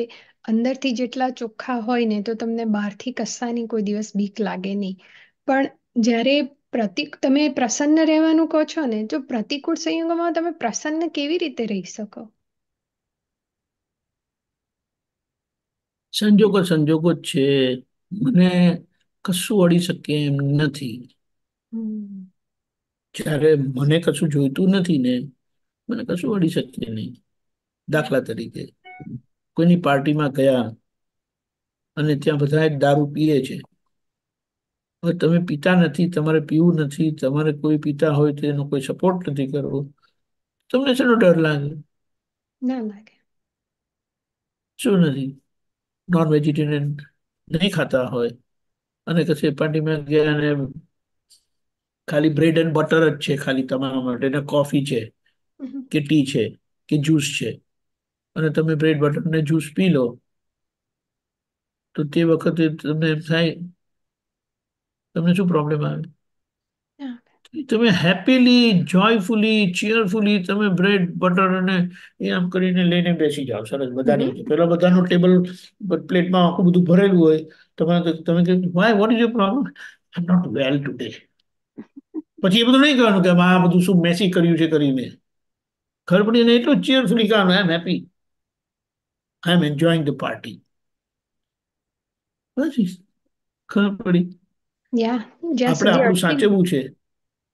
અંદરથી જેટલા ચોખ્ખા હોય ને તો તમને બહારથી કસાની કોઈ દિવસ બીક લાગે નહીં પણ જ્યારે પ્રતિક તમે પ્રસન્ન રહેવાનું કહો છો ને જો પ્રતિકૂળ સંયોગમાં તમે પ્રસન્ન કેવી રીતે રહી શકો સંજોગો સંજોગો જ છે મને કશું વળી શકીએ એમ નથી જ્યારે મને કશું જોઈતું નથી ને મને કશું વળી શકીએ નહીં દાખલા તરીકે કોઈની પાર્ટીમાં ગયા અને ત્યાં બધા દારૂ પીએ છે હવે તમે પીતા નથી તમારે પીવું નથી તમારે કોઈ પિતા હોય તો એનો કોઈ સપોર્ટ નથી કરવો તમને શેનો ડર લાગે ના લાગે શું નથી નોન વેજીટેરિયન નહીં ખાતા હોય અને કશે પાર્ટીમાં ગયા અને ખાલી બ્રેડ એન્ડ બટર જ છે ખાલી તમારા માટે ને કોફી છે કે ટી છે કે જ્યુસ છે અને તમે બ્રેડ બટર ને જ્યુસ પી લો તો તે વખતે તમને એમ થાય તમને શું પ્રોબ્લેમ આવે તમે હેપીલી જોયફુલી ચીયરફુલી તમે બ્રેડ બટર અને એ આમ કરીને લઈને બેસી જાઓ સરસ બધાની પેલા બધાનું ટેબલ પ્લેટમાં આખું બધું ભરેલું હોય તમારે તમે કહ્યું why what is your problem I not well today પછી એ બધું નહીં કહેવાનું કે આ બધું શું મેસી કર્યું છે કરીને ખબર પડીને એટલું ચીયરફુલી કહેવાનું I am happy I am enjoying the party બસ ખબર પડી આપણે આપણું સાચવવું છે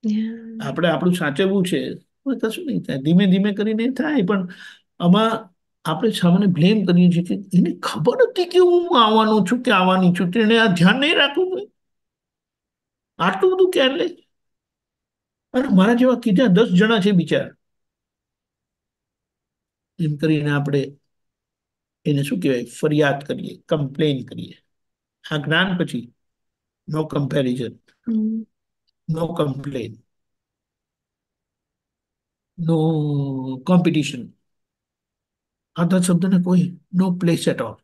આપણે આપણું સાચવવું છે કશું નહીં થાય ધીમે ધીમે કરીને થાય પણ આમાં આપણે સામાન્ય બ્લેમ કરીએ છીએ કે એને ખબર નથી કે હું આવવાનો છું કે આવવાની છું તેને આ ધ્યાન નહીં રાખવું આટલું બધું ક્યારે લે અને મારા જેવા કીધા દસ જણા છે બિચાર એમ કરીને આપણે એને શું કહેવાય ફરિયાદ કરીએ કમ્પ્લેન કરીએ આ જ્ઞાન પછી no comparison no complaint, no competition. આધા શબ્દને કોઈ નો પ્લેસ એટ ઓલ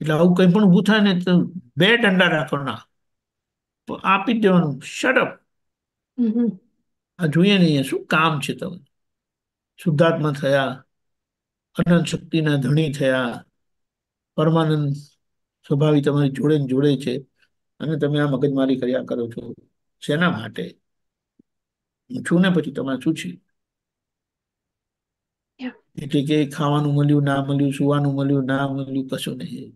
એટલે આવું કંઈ પણ ઊભું થાય ને તો બે દંડા રાખવાના આપી જ દેવાનું શટઅપ આ જોઈએ નહીં શું કામ છે તમે શુદ્ધાત્મા થયા અનંત શક્તિના ધણી થયા પરમાનંદ સ્વભાવી તમારી જોડે જોડે છે અને તમે આ મગજમારી કર્યા કરો છો શેના માટે હું છું ને પછી તમે શું છે એટલે કે ખાવાનું મળ્યું ના મળ્યું સુવાનું મળ્યું ના મળ્યું કશું નહીં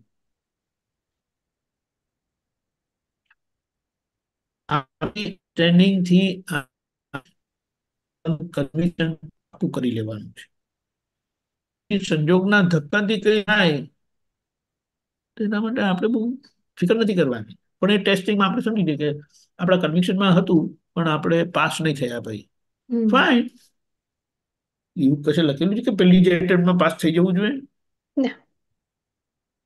ટ્રેનિંગ થી કન્વિક્શન પાકું કરી લેવાનું છે સંજોગના ધક્કાથી કઈ થાય તો એના માટે આપણે બહુ ફિકર નથી કરવાની પણ એ ટેસ્ટિંગમાં આપણે સમજી કે આપણા કન્વિક્શનમાં હતું પણ આપણે પાસ નહીં થયા ભાઈ ફાઇન એવું કશે લખેલું છે કે પેલી જે એટેમ્પમાં પાસ થઈ જવું જોઈએ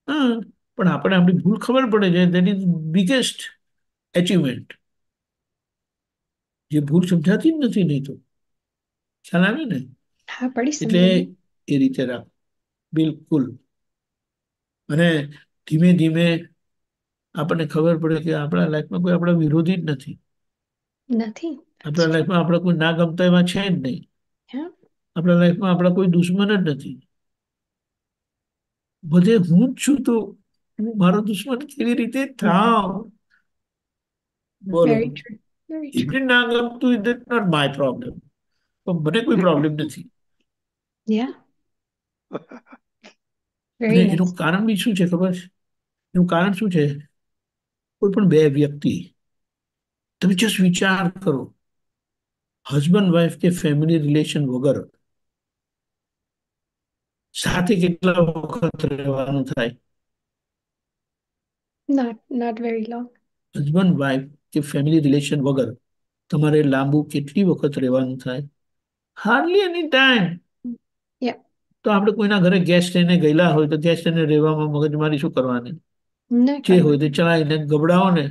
હા પણ આપણે આપણી ભૂલ ખબર પડે છે દેટ ઇઝ બિગેસ્ટ એચિવમેન્ટ જે ભૂલ સમજાતી જ નથી નહીં તો ખ્યાલ આવે ને એટલે એ રીતે રાખ બિલકુલ અને ધીમે ધીમે આપણને ખબર પડે કે આપણા લાઈફમાં કોઈ આપણા વિરોધી જ નથી નથી આપણા લાઈફમાં આપણે કોઈ ના ગમતા એમાં છે જ નહીં આપણા લાઈફમાં આપણા કોઈ દુશ્મન જ નથી બધે હું જ છું તો હું મારો દુશ્મન કેવી રીતે થાવ બોલો ઇફ ના ગમતું it is not my problem પણ મને કોઈ પ્રોબ્લેમ નથી એનું કારણ બી શું છે ખબર છે એનું કારણ શું છે કોઈ પણ બે વ્યક્તિ તમે જસ્ટ વિચાર કરો હસબન્ડ વાઈફ કે ફેમિલી રિલેશન વગર સાથે કેટલા વખત રહેવાનું થાય હસબન્ડ વાઈફ કે ફેમિલી રિલેશન વગર તમારે લાંબુ કેટલી વખત રહેવાનું થાય હાર્ડલી એની ટાઈમ તો આપણે કોઈના ઘરે ગેસ્ટ લઈને ગયેલા હોય તો ગેસ્ટ લઈને રહેવામાં મગજમારી શું કરવાની જે હોય તે ચલાવીને ગબડાવો ને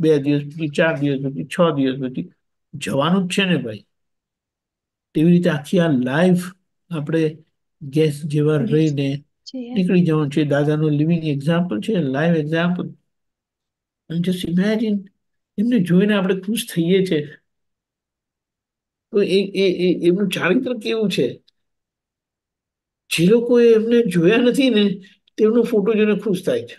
બે દિવસ પછી ચાર દિવસ પછી છ દિવસ પછી જવાનું જ છે ને ભાઈ તેવી રીતે આખી આ લાઈફ આપણે ગેસ જેવા રહીને નીકળી જવાનું છે દાદાનું લિવિંગ એક્ઝામ્પલ છે લાઈવ એક્ઝામ્પલ જસ્ટ ઇમેજિન એમને જોઈને આપણે ખુશ થઈએ છીએ તો એ એ એમનું ચારિત્ર કેવું છે જે લોકો એમને જોયા નથી ને તેમનો ફોટો જોઈને ખુશ થાય છે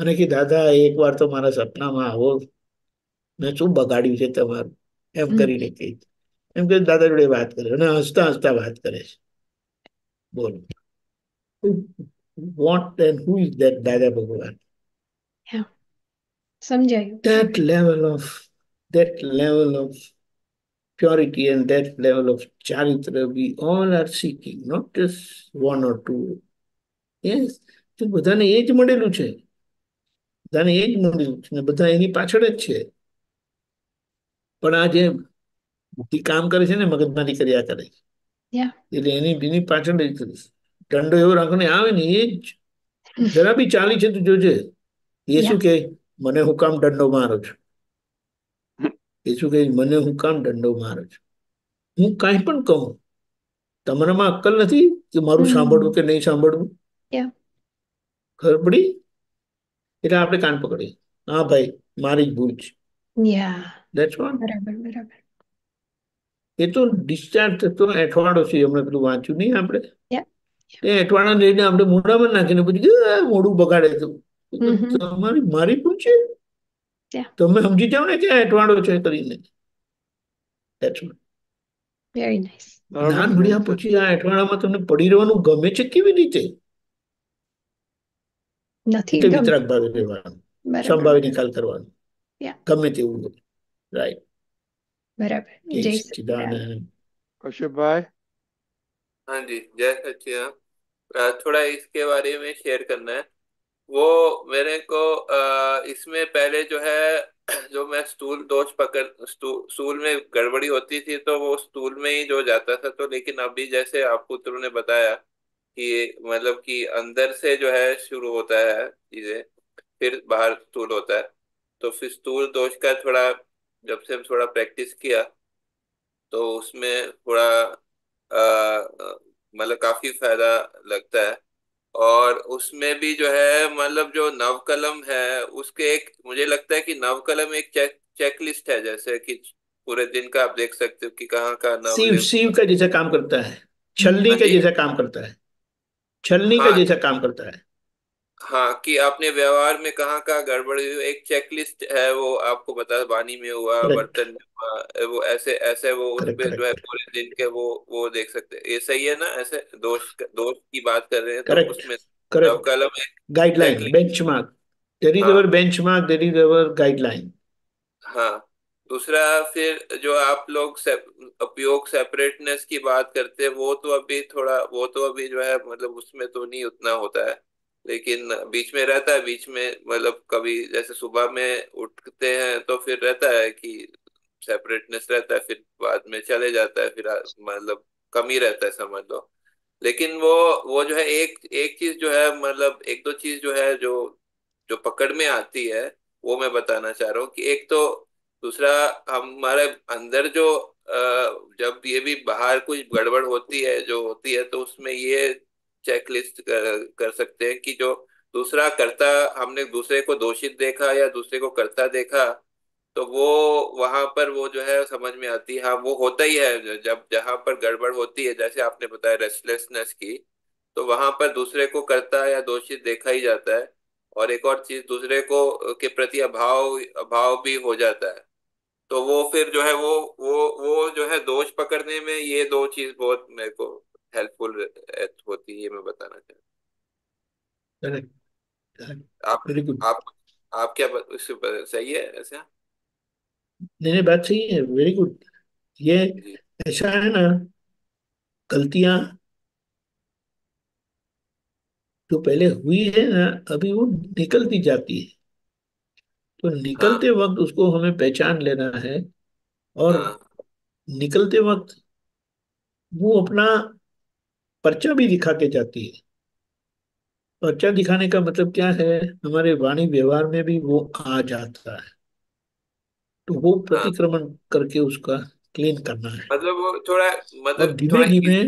અને કે દાદા એક વાર તો મારા સપનામાં આવો મેં શું બગાડ્યું છે તમારું એમ કરીને કહી એમ કે દાદા જોડે વાત કરે અને હસતા હસતા વાત કરે છે બોલો what and who is that Dada Bhagwan સમજાયું that level of that level of purity and that level of ચારિત્ર we all are seeking not just one or two Yes, તો બધાને એ જ મળેલું છે બધાને એ જ મળ્યું છે બધા એની પાછળ જ છે પણ આ જે બુદ્ધિ કામ કરે છે ને મગજમારી કર્યા કરે છે એટલે એની એની પાછળ જ દંડો એવો રાખવાનો આવે ને એ જ જરા બી ચાલી છે તું જોજે એ શું કે મને હું કામ દંડો મારો છું એ શું કે મને હું કામ દંડો મારો છું હું કાંઈ પણ કહું તમારામાં અક્કલ નથી કે મારું સાંભળવું કે નહીં સાંભળવું ખબર પડી એટલે આપણે કાન પકડીએ હા ભાઈ મારી જ ભૂલ છે એ તો ડિસ્ચાર્જ થતો એઠવાડો છે હમણાં પેલું વાંચ્યું નહીં આપણે એ એઠવાડા લઈને આપણે મોઢામાં નાખીને પછી મોઢું બગાડે mm-hmm. તો તમારી મારી ભૂલ છે તમે સમજી જાવ ને કે અઠવાડો છે કરીને પછી આ અઠવાડિયામાં તમને પડી રહેવાનું ગમે છે કેવી રીતે हाँ जी जय थोड़ा इसके बारे में शेयर करना है वो मेरे को इसमें पहले जो है जो मैं स्टूल दोष पकड़ स्टूल में गड़बड़ी होती थी तो वो स्टूल में ही जो जाता था तो लेकिन अभी जैसे आप पुत्रों ने बताया कि मतलब कि अंदर से जो है शुरू होता है चीजें फिर बाहर स्थूल होता है तो फिर स्थूल दोष का थोड़ा जब से हम थोड़ा प्रैक्टिस किया तो उसमें थोड़ा मतलब काफी फायदा लगता है और उसमें भी जो है मतलब जो नवकलम है उसके एक मुझे लगता है कि नवकलम एक चेक चेकलिस्ट है जैसे कि पूरे दिन का आप देख सकते हो कि कहाँ का नव शिव शिव का जैसा काम करता है हाँ छलनी का जैसा काम करता है छलनी हाँ, का जैसा काम करता है हाँ कि आपने व्यवहार में कहाँ कहाँ गड़बड़ी हुई एक चेकलिस्ट है वो आपको बता पानी में हुआ बर्तन में हुआ वो ऐसे ऐसे वो उस Correct, जो है पूरे दिन के वो वो देख सकते हैं ये सही है ना ऐसे दोष दोष की बात कर रहे हैं तो Correct. उसमें Correct. आपका guideline benchmark there is our benchmark there is our guideline हाँ दूसरा फिर जो आप लोग से, उपयोग सेपरेटनेस की बात करते हैं वो तो अभी थोड़ा वो तो अभी जो है मतलब उसमें तो नहीं उतना होता है लेकिन बीच में रहता है बीच में मतलब कभी जैसे सुबह में उठते हैं तो फिर रहता है कि सेपरेटनेस रहता है फिर बाद में चले जाता है फिर मतलब कम ही रहता है समझ लो लेकिन वो वो जो है एक एक चीज जो है मतलब एक दो चीज जो है जो जो पकड़ में आती है वो मैं बताना चाह रहा हूँ कि एक तो दूसरा हमारे अंदर जो जब ये भी बाहर कुछ गड़बड़ होती है जो होती है तो उसमें ये चेकलिस्ट कर, कर सकते हैं कि जो दूसरा करता हमने दूसरे को दोषित देखा या दूसरे को करता देखा तो वो वहां पर वो जो है समझ में आती है हाँ वो होता ही है जब जहां पर गड़बड़ होती है जैसे आपने बताया रेस्टलेसनेस की तो वहां पर दूसरे को करता या दोषित देखा ही जाता है और एक और चीज दूसरे को के प्रति अभाव अभाव भी हो जाता है तो वो फिर जो है वो वो वो जो है दोष पकड़ने में ये दो चीज बहुत मेरे को हेल्पफुल होती है मैं बताना चाहता हूँ आप गुड आप आप क्या उससे सही है ऐसा नहीं नहीं बात सही है वेरी गुड ये जी ऐसा है ना गलतियां जो पहले हुई है ना अभी वो निकलती जाती है तो निकलते हाँ वक्त उसको हमें पहचान लेना है और हाँ निकलते वक्त वो अपना पर्चा भी दिखा के जाती है पर्चा दिखाने का मतलब क्या है हमारे वाणी व्यवहार में भी वो आ जाता है तो वो हाँ प्रतिक्रमण करके उसका क्लीन करना है मतलब वो थोड़ा मतलब और मतलब धीमे धीमे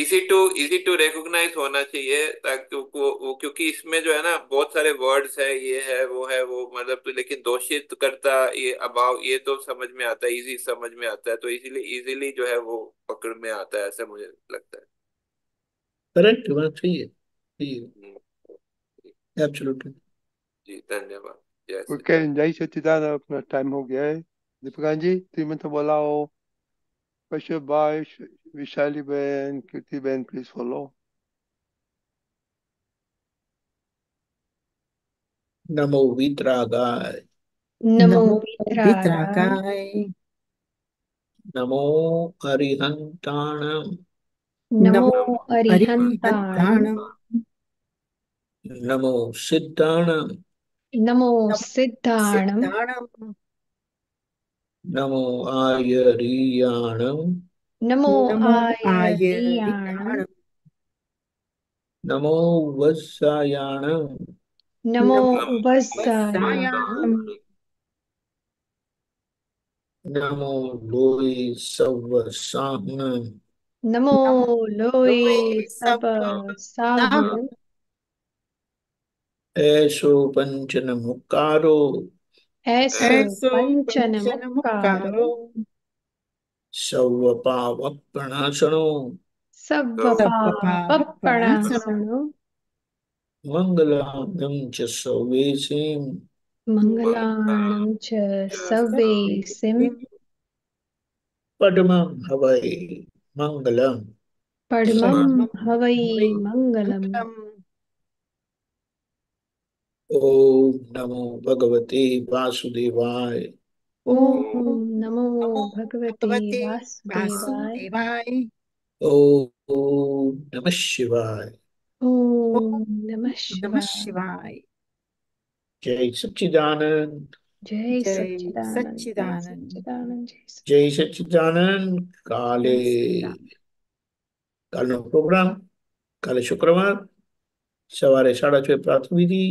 easy to easy to recognise होना चाहिए ताकि वो, वो क्योंकि इसमें जो है ना बहुत सारे वर्ड्स है ये है वो है वो मतलब तो लेकिन दोषित करता ये अभाव ये तो समझ में आता है इजी समझ में आता है तो इजीली इजीली जो है वो पकड़ में आता है ऐसा मुझे लगता है करेक्ट बात सही है एब्सोल्युटली हम्म। जी धन्यवाद ओके जय सच्चिदानंद अपना टाइम हो गया है दीपकांत जी तुम्हें तो बोला हो કશ્યપભાઈ વિશાલીબેન કીર્તિબેન પ્લીઝ ફોલો નમો વિતરાગાય નમો વિતરાગાય નમો અરિહંતાણમ નમો અરિહંતાણમ નમો સિદ્ધાણમ નમો સિદ્ધાણમ नमो आयरीयाणं नमो आयरीयाणं नमो वत्सायाणं नमो वत्सायाणं नमो लोये सवसाहनं नमो लोये सवसाहनं एषो पञ्चनमुकारो Eso, eso પંચને પંચને મુકારો મુકારો સર્વ પાપ અપણાસણો સર્વ પાપ અપણાસણો મંગલાદં ચ સર્વેસિં મંગલાણં ચ સર્વેસિં હવૈ મંગલમ ઓમ નમો ભગવતે વાસુદેવાય ઓમ નમો ભગવતે વાસુદેવાય ઓમ નમઃ શિવાય ઓમ નમઃ શિવાય જય સચ્ચિદાનંદ જય સચ્ચિદાનંદ જય સચિદાનંદ કાલે કાલનો પ્રોગ્રામ કાલે શુક્રવાર સવારે સાડા છ પ્રાર્થના વિધિ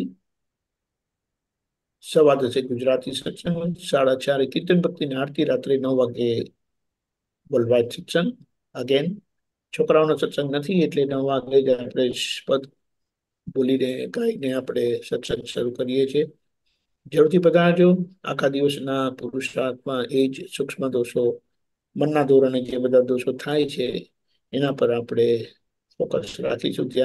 સવાદ હશે ગુજરાતી સત્સંગ સાડા ચારે કીર્તન ભક્તિની આરતી રાત્રે નવ વાગે બોલવાય સત્સંગ અગેન છોકરાઓનો સત્સંગ નથી એટલે નવ વાગે જ આપણે પદ બોલીને ગાઈને આપણે સત્સંગ શરૂ કરીએ છીએ જરૂરથી જો આખા દિવસના પુરુષાર્થમાં એ જ સૂક્ષ્મ દોષો મનના ધોરણે જે બધા દોષો થાય છે એના પર આપણે ફોકસ રાખીશું ત્યાં